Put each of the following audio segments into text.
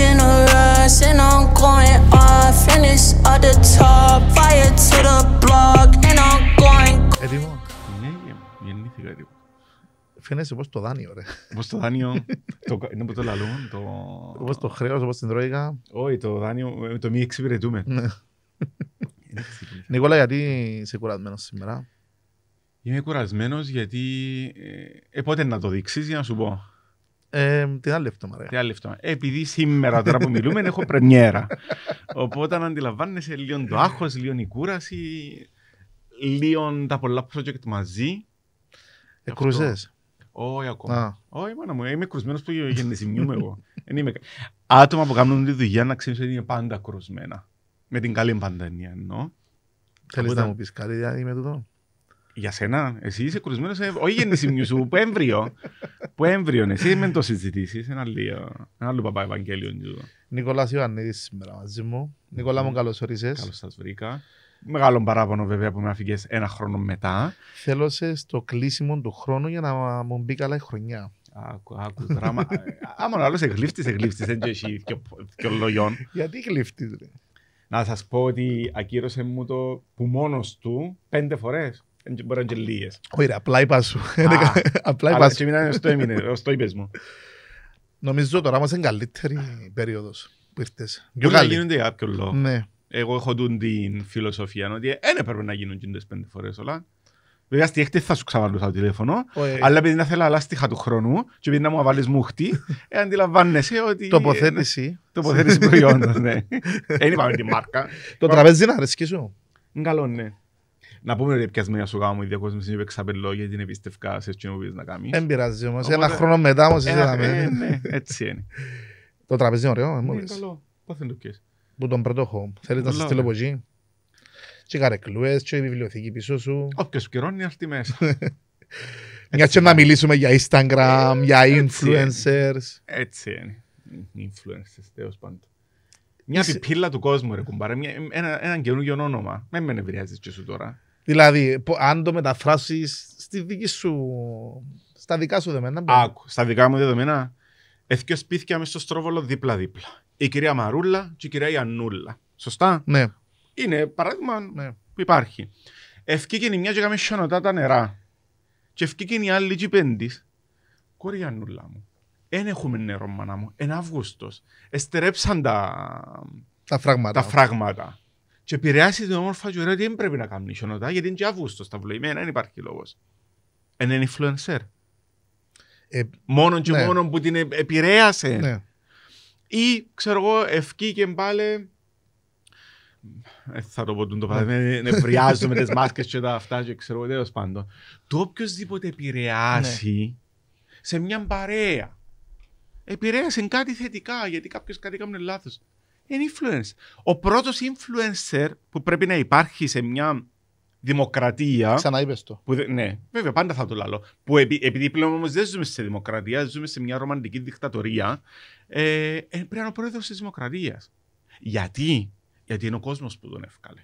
generous and I'm going off And it's at the top, fire to the block and I'm going Έτοιμο, ναι, γεννήθηκα έτοιμο Φαίνεσαι πως το δάνειο ρε Πως το δάνειο, το, είναι από το λαλούν το... Πως το χρέος, πως την τρόικα Όχι, το δάνειο, ε, το μη ναι. εξυπηρετούμε Νικόλα, γιατί είσαι κουρασμένος σήμερα Είμαι κουρασμένος γιατί ε, ε πότε να το δείξεις για να σου πω ε, την άλλη εβδομάδα. Την άλλη εβδομάδα. Ε, επειδή σήμερα τώρα που μιλούμε έχω πρεμιέρα. Οπότε αντιλαμβάνεσαι λίγο το άγχος, λίγο η κούραση, λίγο τα πολλά project μαζί. Εκρουζέ. Όχι ακόμα. Όχι, μόνο μου, είμαι κρουσμένος που γεννησιμιούμαι εγώ. είμαι... Άτομα που κάνουν τη δουλειά να ξέρουν ότι είναι πάντα κρουσμένα. Με την καλή πανδάνια. εννοώ. Θέλεις να μου πεις κάτι, είμαι τούτο για σένα, εσύ είσαι κουρασμένος. Ε, όχι γεννησιμιού σου, που έμβριο. που έμβριο, εσύ με το συζητήσεις. Ένα, ένα άλλο παπά Ευαγγέλιο. Νικόλας Ιωαννίδης σήμερα μαζί μου. Νικόλα, μου καλώς ορίσε. Καλώς σας βρήκα. Μεγάλο παράπονο βέβαια που με άφηγε ένα χρόνο μετά. Θέλω σε στο κλείσιμο του χρόνου για να μου μπει καλά η χρονιά. Άκου, άκου, δράμα. Ε, άμα ο άλλος εγλύφτη, εγλύφτη. Δεν έχει ο λογιών. Γιατί εγλύφτη, Να σας πω ότι ακύρωσε μου το που μόνος του πέντε φορές. Μπορεί να είναι και λίγες. Όχι ρε, απλά είπα σου. Απλά είπα σου. Αλλά στο έμεινε, στο είπες μου. Νομίζω τώρα μας είναι καλύτερη περίοδος που ήρθες. Πιο καλή. Γίνονται για κάποιο λόγο. Ναι. Εγώ έχω τούν την φιλοσοφία ότι δεν έπρεπε να γίνουν κοινές πέντε φορές όλα. Βέβαια στη έχτη θα σου ξαβάλωσα το τηλέφωνο, αλλά επειδή να θέλω αλάστιχα του χρόνου και επειδή να μου βάλεις μουχτή, ε, αντιλαμβάνεσαι ότι... Τοποθέτηση. Τοποθέτηση προϊόντος, ναι. Δεν είπαμε τη μάρκα. Το τραπέζι να αρέσκει σου. Καλό, ναι. Να πούμε ότι πια μία σου κάνω ιδιαίτερα διακόσμηση είπε εξαπελό γιατί είναι πιστευκά σε εκείνο που να κάνει. Δεν πειράζει όμως. ένα χρόνο μετά όμως εσύ θα με. έτσι είναι. Το τραπέζι είναι ωραίο, ε, μου Είναι καλό, πάθεν το πιες. Που τον πρωτόχο, Θέλεις να σε στείλω από Τι καρεκλούε, τι βιβλιοθήκη πίσω σου. Όποιος καιρό είναι αυτή μέσα. Μια και να μιλήσουμε για Instagram, ε, για influencers. Έτσι είναι. Influencers, τέλος πάντων. Μια πιπίλα του κόσμου ρε κουμπάρε. ένα, ένα καινούργιο όνομα. Με με νευριάζεις και σου τώρα. Δηλαδή, αν το μεταφράσεις στη δική σου. Στα δικά σου δεδομένα. Άκου, στα δικά μου δεδομένα. Εθιώ σπίτια μέσα στο στρόβολο δίπλα-δίπλα. Η κυρία Μαρούλα και η κυρία Ιαννούλα. Σωστά. Ναι. Είναι παράδειγμα ναι. που υπάρχει. Ευκήκε η μια και σιωνοτά τα νερά. Και ευκήκε η άλλη και πέντη. Κόρη Ιαννούλα μου. Εν έχουμε νερό, μάνα μου. Εν Αύγουστος. Εστερέψαν τα... τα φράγματα. Τα φράγματα και επηρεάσει την όμορφα και ωραία ότι δεν πρέπει να κάνει χιονοτά, γιατί είναι και Αύγουστος στα βλοημένα, δεν υπάρχει λόγος. Ε, είναι influencer. Ε, μόνο και ναι. μόνο που την ε, επηρέασε. Ναι. Ή ξέρω εγώ, ευκεί και πάλι. Ε, θα το πω το παράδειγμα. Νευριάζω ναι. με τις μάσκες και τα αυτά, και ξέρω εγώ, τέλος πάντων. Το οποιοδήποτε επηρεάσει ναι. σε μια παρέα. Επηρέασε κάτι θετικά, γιατί κάποιος κάτι έκανε λάθος είναι influencer. Ο πρώτος influencer που πρέπει να υπάρχει σε μια δημοκρατία. το. Που, ναι, βέβαια, πάντα θα το λαλώ. Που επειδή πλέον όμως δεν ζούμε σε δημοκρατία, ζούμε σε μια ρομαντική δικτατορία. Ε, ε, πρέπει να είναι ο πρόεδρος της δημοκρατίας. Γιατί? Γιατί είναι ο κόσμος που τον ευκάλε.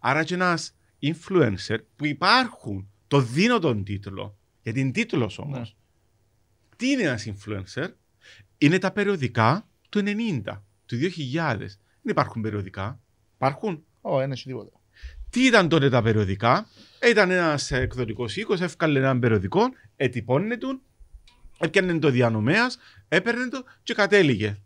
Άρα και ένας influencer που υπάρχουν, το δίνω τον τίτλο. Γιατί είναι τίτλος ναι. όμως. Τι είναι ένας influencer, είναι τα περιοδικά του 90 του 2000. Δεν υπάρχουν περιοδικά. Υπάρχουν. Ω, ένα τίποτα. Τι ήταν τότε τα περιοδικά. Ήταν ένας εκδοτικός οίκος, έφκαλε έναν περιοδικό, ετυπώνε του, έπιανε το διανομέας, έπαιρνε το και κατέληγε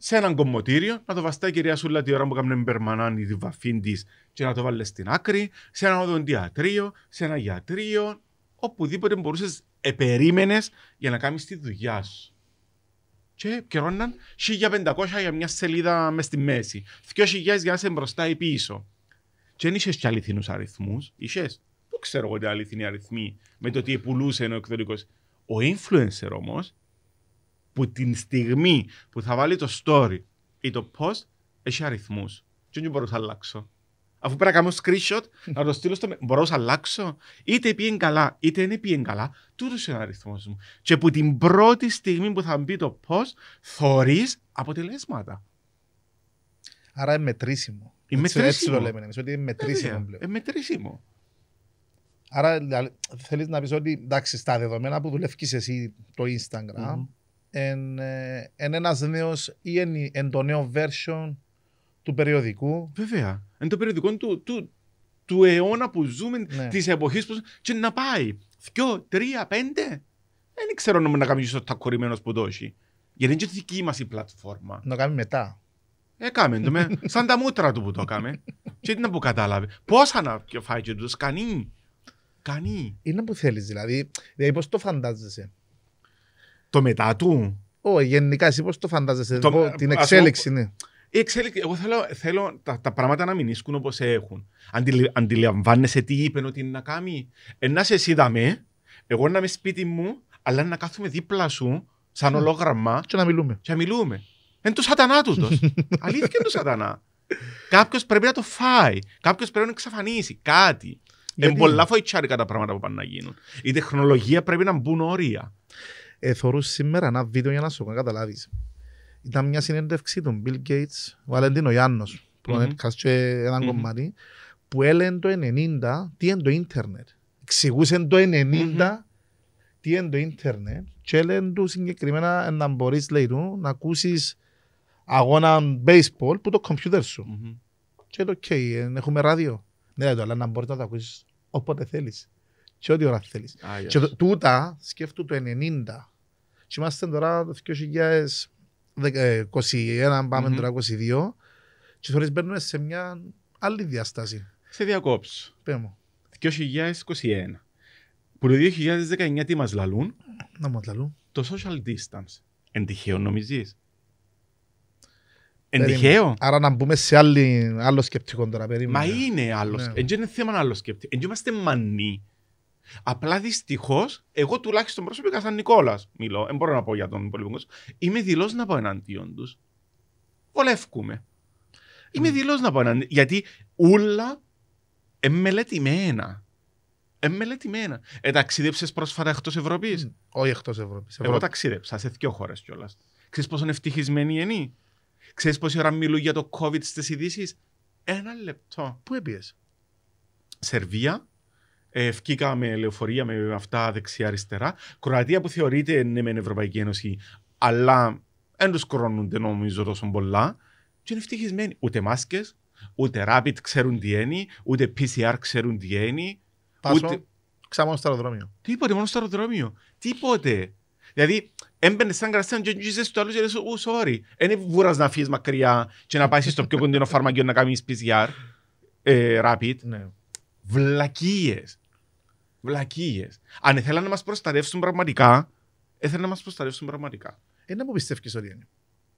σε έναν κομμωτήριο, να το βαστάει η κυρία Σούλα τη ώρα που κάμουν μπερμανάνι τη βαφή της και να το βάλει στην άκρη, σε έναν οδοντιατρίο, σε ένα γιατρίο, οπουδήποτε μπορούσες επερίμενες για να κάνεις τη δουλειά σου και επικαιρώναν 1500 για μια σελίδα μες στη μέση. 2000 για να είσαι μπροστά ή πίσω. Και δεν είσαι και αληθινούς αριθμούς. Είσαι. Πού ξέρω εγώ τι αληθινοί αριθμοί με το τι πουλούσε ο εκδοτικός. Ο influencer όμως, που την στιγμή που θα βάλει το story ή το post, έχει αριθμούς. Και δεν μπορούσα να αλλάξω. Αφού πρέπει να κάνω screenshot, να το στείλω στο. Μπορώ να αλλάξω. Είτε πήγαινε καλά, είτε δεν πήγαινε καλά. Τούτος είναι ο αριθμός μου. Και από την πρώτη στιγμή που θα μπει το πώ, θεωρεί αποτελέσματα. Άρα είναι μετρήσιμο. Είναι μετρήσιμο. Έτσι λέμε είναι ε, μετρήσιμο Είναι μετρήσιμο. Άρα θέλεις να πεις ότι εντάξει, στα δεδομένα που δουλεύει εσύ το Instagram, mm εν, ε, εν ένας νέος ή εν το νέο version του περιοδικού. Βέβαια. Είναι το περιοδικό του, του, του αιώνα που ζούμε, ναι. της εποχής που. Και να πάει. Δυο, τρία, πέντε. Δεν ξέρω να κάνει σωστά κορυμμένο που τόχει. Γιατί είναι και δική μας η πλατφόρμα. Να κάνει μετά. Έκαμε ε, το με. Σαν τα μούτρα του που το έκαμε. και τι να που κατάλαβε. Πόσα να φάει και τους, κανεί. Κανεί. Είναι που θέλεις δηλαδή. Δηλαδή πώς το φαντάζεσαι. Το μετά του. Όχι, γενικά εσύ πώς το φαντάζεσαι. Το, δηλαδή, την εξέλιξη, ναι. Ε, εγώ θέλω, θέλω τα, τα, πράγματα να μην ίσκουν όπως έχουν. αντιλαμβάνεσαι τι είπε ότι είναι να κάνει. Ένα ε, σε εσύ δαμέ, εγώ να είμαι σπίτι μου, αλλά να κάθομαι δίπλα σου, σαν ναι. ολόγραμμα. Και να μιλούμε. Και να μιλούμε. Είναι του σατανά του. Αλήθεια είναι του σατανά. Κάποιος πρέπει να το φάει. Κάποιος πρέπει να εξαφανίσει κάτι. Είναι πολλά φοητσάρικα τα πράγματα που πάνε να γίνουν. Η τεχνολογία πρέπει να μπουν όρια. Ε, σήμερα ένα βίντεο για να σου καταλάβεις ήταν μια συνέντευξη του Bill Gates, ο Αλεντίνο Γιάννος, που mm-hmm. έκασε ενα mm mm-hmm. κομμάτι, που έλεγε το 90 τι είναι το ίντερνετ. Εξηγούσε το 90 mm-hmm. τι είναι το ίντερνετ και έλεγε του συγκεκριμένα να μπορείς λέει του, να ακούσεις αγώνα baseball που το κομπιούτερ σου. Mm-hmm. Και λέει, OK, έχουμε ράδιο. Ναι, λέει, αλλά να μπορείς να το ακούσεις όποτε θέλεις. Και ό,τι ώρα θέλεις. Ah, yes. Και τούτα σκέφτομαι το 90. Και είμαστε τώρα το 2000 21, ε, πάμε mm-hmm. τώρα 22 και φορές μπαίνουμε σε μια άλλη διαστάση. Σε διακόψω. Πέ μου. 2021. Που το 2019 τι μας λαλούν. Να μας λαλούν. Το social distance. Εν τυχαίο νομίζεις. Εν τυχαίο. Άρα να μπούμε σε άλλη, άλλο σκεπτικό τώρα. Μα είναι άλλο. Ναι. Εν είναι θέμα άλλο σκεπτικό. Εν είμαστε μανί. Απλά δυστυχώς, εγώ τουλάχιστον προσωπικά σαν Νικόλας μιλώ, δεν μπορώ να πω για τον υπόλοιπο κόσμο, είμαι δηλώ να πω εναντίον τους. Βολεύκουμε. Είμαι mm. να πω εναντίον. Γιατί ούλα εμμελετημένα. Εμελετημένα. Ε, ταξίδεψες πρόσφατα εκτός Ευρώπης. Όχι εκτός Ευρώπης. Εγώ ταξίδεψα σε δύο χώρες κιόλας. Ξέρεις πόσο ευτυχισμένοι είναι. Ξέρεις πόση ώρα μιλούν για το COVID στις ειδήσεις. Ένα λεπτό. Πού έπειε. Σερβία, ε, Ευκήκα με λεωφορεία, με αυτά δεξιά-αριστερά. Κροατία που θεωρείται ναι, μεν Ευρωπαϊκή Ένωση, αλλά δεν τους κρονούνται νομίζω τόσο πολλά. Και είναι ευτυχισμένοι. Ούτε μάσκες, ούτε rapid ξέρουν τι είναι, ούτε PCR ξέρουν τι είναι. Πάσο, ούτε... μόνο στο αεροδρόμιο. Τίποτε, μόνο στο αεροδρόμιο. Τίποτε. Δηλαδή, έμπαινε σαν κρασάν και γύριζε στο άλλο και λες: «Ου, sorry». Είναι βούρας να φύγεις μακριά και να πάεις στο πιο κοντινό φαρμακείο να κάνεις PCR, ε, rapid. Ναι. Βλακίες. Βλακίες. Αν ήθελαν να μας προστατεύσουν πραγματικά, ήθελαν να μας προστατεύσουν πραγματικά. Ένα ε, μου πιστεύεις ότι είναι.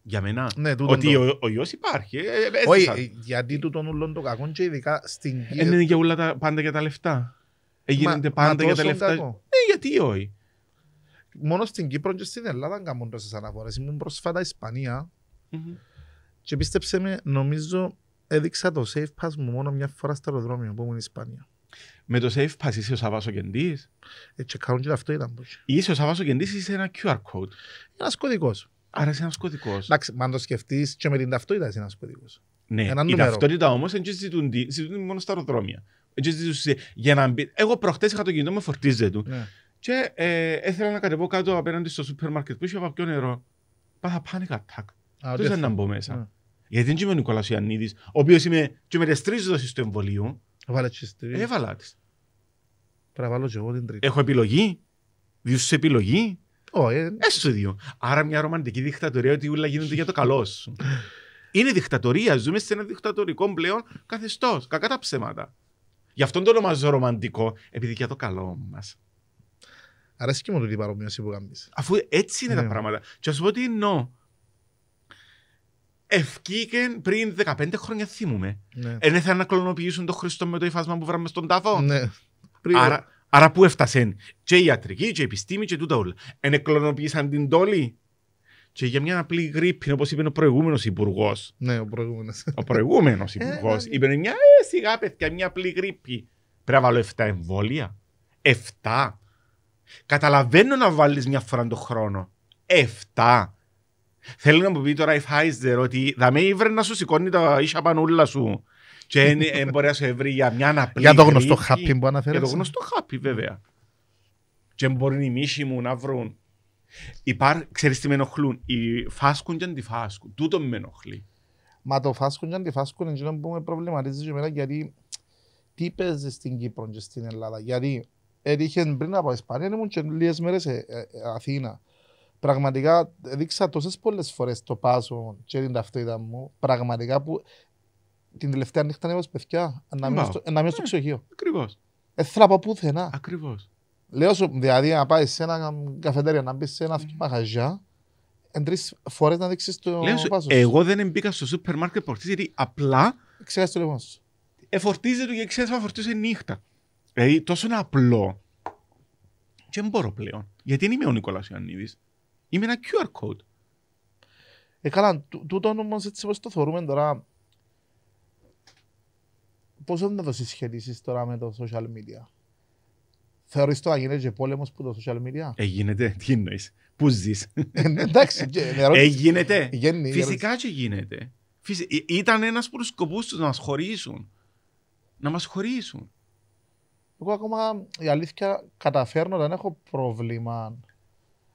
Για μένα. Ναι, ότι το... ο, ο ιό υπάρχει. Ε, ε, όχι, γιατί του τον ούλον το κακό και ειδικά στην Κύπρο. Είναι για όλα τα, πάντα για τα λεφτά. Έγινε πάντα για τα λεφτά. Κακό. Ναι, γιατί όχι. Μόνο στην Κύπρο και στην Ελλάδα κάνουν τόσες αναφορές. Ήμουν πρόσφατα Ισπανία mm-hmm. και πίστεψε με, νομίζω έδειξα το safe pass μου μόνο μια φορά στο αεροδρόμιο που ήμουν Ισπανία. Με το safe pass είσαι ο Σαββάσο Κεντής. Έτσι, ε, κάνουν και αυτό ήταν. Πώς. Είσαι ο Σαββάσο Κεντής, είσαι ένα QR code. Ένας κωδικός. Άρα είσαι ένας κωδικός. Εντάξει, μα αν το σκεφτείς και με την ταυτότητα είσαι ένας κωδικός. Ναι, ένα η ταυτότητα όμως δεν ζητούν, ζητούν μόνο στα αεροδρόμια. Ζητούν, για να μπει... Εγώ προχτές είχα το κινητό με φορτίζε του. Ναι. Και ε, έθελα να κατεβώ κάτω απέναντι στο σούπερ μάρκετ που είχε βαπτιό νερό. Πάθα πάνε attack. Του δεν να μπω μέσα. Ναι. Γιατί δεν είμαι ο Νικόλας Ιωαννίδης, ο οποίος είμαι και με τις τρεις δόσεις του εμβολίου. Έβαλα τις τρεις. Ε, έβαλα τις. και εγώ την τρίτη. Έχω επιλογή. Δύο σου επιλογή. Όχι. Oh, yeah. Έστω δύο. Άρα μια ρομαντική δικτατορία ότι όλα γίνονται για το καλός σου. Είναι δικτατορία. Ζούμε σε ένα δικτατορικό πλέον καθεστώς. Κακά τα ψέματα. Γι' αυτό το ονομάζω ρομαντικό, επειδή για το καλό μας. Αρέσει και το παρομοίωση που κάνεις. Αφού έτσι είναι τα ναι. πράγματα. Και ας πω ότι εννοώ ευκήκεν πριν 15 χρόνια θυμούμε. Ναι. Εν να κλωνοποιήσουν τον Χριστό με το υφάσμα που βράμε στον τάφο. Ναι. Άρα, άρα πού έφτασαν και η ιατρική και η επιστήμη και τούτα όλα. Εν κλωνοποιήσαν την τόλη και για μια απλή γρήπη, όπως είπε ο προηγούμενος υπουργός. Ναι, ο προηγούμενος. Ο προηγούμενος ε, υπουργός. είπε μια ε, σιγά παιδιά, μια απλή γρήπη. Πρέπει να βάλω 7 εμβόλια. 7. Καταλαβαίνω να βάλεις μια φορά τον χρόνο. 7. Θέλει να μου πει τώρα η Pfizer ότι θα με ήβρε να σου σηκώνει τα ίσια πανούλα σου και δεν μπορεί να σε βρει για μια απλή Για το γνωστό χάπι που αναφέρεσαι. Για το γνωστό χάπι βέβαια. Και μπορεί οι μίσοι μου να βρουν. Υπάρ, ξέρεις τι με ενοχλούν. Οι φάσκουν και αντιφάσκουν. Τούτο με ενοχλεί. Μα το φάσκουν και αντιφάσκουν είναι εκείνο που με προβληματίζει και εμένα γιατί τι παίζεις στην Κύπρο και στην Ελλάδα. Γιατί έτυχε ε, πριν από Ισπανία ήμουν και λίγες μέρες ε, ε, ε Αθήνα. Πραγματικά δείξα τόσες πολλές φορές το πάσο και την ταυτότητα μου. Πραγματικά που την τελευταία νύχτα να είμαι στο, να μείνω στο ναι, ξεχείο. Ακριβώ. Δεν από πουθενά. Ακριβώς. Λέω σου, δηλαδή να πάει σε ένα καφετέρια, να μπει σε ένα ναι. μαγαζιά, εν τρεις φορές να δείξεις το Λέω σου, Εγώ δεν μπήκα στο σούπερ μάρκετ πορτή, γιατί απλά. Ξέρετε το λοιπόν σου. Εφορτίζεται και ξέρεις να φορτίζει νύχτα. Δηλαδή τόσο απλό. Και δεν μπορώ πλέον. Γιατί δεν είμαι ο Νικόλας Ιωαννίδης ή με ένα QR code. Ε, καλά, τούτο όμως έτσι όπως το θεωρούμε τώρα, πόσο να το συσχετήσεις τώρα με το social media. Θεωρείς το να γίνεται πόλεμος που το social media. Ε, τι εννοείς, πού ζεις. Ε, ναι, εντάξει, ε, γίνεται, φυσικά και γίνεται. Ε, ήταν ένας από τους σκοπούς τους να μας χωρίσουν. Να μας χωρίσουν. Εγώ ακόμα η αλήθεια καταφέρνω, δεν έχω πρόβλημα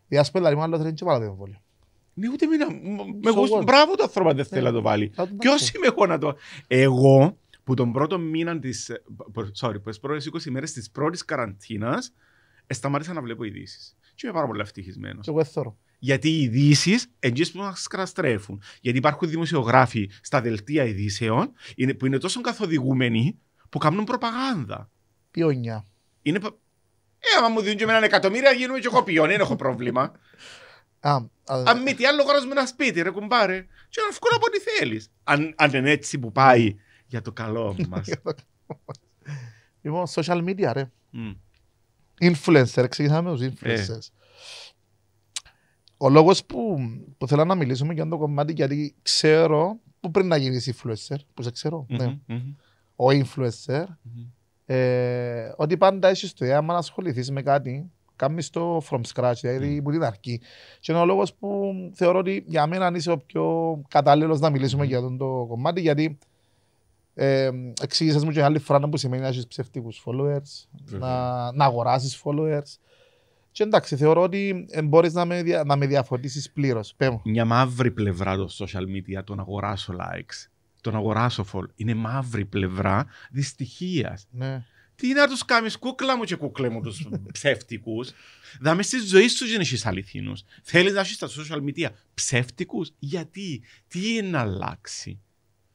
η ασπέλα είναι μάλλον τρέντζο πάρα δύο εμβόλιο. Ναι, ούτε μήνα. Μπράβο το άνθρωπο δεν θέλει ναι. να το βάλει. Ποιος είμαι εγώ να το. Εγώ που τον πρώτο μήνα της. Sorry, που τις πρώτες 20 ημέρες της πρώτης καραντίνας ε, σταμάτησα να βλέπω ειδήσεις. Και είμαι πάρα πολύ ευτυχισμένος. εγώ Γιατί οι ειδήσεις εντύπωση που μας καταστρέφουν. Γιατί υπάρχουν δημοσιογράφοι στα δελτία ειδήσεων που είναι τόσο καθοδηγούμενοι που κάνουν προπαγάνδα. Ποιονιά. Είναι ε, άμα μου δίνουν και έναν εκατομμύριο, γίνουμε και εγώ δεν έχω πρόβλημα. Αν μη τι άλλο, με ένα σπίτι, ρε κουμπάρε. Και να βγουν από ό,τι θέλεις. Αν είναι έτσι που πάει για το καλό μας. Λοιπόν, social media, ρε. Influencer, ξεκινάμε του influencers. Ο λόγος που, που θέλω να μιλήσουμε για το κομμάτι, γιατί ξέρω που πριν να γίνεις influencer, που σε ξέρω, ναι. Ο influencer, ε, ότι πάντα έχεις το εάν να ασχοληθείς με κάτι, κάνεις το from scratch, δηλαδή mm. που την αρκεί. Και είναι ο λόγος που θεωρώ ότι για μένα είσαι ο πιο κατάλληλος να μιλήσουμε mm. για αυτό το κομμάτι, γιατί ε, εξήγησες μου και άλλη φορά που σημαίνει να έχεις ψευτικού followers, mm. να, να αγοράσεις followers. Και εντάξει, θεωρώ ότι ε, μπορείς να με, δια, με διαφωτίσεις πλήρως. Μια μαύρη πλευρά των social media, το να αγοράσω likes τον αγοράσοφολ είναι μαύρη πλευρά δυστυχίας. Ναι. Τι να τους κάνεις κούκλα μου και κούκλα μου τους ψεύτικους. Δάμε στη ζωή σου δεν έχεις αληθινούς. Θέλεις να έχεις στα social media ψεύτικους. Γιατί, τι είναι να αλλάξει.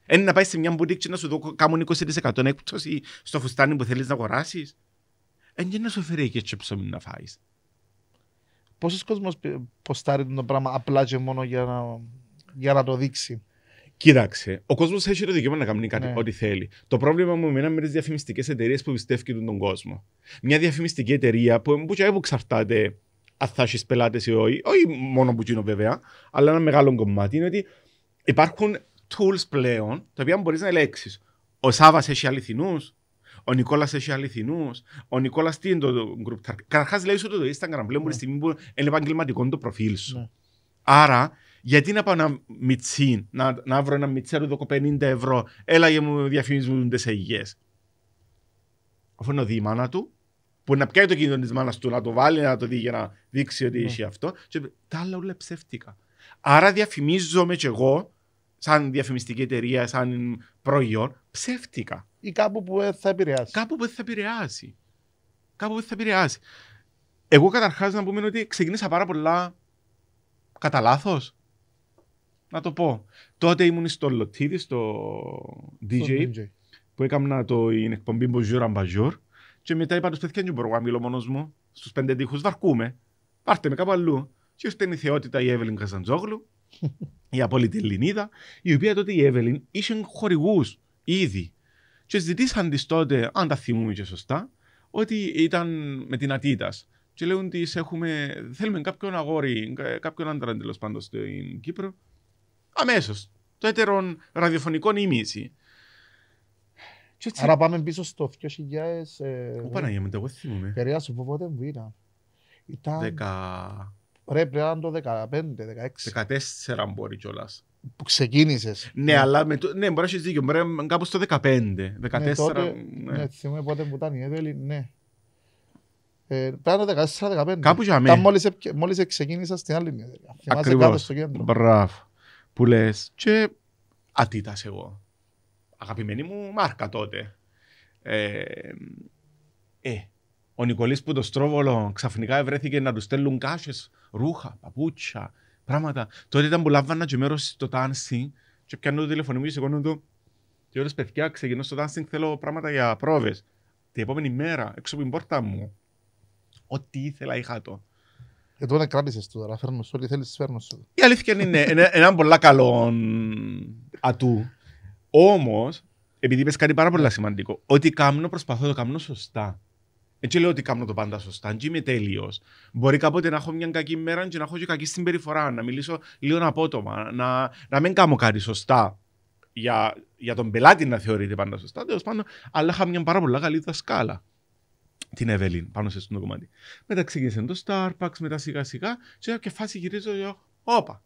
Ένα να πάει σε μια μπουτίκ να σου δω κάμουν 20% έκπτωση στο φουστάνι που θέλεις να αγοράσεις. Είναι να σου φέρει και ψωμί να φάεις. Πόσος κόσμος ποστάρει το πράγμα απλά και μόνο για να, για να το δείξει. Κοίταξε, ο κόσμος έχει το δικαίωμα να κάνει κάτι ναι. ό,τι θέλει. Το πρόβλημα μου είναι με τις διαφημιστικές εταιρείες που πιστεύει τον κόσμο. Μια διαφημιστική εταιρεία που δεν εξαρτάται αν θα έχεις πελάτες ή όχι, όχι μόνο που κοινό βέβαια, αλλά ένα μεγάλο κομμάτι είναι ότι υπάρχουν tools πλέον τα οποία μπορείς να λέξει. Ο Σάβας έχει αληθινούς, ο Νικόλας έχει αληθινούς, ο Νικόλας τι είναι το, group Καταρχάς λέει ότι το Instagram πλέον ναι. μπορεί στιγμή είναι επαγγελματικό το προφίλ σου. Ναι. Άρα γιατί να πάω να μιτσί, να, να βρω ένα μιτσέρο δω 50 ευρώ, έλα για μου διαφημίζουν τις υγιέ. Αφού είναι ο μάνα του, που να πιάει το κινητό τη μάνα του, να το βάλει, να το δει για να δείξει ότι είχε ναι. αυτό. Και τα άλλα όλα ψεύτηκα. Άρα διαφημίζομαι κι εγώ, σαν διαφημιστική εταιρεία, σαν προϊόν, ψεύτηκα. Ή κάπου που ε, θα επηρεάσει. Κάπου που θα επηρεάσει. Κάπου που θα επηρεάσει. Εγώ καταρχάς να πούμε ότι ξεκίνησα πάρα πολλά κατά λάθος να το πω. Τότε ήμουν στο Λωτίδη, στο DJ, DJ. που έκανα το, την εκπομπή Bonjour Ambajor. Και μετά είπα τους παιδιά, δεν μπορώ να μιλώ μόνος μου. Στους πέντε τείχους βαρκούμε. Πάρτε με κάπου αλλού. Και ήρθε η θεότητα η Εύελιν Καζαντζόγλου, η απόλυτη Ελληνίδα, η οποία τότε η Εύελιν είχε χορηγούς ήδη. Και ζητήσαν της τότε, αν τα θυμούμε και σωστά, ότι ήταν με την Ατίτα. Και λέουν ότι θέλουμε κάποιον αγόρι, κάποιον άντρα τέλος πάντων στην Κύπρο, Αμέσως. Το έτερο ραδιοφωνικό νήμιση. Έτσι... Άρα πάμε πίσω στο 2000. Ε, πάνε για μετά, εγώ θυμούμαι. Περιά σου πω πότε βγήκα. ήταν. Δεκα... Ρε πρέπει να το 15, 16. 14 μπορεί κιόλας. Που ξεκίνησες. Ναι, αλλά με το... ναι, μπορεί να έχεις δίκιο. Μπορεί να κάπου στο 15. 14. Ναι, τότε... ναι. ναι θυμούμαι πότε που ήταν η Εύελη, ναι. Ε, πέρα το 14-15. Κάπου για μένα. Μόλι ξεκίνησα στην άλλη μία Ακριβώ. Μπράβο που λες, και ατίτα εγώ. Αγαπημένη μου μάρκα τότε. Ε, ε ο Νικολής που το στρόβολο ξαφνικά βρέθηκε να του στέλνουν κάσες, ρούχα, παπούτσια, πράγματα. Τότε ήταν που λάβανα και μέρος στο dancing και πιάνω το τηλεφωνικό και σηκώνω του. Και όλες παιδιά ξεκινώ στο dancing, θέλω πράγματα για πρόβες. Την επόμενη μέρα, έξω από την πόρτα μου, ό,τι ήθελα είχα το. Εδώ να κράτησες το τώρα, φέρνω σου ό,τι θέλεις, φέρνω σου. Η αλήθεια είναι ένα πολύ καλό ατού. Όμως, επειδή είπες κάτι πάρα πολύ ναι. σημαντικό, ότι κάνω προσπαθώ το κάνω σωστά. Έτσι λέω ότι κάνω το πάντα σωστά, και είμαι τέλειος. Μπορεί κάποτε να έχω μια κακή μέρα και να έχω και κακή συμπεριφορά, να μιλήσω λίγο απότομα, να, να μην κάνω κάτι σωστά. Για, για τον πελάτη να θεωρείται πάντα σωστά, τέλος πάντων, αλλά είχα μια πάρα πολύ καλή δασκάλα την Εβελίν πάνω σε αυτό το κομμάτι. Μετά ξεκίνησε το Starbucks, μετά σιγά σιγά σε κάποια φάση γυρίζω και όπα.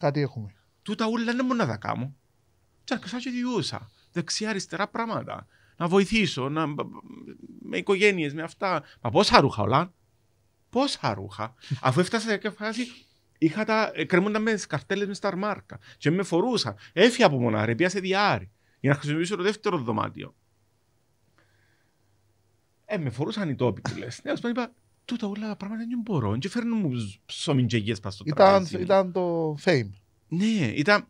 Κάτι έχουμε. Τούτα ούλα δεν μόνο να μου. Τι Και και διούσα δεξιά αριστερά πράγματα. Να βοηθήσω, να... με οικογένειες, με αυτά. Μα πόσα ρούχα όλα. Πόσα ρούχα. Αφού έφτασα σε κάποια φάση, είχα τα, ε, κρεμούντα με καρτέλες με στα Και με φορούσα. Έφυγε από μονάρι, πια σε διάρρη. Για να χρησιμοποιήσω το δεύτερο δωμάτιο. Ε, με φορούσαν οι τόποι του λες. Ναι, είπα, τούτα όλα τα πράγματα δεν μπορώ. Και φέρνουν μου ψώμι και γιες πας στο τραπέζι. Ήταν το fame. Ναι, ήταν...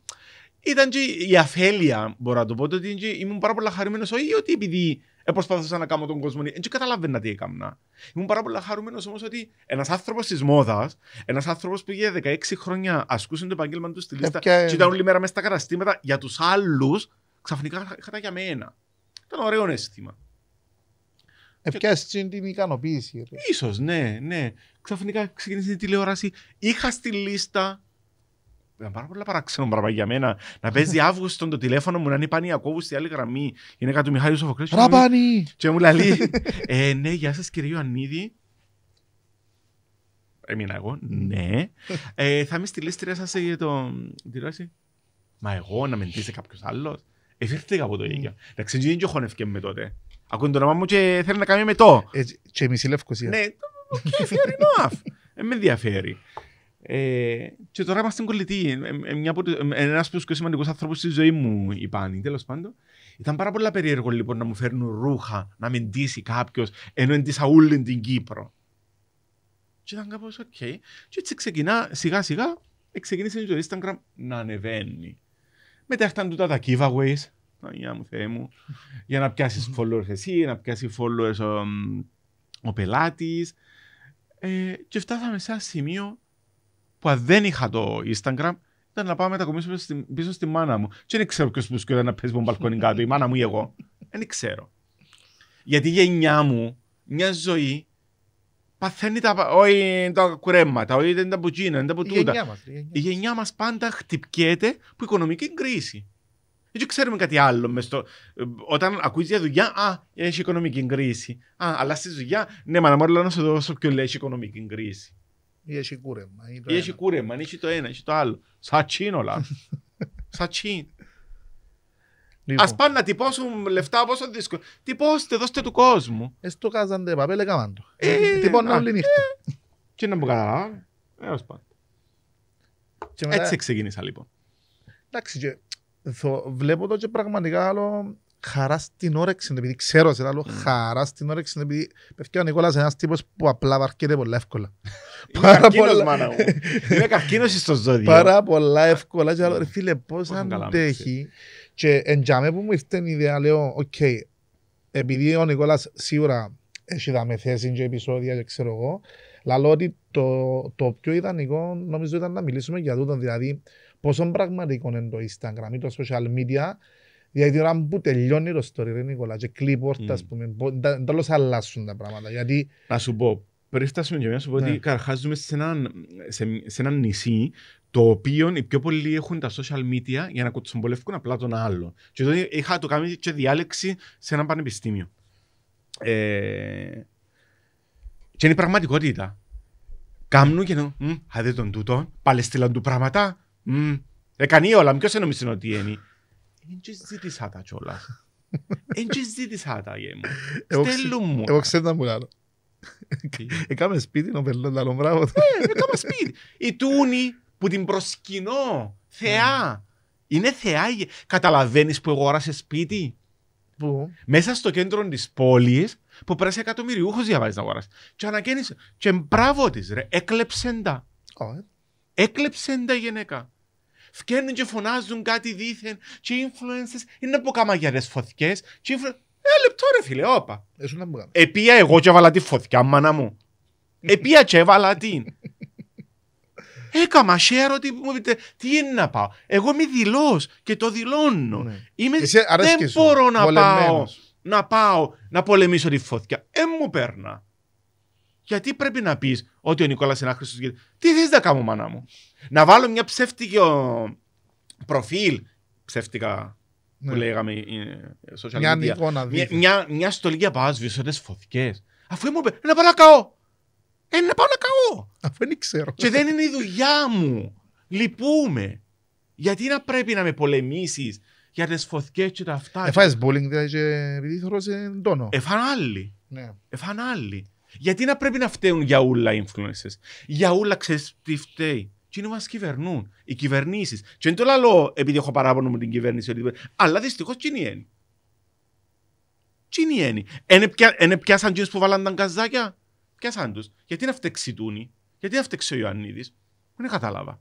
Ήταν και η αφέλεια, μπορώ να το πω, ότι ήμουν πάρα πολύ χαρούμενος όχι ότι επειδή προσπαθούσα να κάνω τον κόσμο, δεν καταλαβαίνα τι έκανα. Ήμουν πάρα πολύ χαρούμενος όμως ότι ένας άνθρωπος της μόδας, ένας άνθρωπος που για 16 χρόνια ασκούσε το επαγγέλμα του στη ε, λίστα και ήταν όλη μέρα μέσα στα καταστήματα για τους άλλους, ξαφνικά είχα για μένα. Ήταν ωραίο αίσθημα. Επιάσει την ικανοποίηση. σω, ναι, ναι. Ξαφνικά ξεκίνησε η τηλεόραση. Είχα στη λίστα. Ήταν ε, πάρα πολλά παράξενο πράγμα για μένα. Να παίζει Αύγουστο το τηλέφωνο μου να είναι ακόμα στη άλλη γραμμή. Είναι κάτω του Μιχάλη Σοφοκλέου. Ραπάνι! Και μου λέει, ε, ναι, γεια σας κύριε Ιωαννίδη. Έμεινα εγώ, ναι. Ε, θα είμαι στη λίστα σα για ε, το τηλεόραση. Μα εγώ να μεντήσει κάποιος άλλος. Εφήρθηκα από το mm. ίδιο. Εντάξει, δεν τζοχώνευκε με τότε. Ακούν το όνομα μου και θέλει να κάνει με το. Ε, και εμείς Λευκοσία. Ναι, okay, fair enough. ε, με ενδιαφέρει. Ε, και τώρα είμαστε κολλητοί. Ένα ε, ε, από τους πιο σημαντικούς ανθρώπου στη ζωή μου, η Πάνη, τέλος πάντων. Ήταν πάρα πολύ περίεργο λοιπόν να μου φέρνουν ρούχα, να με ντύσει κάποιος, ενώ εντύσα όλη την Κύπρο. Και ήταν κάπως, οκ. Okay. Και έτσι ξεκινά, σιγά σιγά, ξεκίνησε η ζωή Instagram να ανεβαίνει. Μετά έρθαν τούτα τα giveaways Παναγία μου, Θεέ μου, για να πιάσεις followers εσύ, να πιάσει followers ο, ο πελάτης. Ε, και φτάσαμε σε ένα σημείο που αν δεν είχα το Instagram, ήταν να πάω μετακομίσω πίσω, πίσω στη μάνα μου. Και δεν ξέρω ποιος που σκέφτεται να παίζει από μπαλκόνι κάτω, η μάνα μου ή εγώ. Δεν ξέρω. Γιατί η γενιά μου, μια ζωή, παθαίνει τα, όχι τα κουρέματα, όχι τα μπουτζίνα, τα Η γενιά μας πάντα χτυπιέται από οικονομική κρίση. Δεν ξέρουμε κάτι άλλο. Στο... Ε, όταν ακούεις για δουλειά, α, έχει οικονομική κρίση. Α, αλλά στη δουλειά, ναι, μα να μόνο να σου δώσω πιο λέει έχει οικονομική κρίση. Ή έχει κούρεμα. Ή, ή έχει κούρεμα, έχει το ένα, έχει το άλλο. Σατσίν όλα. Σατσίν. Λοιπόν. Ας πάνε να τυπώσουν λεφτά πόσο δύσκολο. Τυπώστε, δώστε του κόσμου. Εσύ το κάζαντε, παπέλε καμάντο. Ε, ε τυπώνε όλη νύχτα. Ε, τι να μου καταλάβω. Έω πάντα. Έτσι ξεκίνησα λοιπόν. Εντάξει, βλέπω το και πραγματικά άλλο χαρά στην όρεξη, επειδή ξέρω σε άλλο χαρά στην όρεξη, επειδή πέφτει ο Νικόλας ένα ένας τύπος που απλά βαρκείται πολύ εύκολα. Πάρα πολύ πολλά... μάνα μου. Είναι καρκίνος στο ζώδιο. Πάρα πολλά εύκολα και άλλο, φίλε, πώς αντέχει. Ε. Και εν τζάμε που μου ήρθε η ιδέα, λέω, οκ, επειδή ο Νικόλας σίγουρα έχει δάμε θέση και επεισόδια και ξέρω εγώ, λέω ότι το, το πιο ιδανικό νομίζω ήταν να μιλήσουμε για τούτον, δηλαδή πόσο πραγματικό είναι το Instagram ή το social media, γιατί όταν που τελειώνει το story, ρε Νικόλα, και κλεί πόρτα, ας πούμε, τέλος αλλάσουν τα πράγματα, γιατί... Να σου πω, πριν φτάσουμε και να σου πω ότι ναι. καρχάς ζούμε σε ένα νησί, το οποίο οι πιο πολλοί έχουν τα social media για να κοτσομπολεύουν απλά τον άλλο. Και εδώ είχα το κάνει και διάλεξη σε ένα πανεπιστήμιο. Ε, και είναι η πραγματικότητα. Κάμνουν και νο, χαδέ τον τούτο, πάλι στείλαν του πράγματα, Έκανε ε, όλα, ποιος νομίζει ότι είναι. Δεν και ζήτησα τα κιόλας. Δεν και ζήτησα τα γέμου. Στέλνου Στέλνουν μου. Εγώ ξέρω να μου λάρω. Έκαμε ε, σπίτι, να περνώ λάλλω, μπράβο. Έκαμε ε, σπίτι. Η τούνη που την προσκυνώ, θεά. Είναι θεά. Καταλαβαίνεις που εγώ όρασε σπίτι. Πού? Μέσα στο κέντρο της πόλης που πέρασε εκατομμυριούχος διαβάζεις να αγοράσει. Και ανακαίνισε. Και μπράβο της, ρε. Έκλεψε τα. Oh. Έκλεψε τα γυναίκα. Φκένουν και φωνάζουν κάτι δίθεν. Και οι influencers είναι από καμαγιαρές φωτικές Και οι influencers. Ε, λεπτό ρε φίλε, όπα. Ε, Επία εγώ και έβαλα τη φωτιά, μάνα μου. Επία και έβαλα την. Έκαμα ε, share ότι μου πείτε τι είναι να πάω. Εγώ είμαι δηλώ και το δηλώνω. Ναι. Είμαι, δεν μπορώ να πάω, να πάω να πολεμήσω τη φωτιά. Ε, μου παίρνω γιατί πρέπει να πεις ότι ο Νικόλας είναι άχρηστος Τι θες να κάνω, μάνα μου. Να βάλω μια ψεύτικη προφίλ. Ψεύτικα ναι. που λέγαμε ε, social media. Μια εικόνα. Μια, μια, μια στολή για Αφού μου είπε, να πάω να καώ. Ε, να πάω να καώ. Αφού δεν ξέρω. Και δεν είναι η δουλειά μου. Λυπούμε. Γιατί να πρέπει να με πολεμήσεις για τι φωτικέ και τα αυτά. Εφάνε bowling, δηλαδή, επειδή ότι σε τόνο. Εφάνε άλλοι. Ναι. Εφάνε γιατί να πρέπει να φταίουν για όλα οι influencers. Για όλα ξέρεις τι φταίει. Τι είναι μας κυβερνούν, οι κυβερνήσεις. Και είναι το λαλό επειδή έχω παράπονο με την κυβέρνηση. Αλλά δυστυχώς τι είναι η έννοια. Τι είναι η έννοια. πιάσαν τους που βάλαν τα καζάκια. Πιάσαν τους. Γιατί να τούνη, γιατί να φταίξει ο Ιωαννίδης. Δεν κατάλαβα.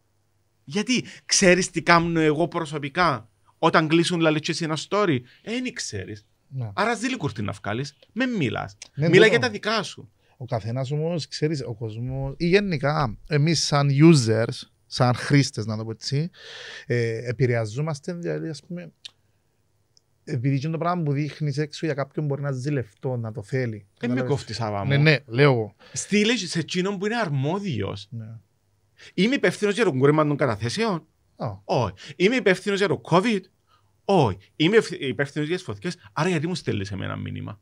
Γιατί ξέρεις τι κάνω εγώ προσωπικά όταν κλείσουν λαλίτσες ένα story. δεν ε, ξέρεις. Ναι. Άρα ζήλικουρ την να βγάλεις. Με ναι, μιλά. Μιλά για τα δικά σου. Ο καθένας όμως, ξέρεις, ο κόσμος, ή γενικά, εμείς σαν users, σαν χρήστες, να το πω έτσι, ε, επηρεαζόμαστε, δηλαδή, ας πούμε, επειδή είναι το πράγμα που δείχνεις έξω για κάποιον μπορεί να λεφτό, να το θέλει. Δεν με κόφτεις άβα Ναι, ναι, λέω εγώ. σε εκείνον που είναι αρμόδιος. Ναι. Είμαι υπεύθυνος για το κούρεμα των καταθέσεων. Όχι. Oh. Είμαι υπεύθυνος για το COVID. Όχι. Είμαι υπεύθυνος για τις φωτιές. Άρα γιατί μου στέλνεις εμένα μήνυμα.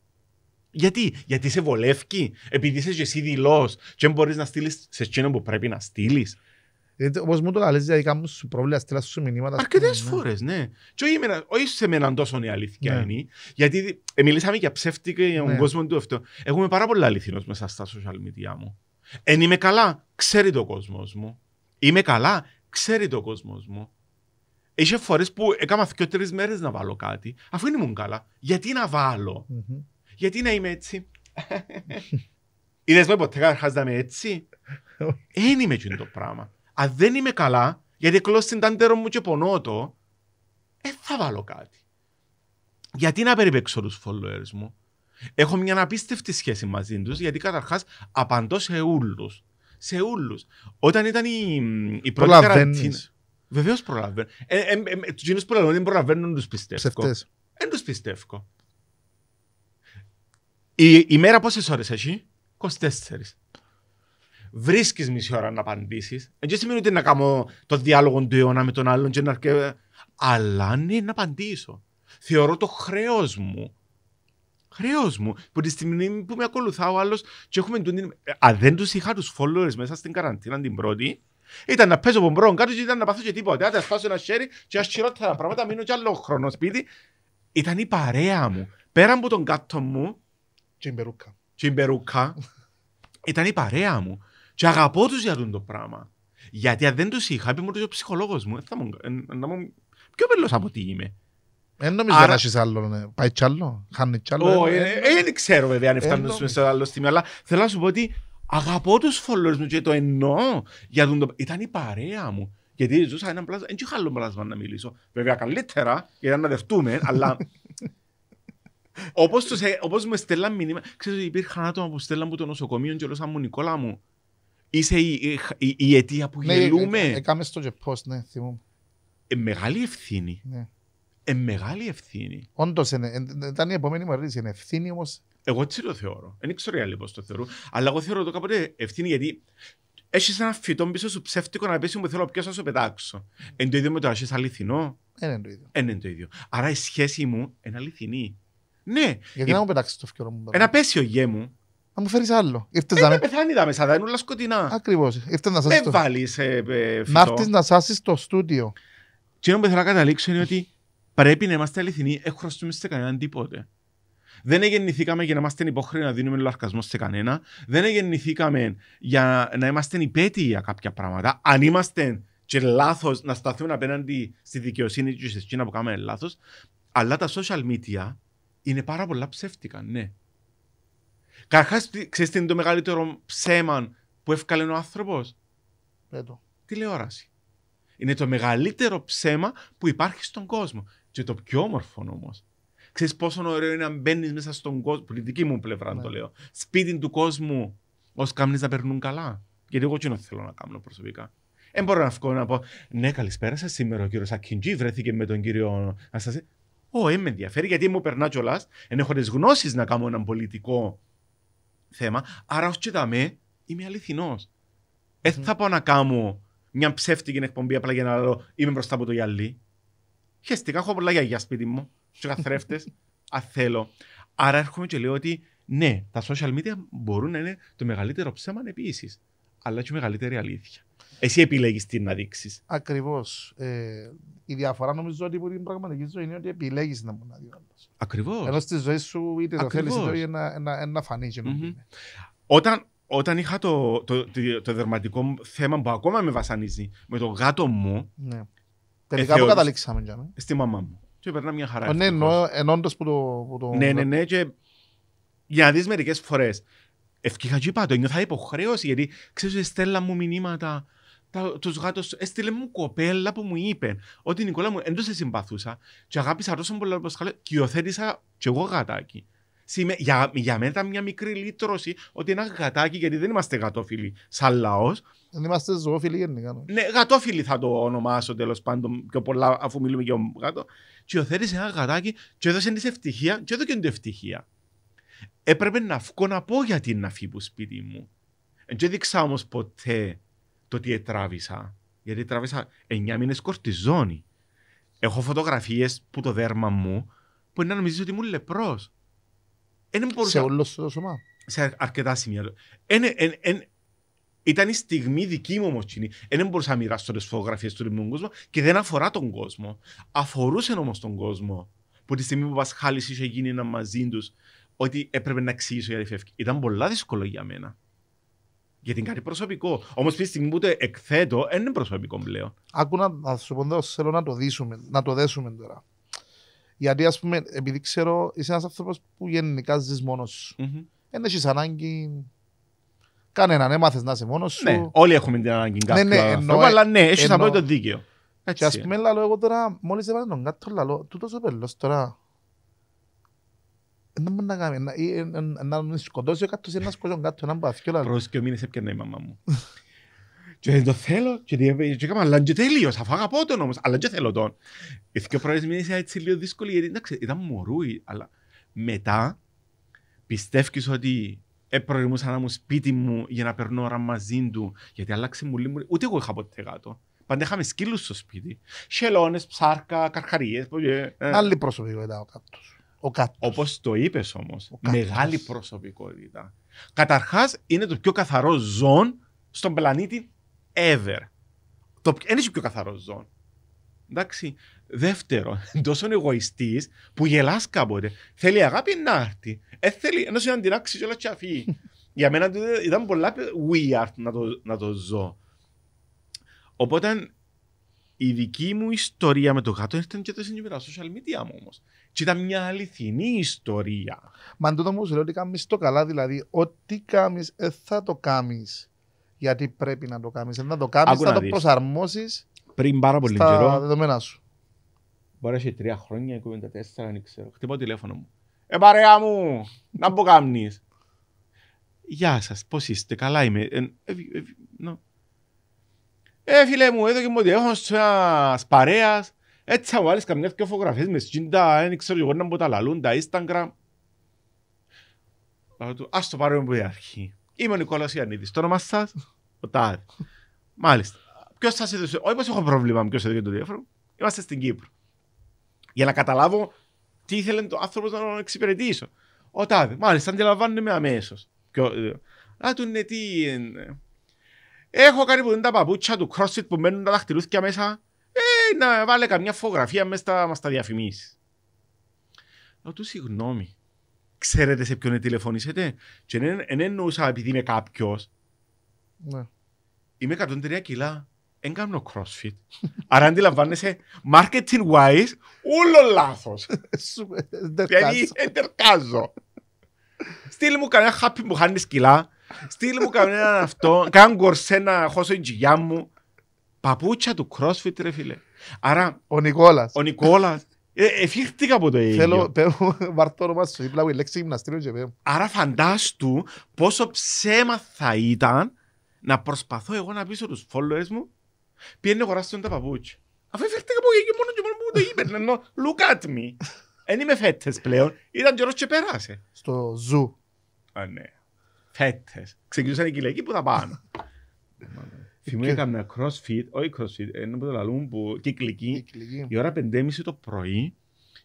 Γιατί, γιατί σε βολεύει, επειδή είσαι εσύ δηλός και δεν μπορείς να στείλεις σε εκείνο που πρέπει να στείλεις. Γιατί όπως μου το λέει, δηλαδή κάμουν σου πρόβλημα, στείλα σου μηνύματα. Αρκετές ναι. φορές, ναι. Και όχι σε μεναν τόσο η αλήθεια ναι. είναι, γιατί ε, μιλήσαμε για και για τον ναι. κόσμο του αυτό. Εγώ είμαι πάρα πολλά αληθινός μέσα στα social media μου. Εν είμαι καλά, ξέρει το κόσμος μου. Είμαι καλά, ξέρει το κόσμος μου. Είχε φορές που εκανα και δύο-τρει μέρες να βάλω κάτι, αφού ήμουν καλά. Γιατί να βάλω. Mm-hmm. Γιατί να είμαι έτσι. Είδες με ποτέ καταρχάς να είμαι έτσι. Εν είμαι εκείνο το πράγμα. Αν δεν είμαι καλά, γιατί την τάντερο μου και πονώ το, δεν θα βάλω κάτι. Γιατί να περιπέξω τους followers μου. Έχω μια απίστευτη σχέση μαζί τους, γιατί καταρχάς απαντώ σε όλους. Σε όλους. Όταν ήταν η, η πρώτη καραντίνα... Βεβαίως προλαβαίνω. Ε, ε, ε, ε τους που λένε δεν προλαβαίνουν, δεν τους πιστεύω. Δεν τους πιστεύω. Η, ημέρα μέρα πόσες ώρες έχει, 24. Βρίσκεις μισή ώρα να απαντήσεις. Δεν σημαίνει ότι να κάνω το διάλογο του αιώνα με τον άλλον και να αρκεύω. Αλλά ναι, να απαντήσω. Θεωρώ το χρέος μου. Χρέος μου. Που τη στιγμή που με ακολουθά ο άλλος και έχουμε την. Αν δεν τους είχα τους followers μέσα στην καραντίνα την πρώτη, ήταν να παίζω από μπρον κάτω και ήταν να πάθω και τίποτα. Άντε, σπάσω ένα χέρι και ας χειρότερα πράγματα, μείνω κι άλλο χρόνο σπίτι. Ήταν η παρέα μου. Πέρα από τον κάτω μου, Τσιμπερούκα. Τσιμπερούκα. Ήταν η παρέα μου. Και αγαπώ τους για το πράγμα. Γιατί αν δεν τους είχα, πει μου ο ε, ψυχολόγος μου. Θα ε, μου, πιο πελός από τι είμαι. Δεν νομίζω Άρα... να άλλο, ε. πάει κι άλλο, χάνει κι άλλο. Δεν ξέρω βέβαια αν φτάνουμε σε άλλο στιγμή, αλλά θέλω να σου πω ότι αγαπώ τους followers μου και το εννοώ. Για τον... Ήταν η παρέα μου. Γιατί ζούσα έναν πλάσμα, δεν είχα άλλο πλάσμα να μιλήσω. Βέβαια καλύτερα, για να δεχτούμε, αλλά Όπως ε, με μου στέλναν μηνύμα, Ξέρω ότι υπήρχαν άτομα που στέλναν από το νοσοκομείο και λούσαν μου Νικόλα μου, είσαι η, η, η αιτία που ναι, γελούμε. Ε, ε, έκαμε στο τζεπό, ναι, θυμούμε. Ε, μεγάλη ευθύνη. Ναι. Ε, μεγάλη ευθύνη. Όντως, ε, ήταν η επόμενη μου ερώτηση, είναι ευθύνη όμως. Εγώ έτσι το θεωρώ. Δεν ξέρω οι άλλοι το θεωρούν. Αλλά εγώ θεωρώ το κάποτε ευθύνη γιατί έχεις ένα φυτό πίσω σου ψεύτικο να πει μου θέλω ποιος να σου πετάξω. Mm. Εν το ίδιο με το έχεις αληθινό. Είναι το ίδιο. Είναι το ίδιο. Άρα η σχέση μου είναι αληθινή. Ναι. Γιατί ε, να μου πετάξεις το φιόρο μου. Ένα ε, πέσιο γέ μου. Να μου φέρεις άλλο. Δεν ε, να πεθάνει τα μέσα, είναι όλα σκοτεινά. Ακριβώς. Ήρθες να σας το... Να έρθεις να σάσεις το στούντιο. Τι που θέλω να καταλήξω είναι ότι πρέπει να είμαστε αληθινοί. Έχω χρωστούμε σε κανέναν τίποτε. Δεν γεννηθήκαμε για να είμαστε υπόχρεοι να δίνουμε λαρκασμό σε κανένα. Δεν γεννηθήκαμε για να είμαστε υπέτειοι για κάποια πράγματα. Αν είμαστε και λάθος να σταθούμε απέναντι στη δικαιοσύνη και σε να που κάνουμε λάθος. Αλλά τα social media είναι πάρα πολλά ψεύτικα, ναι. Καρχά, ξέρεις τι είναι το μεγαλύτερο ψέμα που έφκαλε ο άνθρωπος. Τηλεόραση. Είναι το μεγαλύτερο ψέμα που υπάρχει στον κόσμο. Και το πιο όμορφο όμως. Ξέρεις πόσο ωραίο είναι να μπαίνεις μέσα στον κόσμο. Που δική μου πλευρά ναι. το λέω. Σπίτι του κόσμου, ως κάμνη να περνούν καλά. Γιατί εγώ τι θέλω να κάνω προσωπικά. Δεν μπορώ να βγω να πω, ναι, καλησπέρα σας. Σήμερα ο κύριος Ακιντζή βρέθηκε με τον κύριο όχι, με ενδιαφέρει γιατί μου περνά κιόλας. ενώ έχω τις γνώσεις να κάνω έναν πολιτικό θέμα. Άρα, ως και δαμέ, είμαι αληθινός. Δεν θα πάω να κάνω μια ψεύτικη εκπομπή απλά για να λέω είμαι μπροστά από το γυαλί. Χαίρεστηκα έχω πολλά για σπίτι μου, στου καθρέφτες, αν θέλω. Άρα έρχομαι και λέω ότι ναι, τα social media μπορούν να είναι το μεγαλύτερο ψέμα επίση, αλλά και μεγαλύτερη αλήθεια. Εσύ επιλέγεις τι να δείξεις. Ακριβώς. Ε, η διαφορά νομίζω ότι μπορεί την πραγματική ζωή είναι ότι επιλέγεις να μου να δείξει. Ακριβώς. Ενώ στη ζωή σου είτε το θέλεις είτε να, να, να φανείς. Mm-hmm. Όταν, όταν είχα το, το, το, το δερματικό θέμα που ακόμα με βασανίζει με το γάτο μου. Ναι. Ε, Τελικά που καταλήξαμε. Για, Στη μαμά μου. Και περνά μια χαρά. Ε, ναι, ενώντα που το. το... Ναι, ναι, ναι. Και για να δεις μερικές φορές. ευχήχα και είπα το, νιώθα υποχρέωση γιατί ξέρεις Στέλλα μου μηνύματα τους γάτους Έστειλε μου κοπέλα που μου είπε ότι η Νικόλα μου δεν σε συμπαθούσα. Και αγάπησα τόσο πολύ όπως χαλέ. Και υιοθέτησα κι εγώ γατάκι. Σημε, για, για μένα ήταν μια μικρή λύτρωση ότι ένα γατάκι, γιατί δεν είμαστε γατόφιλοι σαν λαός. Δεν είμαστε ζωόφιλοι γενικά. Ναι, ναι γατόφιλοι θα το ονομάσω τέλος πάντων πιο πολλά, αφού μιλούμε για γάτο. Και υιοθέτησε ένα γατάκι, και έδωσε της ευτυχία, και έδωσε την ευτυχία. Έπρεπε να βγω να πω γιατί να φύγω σπίτι μου. Δεν έδειξα όμως ποτέ το ότι έτραβησα, Γιατί τράβησα 9 μήνε κορτιζόνη. Έχω φωτογραφίες που το δέρμα μου που είναι να νομίζεις ότι ήμουν λεπρός. Σε όλο το σώμα. Σε αρκετά σημεία. ήταν η στιγμή δική μου όμως κοινή. Δεν μπορούσα να μοιράσω τις φωτογραφίες του ρημνού κόσμου και δεν αφορά τον κόσμο. Αφορούσε όμως τον κόσμο. Που τη στιγμή που ο Πασχάλης είχε γίνει ένα μαζί τους, ότι έπρεπε να εξηγήσω τη φεύγη. Ήταν πολλά δύσκολο για μένα. Γιατί είναι κάτι προσωπικό. Όμως τη στιγμή που το εκθέτω, δεν είναι προσωπικό πλέον. Άκου να, σου πω, θέλω να το δείσουμε, να το δέσουμε τώρα. Γιατί, ας πούμε, επειδή ξέρω, είσαι ένας άνθρωπος που γενικά ζεις μόνος σου. Δεν έχεις ανάγκη κανέναν. Έμαθες να είσαι μόνος ναι, σου. Ναι, όλοι έχουμε την ανάγκη ναι, κάποιου. Ναι, ναι, αλλά ναι, έχεις να το δίκαιο. Έτσι. Και α πούμε, λέω εγώ τώρα, μόλις έβαλε τον κάτω, λέω, τούτος ο πελός τώρα δεν μπορεί να κάνει. Να σκοτώσει ο κάτω, να σκοτώσει ο κάτω, να μπαθεί. Προς και ο μήνες έπιανε η μαμά μου. Και δεν το θέλω, και έκανα αλλά και τέλειος, αφού αγαπώ τον όμως, αλλά δεν θέλω τον. Οι δύο πρώτες μήνες ήταν έτσι λίγο δύσκολοι, γιατί εντάξει, ήταν μωρούι, αλλά μετά πιστεύεις ότι προτιμούσα να μου σπίτι μου για να περνώ ώρα μαζί του, γιατί άλλαξε μου λίγο, ούτε εγώ είχα ποτέ γάτο. Πάντα είχαμε σκύλους στο σπίτι. Σελώνες, ψάρκα, καρχαρίες. Ε. Άλλη προσωπικότητα ο κάτω. Όπως το είπες όμως, μεγάλη προσωπικότητα. Καταρχάς, είναι το πιο καθαρό ζών στον πλανήτη ever. Το είναι πιο καθαρό ζών. Εντάξει. Δεύτερο, τόσο εγωιστής που γελάς κάποτε. Θέλει αγάπη να έρθει. Ε, θέλει να την αντινάξει όλα τσαφή. Για μένα ήταν πολλά weird να το, να το ζω. Οπότε η δική μου ιστορία με το γάτο ήταν και το συνήθω social media μου όμως. Και ήταν μια αληθινή ιστορία. Μα αν τούτο μου λέω ότι κάνεις το καλά, δηλαδή ό,τι κάνεις, θα το κάνεις. Γιατί πρέπει να το κάνεις. Δεν θα το κάνεις, θα το προσαρμόσεις. Πριν πάρα πολύ στα δεδομένα σου. Μπορεί να έχει τρία χρόνια, 24, αν ξέρω. Χτυπώ τηλέφωνο μου. Ε, παρέα μου, να μπω κάμνη. Γεια σας, πώς είστε, καλά είμαι. Ε, ε, ε, ε, φίλε μου, εδώ και μου ότι έχω ένας παρέας. Έτσι ε, θα βάλεις καμιά δυο φωτογραφίες μες σκίντα, δεν ε, ξέρω εγώ να μου τα λαλούν, τα Instagram. ας το πάρουμε από την αρχή. Είμαι ο Νικόλας Ιαννίδης, το όνομα σας, ο Τάδε. Μάλιστα. Ποιος σας έδωσε, όχι πως έχω πρόβλημα με ποιος έδωσε το διάφορο. είμαστε στην Κύπρο. Για να καταλάβω τι ήθελε το άνθρωπο να τον εξυπηρετήσω. Ο Τάδε, μάλιστα, αντιλαμβάνομαι αμέσως. Ε, Α, του είναι τι. Είναι. Έχω κάνει που είναι τα παπούτσια του CrossFit που μένουν τα δαχτυλούθια μέσα. Ε, να βάλε καμιά φωτογραφία μέσα στα, μας τα διαφημίσεις. Λέω του συγγνώμη. Ξέρετε σε ποιον τηλεφωνήσετε. Και δεν εννοούσα επειδή είμαι κάποιος. Ναι. Είμαι 103 κιλά. Δεν κάνω crossfit. Άρα αντιλαμβάνεσαι, marketing wise, όλο λάθος. Δηλαδή, εντερκάζω. Στείλ μου κανένα χάπι που χάνεις κιλά Στείλ μου κανέναν αυτό, καν κορσέ να χώσω η τζιγιά μου. Παπούτσια του CrossFit ρε φίλε. Άρα... Ο Νικόλας. Ο Νικόλας. Ε, εφήχτηκα από το ίδιο. Θέλω, πέμπω, το όνομα σου, δίπλα μου η λέξη γυμναστήριο και πέμπω. Άρα φαντάστου πόσο ψέμα θα ήταν να προσπαθώ εγώ να πείσω τους followers μου πιένε αγοράσουν τα παπούτσια. Αφού εφήχτηκα από εκεί μόνο και μόνο που το είπε, ενώ look at me. Εν είμαι φέτες πλέον, ήταν καιρός και πέρασε. Στο ζου. Α, ναι φέτες. Ξεκινούσαν οι που θα πάνω. ένα crossfit, όχι crossfit, ένα από το λαλούν που κυκλική, η ώρα 5.30 το πρωί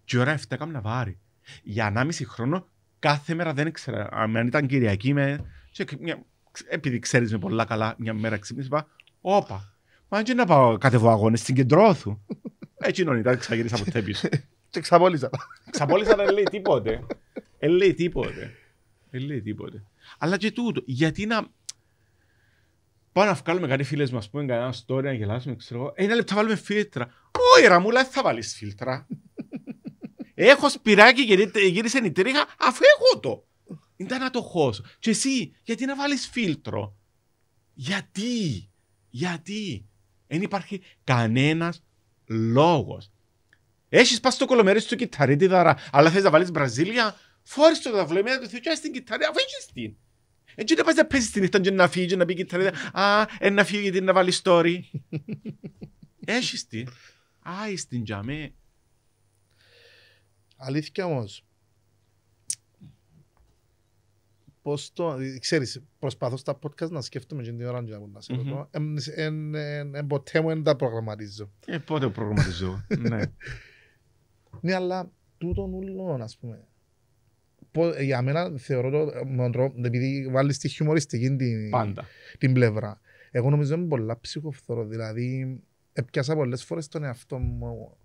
και η ώρα 7 να βάρει. Για 1,5 χρόνο κάθε μέρα δεν ήξερα. Αν ήταν Κυριακή, με... επειδή ξέρει με πολλά καλά, μια μέρα ξύπνησε, είπα, Όπα, μα έτσι να πάω κατεβώ αγώνες στην κεντρώθου. Έτσι είναι, ήταν ξαγυρίσα ποτέ σου. Και ξαπόλυσα. Ξαπόλυσα δεν λέει τίποτε. Δεν λέει τίποτε. Δεν λέει τίποτε. Αλλά και τούτο. Γιατί να. Πάμε να βγάλουμε κάτι φίλε μα, είναι κανένα story να γελάσουμε, ξέρω εγώ. Ε, ένα θα βάλουμε φίλτρα. Όχι, ραμούλα, θα βάλει φίλτρα. έχω σπυράκι γιατί γύρισε η τρίχα, αφού έχω το. Ήταν να το χώσω. Και εσύ, γιατί να βάλει φίλτρο. Γιατί, γιατί. Δεν υπάρχει κανένα λόγο. Έχει πα στο κολομέρι του κυταρίτιδα, αλλά θε να βάλει Βραζίλια. Φόρεις το καταβλέμια του Θεού και στην κυταρία, αφού έχεις την. Έτσι δεν πας να παίζεις την νύχτα και να φύγει να πει κυταρία, α, ε, να φύγει γιατί να βάλει story. έχεις την. Α, είσαι την τζαμέ. Αλήθεια όμως, πώς το... Ξέρεις, προσπαθώ στα podcast να σκέφτομαι και την ώρα να σε ρωτώ. Ποτέ μου δεν τα προγραμματίζω. Ε, πότε προγραμματίζω, ναι. Ναι, αλλά τούτον ούλον, ας πούμε. Ε, για μένα θεωρώ το ε, μοντρό, επειδή βάλεις τη χιουμοριστική την, Πάντα. την πλευρά. Εγώ νομίζω είμαι πολλά ψυχοφθόρο, δηλαδή έπιασα πολλές φορές τον εαυτό μου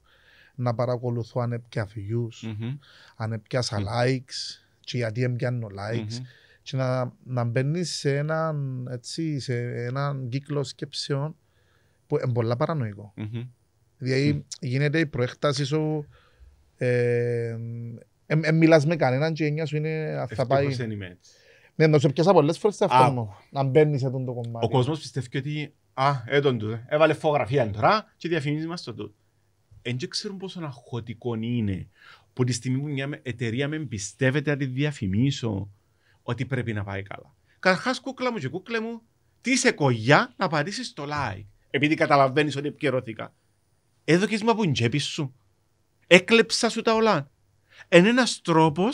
να παρακολουθώ αν έπια views, mm-hmm. αν έπιασα mm-hmm. likes και γιατί έπιανω likes mm-hmm. και να, να μπαίνεις σε έναν, έτσι, σε έναν κύκλο σκέψεων που είναι πολλά παρανοϊκό. Δηλαδή γίνεται η προέκταση σου ε, Εν μιλάς με κανέναν και εννιά σου είναι θα πάει... δεν είμαι έτσι. Ναι, να σε πιάσα πολλές φορές σε αυτό μου, να μπαίνεις εδώ το κομμάτι. Ο κόσμος πιστεύει ότι α, έτον ε, του, ε, έβαλε φωγραφία τώρα και διαφημίζει μας το τούτο. Εν και ξέρουν πόσο αναχωτικό είναι που τη στιγμή που μια εταιρεία με εμπιστεύεται να τη διαφημίσω ότι πρέπει να πάει καλά. Καταρχάς κούκλα μου και κούκλα μου, τι σε κογιά να πατήσεις το like. Επειδή καταλαβαίνεις ότι επικαιρώθηκα. Έδωκες ε, μου από την τσέπη σου. Έκλεψα σου τα όλα είναι ένα τρόπο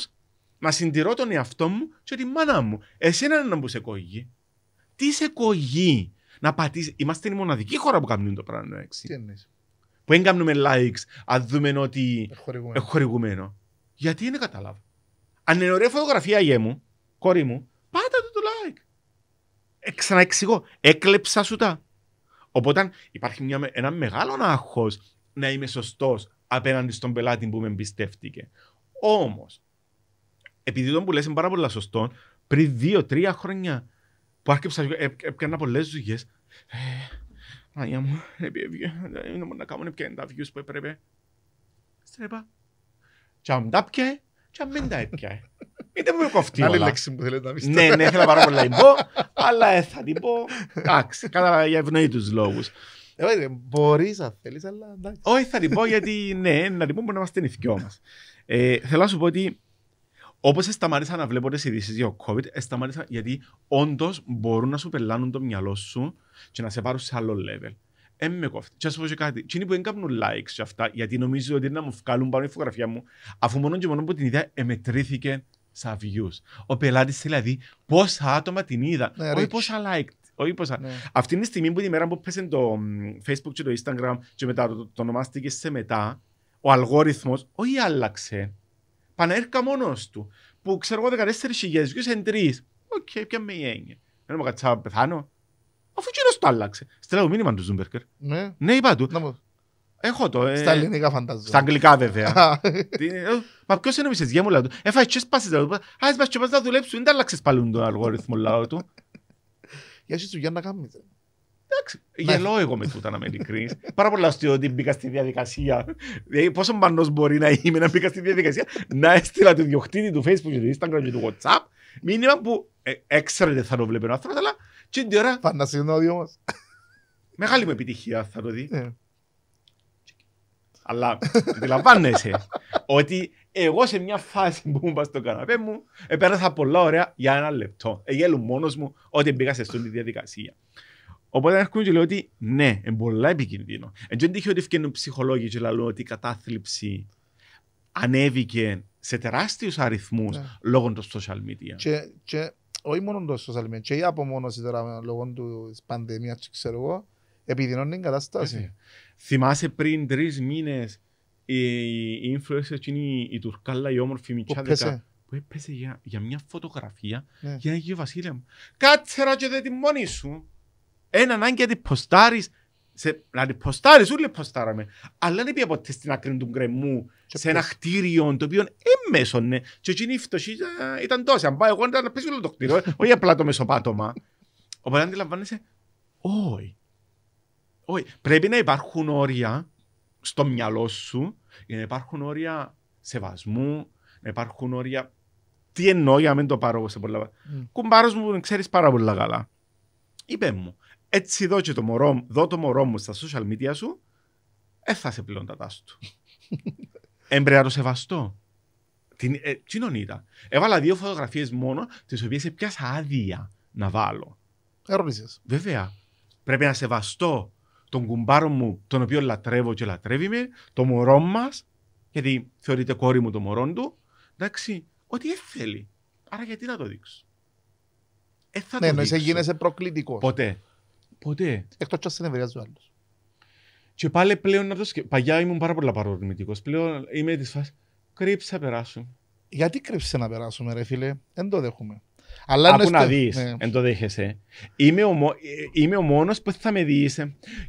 να συντηρώ τον εαυτό μου και τη μάνα μου. Εσένα να μου σε κογεί. Τι σε κογεί να πατήσεις. Είμαστε η μοναδική χώρα που κάνουμε το πράγμα. Τι Εμείς. Που δεν κάνουμε likes, αν δούμε ότι. Εχορηγουμένο. Ε, Γιατί είναι καταλάβω. Αν είναι ωραία φωτογραφία, αγέ μου, κόρη μου, πάτα το το like. Ε, ξαναεξηγώ. Έκλεψα σου τα. Οπότε υπάρχει μια, ένα μεγάλο άγχος να είμαι σωστός απέναντι στον πελάτη που με εμπιστεύτηκε. Όμως, επειδή τον που λες είναι πάρα πολύ σωστό, πριν δύο-τρία χρόνια που άρχισα ε, έπαιρνα πολλέ ζωέ. Ε, Αγία μου, δεν μπορεί να κάνω πια τα views που έπρεπε. Στρέπα. Τι αν τα πιέ, τι αν μην τα έπιε. Είτε μου κοφτεί όλα. Άλλη λέξη που θέλετε να πιστεύω. Ναι, ναι, θέλω πάρα πολύ να πω, αλλά ε, θα την πω. Εντάξει, κατάλαβα για ευνοεί τους λόγους. Μπορείς αν θέλεις, αλλά εντάξει. Όχι, θα την πω γιατί ναι, να την πω μπορεί να είμαστε νηθιό μας. Ε, θέλω να σου πω ότι Όπως σταμάτησα να βλέπω τις ειδήσεις για το COVID, σταμάτησα γιατί όντως μπορούν να σου πελάνουν το μυαλό σου και να σε πάρουν σε άλλο level. Εν με κόφτει. Και α πω και κάτι. Τι είναι που δεν κάνουν likes σε αυτά, γιατί νομίζω ότι είναι να μου βγάλουν πάνω η φωτογραφία μου, αφού μόνο και μόνο που την ιδέα εμετρήθηκε σαν views. Ο πελάτης δηλαδή πόσα άτομα την είδα, ναι, όχι πόσα like. Όχι πόσα. Ναι. Αυτή είναι η στιγμή που τη μέρα που πέσε το Facebook και το Instagram και μετά το, το ονομάστηκε σε μετά, ο αλγόριθμος όχι άλλαξε. Πανέρχεται μόνος του. Που ξέρω εγώ 14.000, ποιο είναι τρεις. Οκ, ποια με έννοια. Δεν μου κατσά πεθάνω. Αφού κύριο το άλλαξε. Στέλνω το μήνυμα του Ζούμπερκερ. Ναι. ναι, είπα του. Να... Έχω το. Ε... Στα ελληνικά φαντάζομαι. Στα αγγλικά βέβαια. Ε, μα ποιος είναι ο μισή λαό του. Έφαγε και σπάσεις τα λεπτά. Α, πα και πας να δουλέψεις, Δεν άλλαξε παλούν τον αλγόριθμο λαό του. Για σου για να κάνουμε. Εντάξει, γελώ εγώ με τούτα να με ειλικρή. Πάρα πολύ αστείο ότι μπήκα στη διαδικασία. Δηλαδή πόσο μπανός μπορεί να είμαι να μπήκα στη διαδικασία να έστειλα του διοχτήτη του Facebook και του Instagram και του WhatsApp μήνυμα που ε, έξερε ότι θα το βλέπει ο άνθρωπος αλλά και ώρα... Φαντασινόδιο όμως. Μεγάλη μου επιτυχία θα το δει. Ε. Αλλά αντιλαμβάνεσαι ότι εγώ σε μια φάση που μου στο καναπέ μου, πέρασα πολλά ωραία για ένα λεπτό. Εγέλου μόνος μου ότι μπήκα σε αυτή τη διαδικασία. Οπότε έρχομαι και λέω ότι ναι, είναι πολύ επικίνδυνο. Εν τότε είχε ότι φτιάχνουν ψυχολόγοι και λέω ότι η κατάθλιψη ανέβηκε σε τεράστιους αριθμούς ναι. λόγω των social media. Και, και όχι μόνο των social media, και η απομόνωση τώρα λόγω της πανδημίας, ξέρω εγώ, επιδεινώνει την κατάσταση. Θυμάσαι πριν τρεις μήνες η influencer οι η Τουρκάλα, η όμορφη Μιτσάδικα που έπεσε για, για μια φωτογραφία ναι. για να γίνει βασίλεια μου. Κάτσε ρε και δεν τη μόνη σου. Ένα ανάγκη να την ποστάρεις, σε, να την ποστάρεις, όλοι ποστάραμε. Αλλά δεν πήγα ποτέ στην άκρη του γκρεμού, σε πώς. ένα χτίριο το οποίο έμεσονε. Ναι. Και εκείνη η φτωχή ήταν τόση. Αν πάει εγώ να πέσει όλο το χτίριο, όχι απλά το μεσοπάτωμα. Οπότε αντιλαμβάνεσαι, όχι. Όχι, πρέπει να υπάρχουν όρια στο μυαλό σου, για να υπάρχουν όρια σεβασμού, να υπάρχουν όρια. Τι εννοώ για να μην το πάρω εγώ σε πολλά. Mm. Κουμπάρος μου ξέρεις πάρα πολύ καλά. Είπε μου, έτσι δω και το μωρό, δω το μωρό μου στα social media σου, έφτασε ε, πλέον τα τάση του. Έμπρεα το σεβαστό. Την, ε, κοινωνίτα. Έβαλα δύο φωτογραφίες μόνο, τις οποίες πιάσα άδεια να βάλω. Ερώτησε. Βέβαια. Πρέπει να σεβαστώ τον κουμπάρο μου, τον οποίο λατρεύω και λατρεύει με, το μωρό μας, γιατί θεωρείται κόρη μου το μωρό του. Εντάξει, ό,τι θέλει. Άρα γιατί να το δείξω. Ε, θα ναι, το ναι, σε γίνεσαι προκλητικός. Ποτέ. Ποτέ. Εκτός και συνεδριάζει ο άλλο. Και πάλι πλέον να το σκεφτώ. Παγιά ήμουν πάρα πολύ παρορμητικός. Πλέον είμαι της φάσης. Κρύψε να περάσουν. Γιατί κρύψε να περάσουμε, ρε φίλε, δεν το δέχομαι. Αλλά Άκου να δει, δεν ναι. το δέχεσαι. Είμαι ο, μο... ο μόνος που θα με δεις.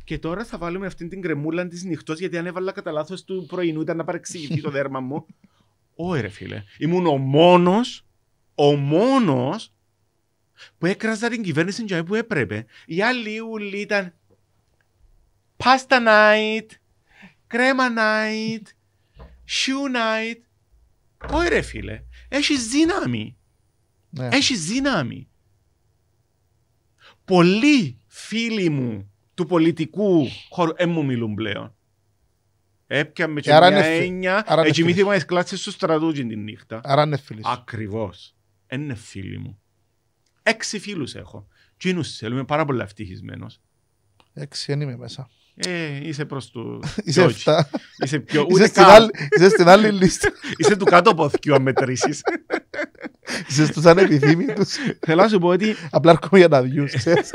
Και τώρα θα βάλουμε αυτή την κρεμούλα της νυχτός, γιατί αν έβαλα κατά λάθος του πρωινού ήταν να παρεξηγηθεί το δέρμα μου. Όχι, ρε φίλε. Ήμουν ο μόνος, ο μόνος που έκραζα την κυβέρνηση και που έπρεπε. Οι άλλοι ούλοι ήταν pasta night, κρέμα night, shoe night. Όχι ρε φίλε, έχεις δύναμη. Ναι. Έχεις δύναμη. Πολλοί φίλοι μου του πολιτικού χώρου δεν μου μιλούν πλέον. Έπιαμε και ε, μια έννοια, και ε, τις κλάτσες του στρατού την νύχτα. Άρα είναι φίλοι Ακριβώς. Ε, είναι φίλοι μου. Έξι φίλους έχω. Τι είναι θέλω, πάρα πολύ ευτυχισμένος. Έξι, δεν είμαι μέσα. Ε, είσαι προς του... Είσαι εφτά. Είσαι, πιο... είσαι, στην άλλη, είσαι στην άλλη λίστα. είσαι του κάτω από αυτού αν μετρήσεις. είσαι στους ανεπιθύμητους. Θέλω να σου πω ότι... Απλά έρχομαι για να διούς, Κάπω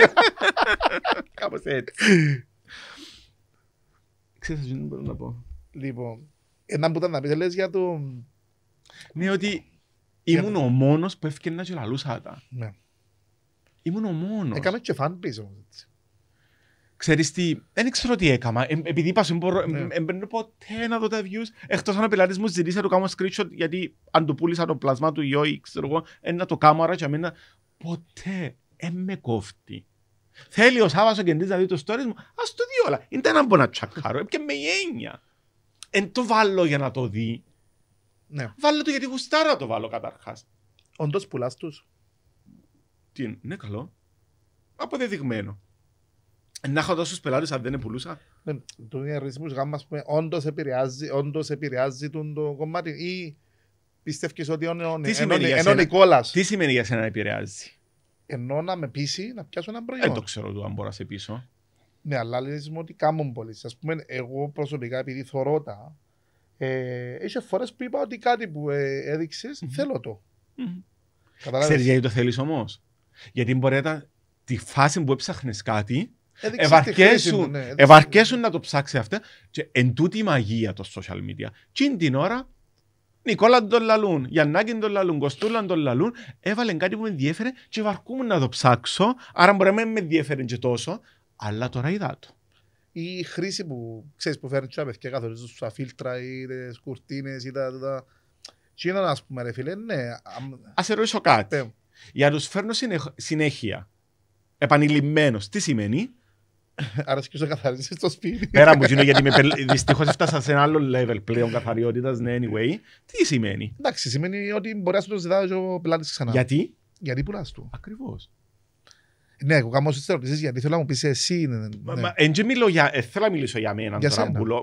Κάπως έτσι. Ξέρεις, δεν μπορώ να πω. Λοιπόν, ένα που ήταν να πεις, λες για το... Ναι, ότι ήμουν ο μόνος που έφυγε να γελαλούσα τα. Ναι. Ήμουν ο μόνος. Έκαμε και φαν όμως Ξέρεις τι, δεν ξέρω τι έκαμα, ε, επειδή είπα σου, δεν ναι. ε, ποτέ να δω τα views, εκτός αν ο πελάτης μου ζητήσε να το κάνω screenshot, γιατί αν του πούλησα το πλασμά του ή ξέρω εγώ, ε, να το κάνω άρα και αμήνα. ποτέ, δεν με κόφτει. Θέλει ο Σάββας ο Κεντής να δει το story μου, ας το δει όλα. Είναι ένα μπορώ να τσακάρω, ε, και με έννοια. Εν το βάλω για να το δει. Ναι. Βάλω το γιατί γουστάρα το βάλω καταρχάς. Όντως πουλάς τους. Τι είναι, ναι, καλό. Αποδεδειγμένο. Να έχω τόσους πελάτες αν δεν πουλούσα. Του διαρρισμού γάμμα, όντως επηρεάζει, όντως επηρεάζει τον το κομμάτι. Ή πιστεύεις ότι είναι ο Νικόλας. Τι σημαίνει για σένα να επηρεάζει. Ενώ να με πείσει να πιάσω ένα προϊόν. Δεν το ξέρω το αν μπορώ να σε πείσω. Ναι, αλλά λέει μου ότι κάμουν πολύ. Ας πούμε, εγώ προσωπικά επειδή θωρώ τα. Ε, Είχε φορές που είπα ότι κάτι που ε, έδειξες mm-hmm. θέλω το. Mm-hmm. Ξέρεις γιατί το θέλεις όμως. Γιατί μπορεί να τη φάση που έψαχνες κάτι, ευαρκέσουν, ναι, ευαρκέσουν να το ψάξει αυτό Και εν τούτη η μαγεία των social media. Και είναι την ώρα Νικόλα τον λαλούν, Γιαννάκη τον λαλούν, Κοστούλα τον λαλούν, έβαλε κάτι που με ενδιέφερε και βαρκούμουν να το ψάξω, άρα μπορεί να με ενδιέφερε και τόσο, αλλά τώρα είδα το. Η χρήση που ξέρεις που φέρνει τσάπε και καθορίζουν στα φίλτρα ή τις κουρτίνες ή τα... Τι είναι, ας πούμε ρε φίλε, ναι. Ας ερωτήσω κάτι. Για να τους φέρνω συνέχεια. Επανειλημμένος. Τι σημαίνει. Άρα και να καθαρίσει το σπίτι. Πέρα μου, γιατί δυστυχώς έφτασα σε ένα άλλο level πλέον καθαριότητας. Ναι, anyway. Τι σημαίνει. Εντάξει, σημαίνει ότι μπορεί να το ζητάει ο πελάτης ξανά. Γιατί. Γιατί πουλάς του. Ακριβώς. Ναι, εγώ κάμω στι ερωτήσεις γιατί θέλω να μου πεις εσύ. Ναι. ναι. μιλώ για. Ε, θέλω να μιλήσω για μένα. Για τώρα, πουλώ.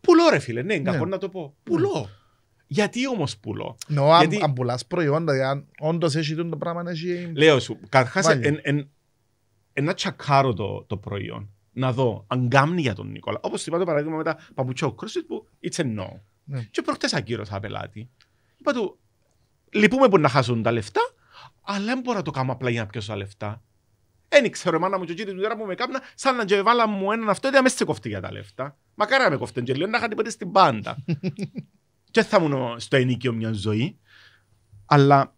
πουλώ, ρε φίλε. Ναι, είναι να το πω. Πουλώ. Ναι. Γιατί όμως πουλώ. Νο, no, Γιατί... αν πουλάς προϊόντα, δηλαδή, αν όντως έχει το πράγμα να έχει. Λέω σου, καταρχάς, ένα τσακάρο το, το προϊόν. Να δω αν κάμνει για τον Νικόλα. Όπως είπα το παράδειγμα με τα παπουτσό κρούσιτ που it's a no. Ναι. Και προχτές ακύρωσα πελάτη. Είπα του, λυπούμε που να χάσουν τα λεφτά, αλλά δεν μπορώ να το κάνω απλά για να πιώσω τα λεφτά. Δεν ξέρω, μάνα μου και του κύριος που με κάπνα, σαν να τζεβάλα μου έναν αυτό, δεν με σε κοφτεί για τα λεφτά. Μακάρα με κοφτεί, δεν λέω να είχα τίποτε στην πάντα. και θα ήμουν στο ενίκιο μια ζωή, αλλά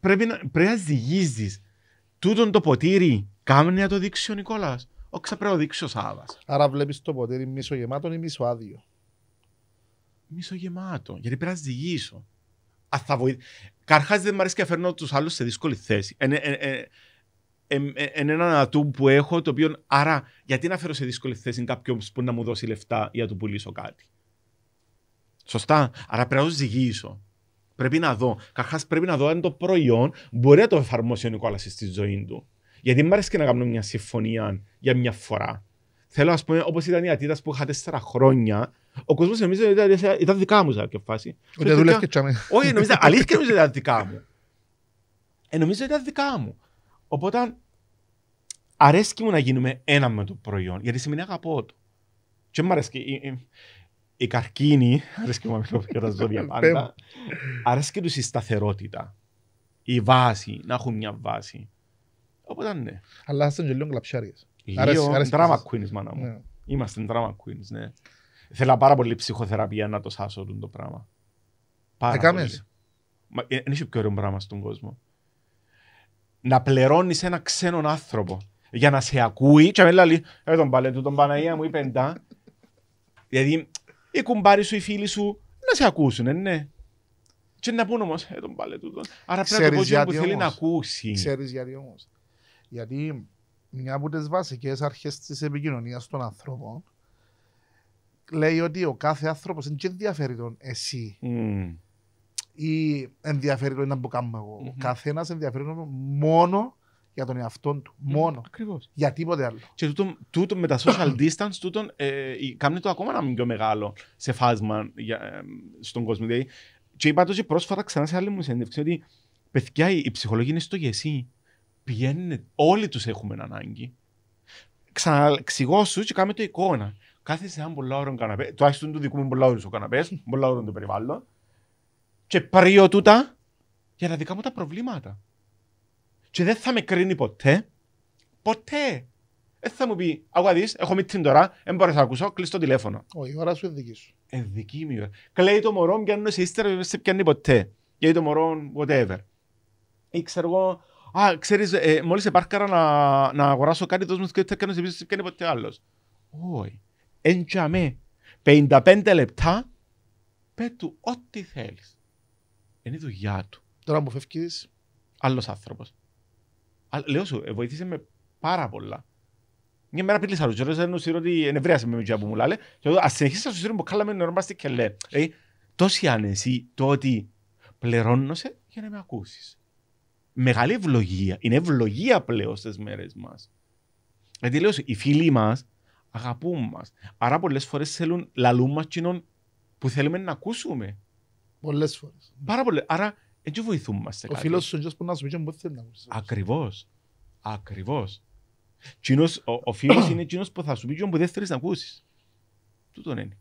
πρέπει να, πρέπει να ζυγίζεις Τούτο το ποτήρι, κάμνια το δείξει ο Νικόλας. πρέπει να δείξει ο Σάββας. Άρα βλέπεις το ποτήρι μισογεμάτο ή μισοάδιο. Μισογεμάτο, γιατί πρέπει να ζυγίσω. Καρχάς δεν μου αρέσει και φέρνω τους άλλους σε δύσκολη θέση. Ε, ε, ε, είναι ένα ατού που έχω το οποίο. Άρα, γιατί να φέρω σε δύσκολη θέση κάποιον που να μου δώσει λεφτά για να του πουλήσω κάτι. Σωστά. Άρα πρέπει να το ζυγίσω. Πρέπει να δω. Καχά πρέπει να δω αν το προϊόν μπορεί να το εφαρμόσει ο Νικόλα στη ζωή του. Γιατί μου αρέσει και να κάνω μια συμφωνία για μια φορά. Θέλω, ας πούμε, όπως ήταν η Ατίδα που είχα τέσσερα χρόνια, ο κόσμος νομίζει ότι ήταν, δικά μου σε κάποια φάση. Ότι δουλεύει και Όχι, αλήθεια νομίζω ότι ήταν δικά μου. Ε, νομίζω ότι ήταν δικά μου. Οπότε, αρέσκει μου να γίνουμε ένα με το προϊόν, γιατί σημαίνει αγαπώ το. Και μου αρέσκει. Ε, ε, η καρκίνη, αρέσκει μου να για τα ζώδια πάντα, αρέσκει τους η σταθερότητα, η βάση, να έχουν μια βάση. Οπότε ναι. Αλλά άσταν και λίγο κλαψιάριες. Λίγο drama queens, μάνα μου. Ναι. Είμαστε drama queens, ναι. Θέλω πάρα πολύ ψυχοθεραπεία να το σάσω το πράγμα. Πάρα Εκάμες. πολύ. Ε, Είναι και πιο ωραίο πράγμα στον κόσμο. Να πληρώνεις ένα ξένον άνθρωπο για να σε ακούει και με λέει, ε τον Παλέτου, τον Παναγία μου είπε εντά. Γιατί οι κουμπάροι σου, οι φίλοι σου, να σε ακούσουν, ε, ναι. Και να πούν όμως, ε, τον πάλε Άρα πρέπει να το πω που θέλει να ακούσει. Ξέρεις γιατί όμως. Γιατί μια από τις βασικές αρχές της επικοινωνίας των ανθρώπων λέει ότι ο κάθε άνθρωπος δεν ενδιαφέρει τον εσύ. Mm. Ή ενδιαφέρει τον να μπουκάμω εγώ. Mm-hmm. Ο καθένας ενδιαφέρει τον μόνο για τον εαυτό του. Ε, Μόνο. Για τίποτε άλλο. Και τούτο, τούτο με τα social distance, τούτο, ε, κάνει το ακόμα να μην πιο μεγάλο σε φάσμα για, ε, στον κόσμο. Δηλαδή, και είπα τόσο πρόσφατα ξανά σε άλλη μου συνέντευξη ότι παιδιά, η ψυχολογία είναι στο γεσί. Πηγαίνουν, όλοι τους έχουμε ανάγκη. Ξαναξηγώ σου και κάνουμε το εικόνα. σε έναν πολλά ώρα καναπέ, τουλάχιστον του δικού μου πολλά ώρα ο καναπές, πολλά ώρα το περιβάλλον, και τούτα για τα δικά μου τα προβλήματα και δεν θα με κρίνει ποτέ. Ποτέ. Δεν θα μου πει, αγώ δεις, έχω την τώρα, δεν μπορώ να ακούσω, κλείσω το τηλέφωνο. Όχι, η ώρα σου είναι δική σου. Είναι δική μου η ώρα. Κλαίει το μωρό μου και αν είναι ύστερα, δεν σε πιάνει ποτέ. Γιατί το μωρό, whatever. Ή ε, ξέρω εγώ, α, ξέρεις, ε, μόλις επάρκαρα να, να αγοράσω κάτι, δώσ' μου και θα κάνω σε πίσω, σε πιάνει ποτέ άλλος. Όχι. Εν τζαμέ. 55 λεπτά, πέ του ό,τι θέλεις. Είναι η δουλειά του. Τώρα μου φεύγεις. Άλλος άνθρωπος λέω σου, ε, βοήθησε με πάρα πολλά. Μια μέρα πήλησα ο γερός, ενώ σύρω ότι ενευρίασε με μία που μου λέει. Και λέω, ας συνεχίσει να σου σύρω που κάλαμε νορμάστη και λέει. τόση άνεση το ότι πληρώνω σε για να με ακούσεις. Μεγάλη ευλογία. Είναι ευλογία πλέον στις μέρες μας. Γιατί λέω σου, οι φίλοι μας αγαπούν μας. Άρα πολλές φορές θέλουν λαλούμα κοινών που θέλουμε να ακούσουμε. Πολλές φορές. Πάρα πολλές. Άρα έτσι βοηθούν μας Ο φίλος σου και που να σου πει μπορεί να σου πει. Ακριβώς. Ακριβώς. ο, ο φίλος είναι εκείνο που θα σου πει και που δεν θέλεις να ακούσεις. Τούτον είναι.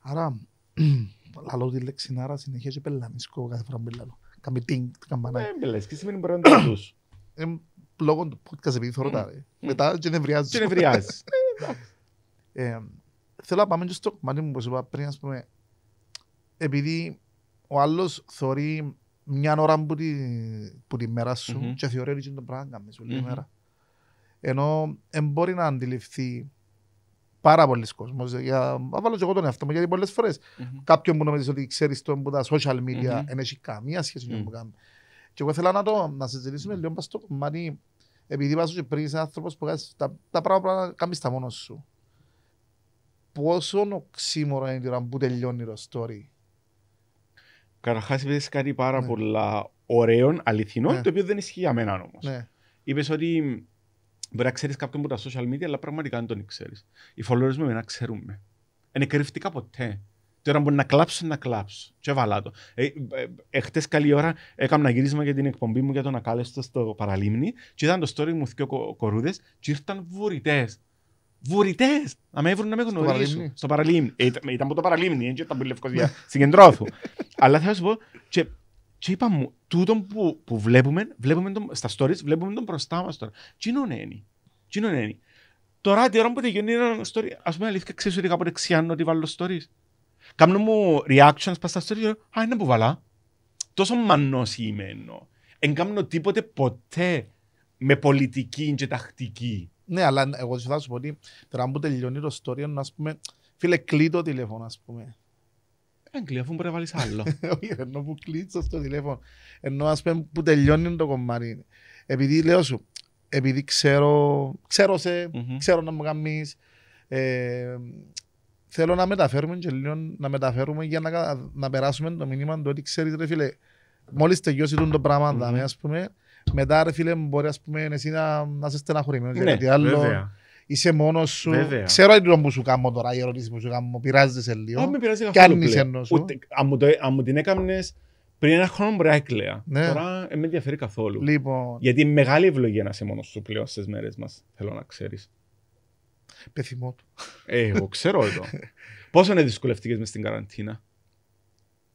Άρα, λαλό τη λέξη να συνεχεία και πελαμισκό κάθε φορά που μιλάω. Κάμε τίνγκ, καμπανάκι. Ε, μιλές και σημαίνει μπορεί να το ε, Λόγω του podcast επειδή θωρώ τα ε. mm. Μετά και νευριάζεις. Και νευριάζεις. Ε, θέλω να πάμε και στο κομμάτι μου, όπως είπα πριν, ας πούμε, επειδή ο άλλος θεωρεί μια ώρα που τη, που τη μέρα σου mm-hmm. και θεωρεί ότι το πράγμα κάνεις όλη mm-hmm. τη μέρα. Ενώ μπορεί να αντιληφθεί πάρα πολλοί κόσμος. Ε, για, θα βάλω και εγώ τον εαυτό μου, γιατί πολλές φορές mm-hmm. κάποιον που νομίζεις ότι ξέρεις τον που τα social media δεν έχει καμία σχέση με mm-hmm. που κάνει. Και εγώ ήθελα να, το, να συζητήσουμε λίγο στο κομμάτι, επειδή είπα και πριν είσαι άνθρωπος που κάνεις τα, τα πράγματα κάνεις τα μόνος σου. Πόσο οξύμορο είναι η ώρα που τελειώνει το story Καταρχάς, είπες κάτι πάρα ναι. πολλά ωραίων, αληθινό, ναι. το οποίο δεν ισχύει για μένα όμως. Ναι. Είπες ότι μπορεί να ξέρεις κάποιον από τα social media, αλλά πραγματικά δεν τον ξέρεις. Οι followers μου να ξέρουν με. Δεν κρύφτηκα ποτέ. Τώρα μπορεί να κλάψω, να κλάψω. Και έβαλα το. Ε, ε, Εχθές καλή ώρα έκανα γύρισμα για την εκπομπή μου για τον ακάλεστο στο παραλίμνη και ήταν το story μου δύο κορούδες και ήρθαν βουρητές. Βουρητές! Να με έβρουν να με γνωρίσουν. Στο παραλίμνη. Ε, ήταν από το παραλίμνη, έτσι ήταν πολύ λευκό ναι. Συγκεντρώθου. Αλλά θέλω να σου πω, και, είπα μου, τούτο που, βλέπουμε, βλέπουμε στα stories, βλέπουμε τον μπροστά μας τώρα. Τι είναι Τι είναι Τώρα τι ώρα που τελειώνει ένα story, ας πούμε, αλήθεια, ξέρεις ότι κάποτε ξιάνω ότι βάλω stories. Κάνω μου reactions πας στα stories, λέω, α, είναι που βαλά. Τόσο μανό είμαι ενώ. Εν κάνω τίποτε ποτέ με πολιτική και τακτική. Ναι, αλλά εγώ θα σου πω ότι τώρα που τελειώνει το story, να πούμε, φίλε, κλεί το τηλέφωνο, ας πούμε. Δεν κλεί, αφού μπορεί να βάλεις άλλο. Όχι, ενώ που κλείσω στο τηλέφωνο. Ενώ, ας πούμε, που τελειώνει το κομμάτι. Επειδή, λέω σου, επειδή ξέρω, ξέρω σε, mm-hmm. ξέρω να μου κάνεις, ε, θέλω να μεταφέρουμε και λίγο να μεταφέρουμε για να, να περάσουμε το μήνυμα το ότι ξέρεις ρε φίλε, μόλις τελειώσει το πράγμα, mm-hmm. δάμε, ας πούμε, μετά, ρε φίλε, μπορεί πούμε, εσύ να, να είσαι στεναχωρημένο ναι, για κάτι άλλο. Βέβαια. Είσαι μόνος σου. Βέβαια. Ξέρω τι που σου κάνω τώρα, οι ερωτήση που σου κάνω. Πειράζεσαι λίγο. Όχι, με καθόλου. Κι αν σου. Αν μου την έκανε πριν ένα χρόνο μπορεί να έκλαια. Ναι. Τώρα δεν με ενδιαφέρει καθόλου. Λοιπόν. Γιατί μεγάλη ευλογία να είσαι μόνος σου πλέον στις μέρες μας, θέλω να ξέρεις. Πεθυμώ του. Ε, εγώ ξέρω εδώ. Πόσο είναι δυσκολευτικές μες στην καραντίνα.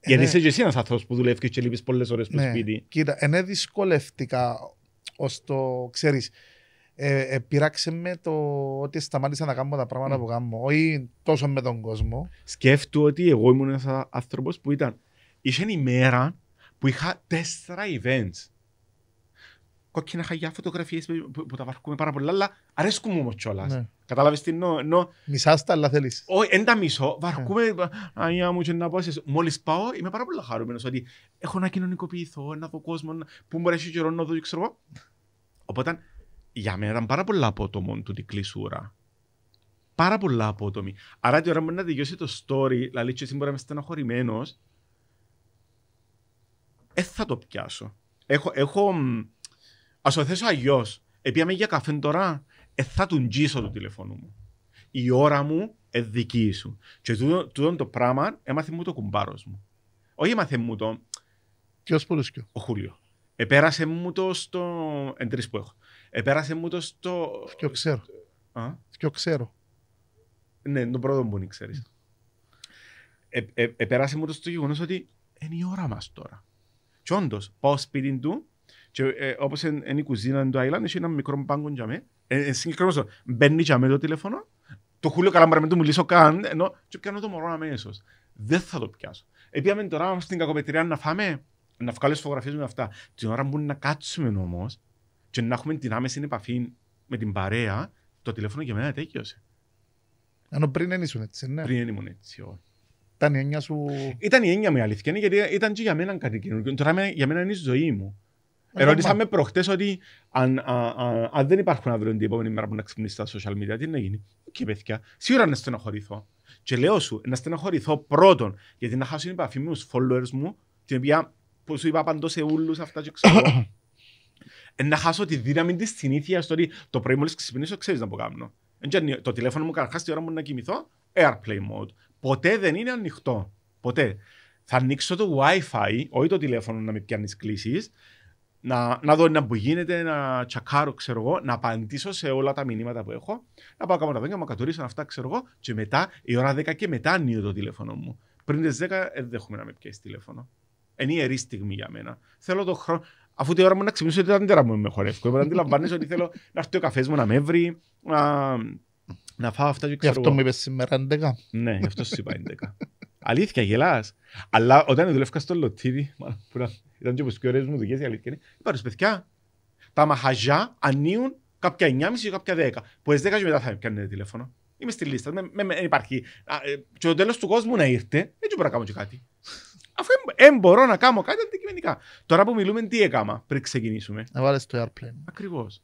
Γιατί είσαι και εσύ ένας άνθρωπος που δουλεύεις και λείπεις πολλές ώρες στο ναι. σπίτι. Κοίτα, ενέ δυσκολεύτηκα ως το ξέρεις. Ε, ε, πειράξε με το ότι σταμάτησα να κάνω τα πράγματα που mm. κάνω, όχι τόσο με τον κόσμο. Σκέφτομαι ότι εγώ ήμουν ένας άνθρωπος που ήταν, είχε ημέρα που είχα τέσσερα events κόκκινα χαγιά φωτογραφίες που, που, τα βαρκούμε πάρα πολλά, αλλά αρέσκουν μου όμως κιόλας. Ναι. Κατάλαβες τι εννοώ. Νο... Μισάς τα, αλλά θέλεις. Όχι, δεν τα μισώ. Βαρκούμε, ναι. αγιά μου και να πω, μόλις πάω είμαι πάρα πολύ χαρούμενος ότι έχω να κοινωνικοποιηθώ, να δω κόσμο, που μπορεί να καιρός να δω, ξέρω Οπότε, για μένα ήταν πάρα πολλά απότομο του την κλεισούρα. Πάρα πολλά απότομη. Άρα τη ώρα μπορεί να δικαιώσει το story, δηλαδή και εσύ μπορεί να είμαι στενοχωρημένος, ε, θα το πιάσω. Έχω, έχω, Ας το θέσω αλλιώς. Επειδή για καφέ τώρα, ε, θα τον τζίσω του τηλεφώνου μου. Η ώρα μου ε, δική σου. Και τούτο, τούτο το πράγμα έμαθε μου το κουμπάρος μου. Όχι έμαθε μου το. Ποιο πουλούσκιο. Ο Χούλιο. Επέρασε μου το στο. Εν τρεις που έχω. Επέρασε μου το στο. Ποιο ξέρω. Α? Ποιο ξέρω. Ναι, τον πρώτο που ξέρεις. Ε, ε, επέρασε μου το στο γεγονός ότι είναι η ώρα μας τώρα. Και όντως, πάω σπίτι του και, ε, όπως είναι η κουζίνα του Άιλαν, έχει ένα μικρό πάγκο για μένα. Ε, ε Συγκεκριμένο, μπαίνει για μένα το τηλέφωνο, το χούλιο καλά μπρε, μην του μιλήσω καν, ενώ και πιάνω το μωρό αμέσω. Δεν θα το πιάσω. Επειδή τώρα στην κακοπετριά να φάμε, να βγάλω φωτογραφίε με αυτά. Την ώρα που να κάτσουμε όμως και να έχουμε την άμεση επαφή με την παρέα, το τηλέφωνο για μένα τέκειωσε. Ενώ πριν δεν ήσουν έτσι, ναι. Πριν ήμουν έτσι, όχι. Ήταν η έννοια σου. Ήταν η έννοια μου, αλήθεια, γιατί ήταν και για μένα κάτι καινούργιο. Τώρα για μένα είναι η ζωή μου. Ερώτησαμε προχτές ότι αν, α, α, αν, δεν υπάρχουν αύριο την επόμενη μέρα που να ξυπνήσει στα social media, τι να γίνει. Και παιδιά, σίγουρα να στενοχωρηθώ. Και λέω σου, να στενοχωρηθώ πρώτον, γιατί να χάσω την επαφή με τους followers μου, την οποία που σου είπα παντό σε όλου αυτά και ξέρω. Ε, να χάσω τη δύναμη της συνήθειας στο ότι το πρωί μόλις ξυπνήσω, ξέρεις να το κάνω. Το τηλέφωνο μου καρχά τη ώρα μου να κοιμηθώ, airplay mode. Ποτέ δεν είναι ανοιχτό. Ποτέ. Θα ανοίξω το WiFi, όχι το τηλέφωνο να με πιάνεις κλήσεις, να, να δω να που γίνεται, να τσακάρω, ξέρω εγώ, να απαντήσω σε όλα τα μηνύματα που έχω, να πάω κάπου να δω και να κατορίσω αυτά, ξέρω εγώ, και μετά, η ώρα 10 και μετά ανοίγω το τηλέφωνο μου. Πριν τις 10 ε, δεν δέχομαι να με πιέσει τηλέφωνο. Είναι ιερή στιγμή για μένα. Θέλω το χρόνο. Αφού τη ώρα μου να ξυπνήσω, δεν ήταν τέρα μου με χορεύκω. Εγώ αντιλαμβάνεσαι ότι θέλω να έρθει ο καφές μου να με βρει, να, να φάω αυτά και ξέρω. Γι' αυτό μου είπες σήμερα 11. Ναι, γι' αυτό σου είπα 11. Αλήθεια, γελάς. Αλλά όταν δουλεύκα στο λοτίδι, μάλλον ήταν και όπως και ωραίες μου δουλειές, η αλήθεια είναι. Είπα, ρε παιδιά, τα μαχαζιά ανοίγουν κάποια 9,5 ή κάποια 10. Που 10 και μετά θα έπιανε τηλέφωνο. Είμαι στη λίστα, δεν υπάρχει. Ε, και το τέλος του κόσμου να ήρθε, δεν μπορώ να κάνω και κάτι. Αφού δεν μπορώ να κάνω κάτι αντικειμενικά. Τώρα που μιλούμε, τι έκανα πριν ξεκινήσουμε. Να βάλεις το airplane. Ακριβώς.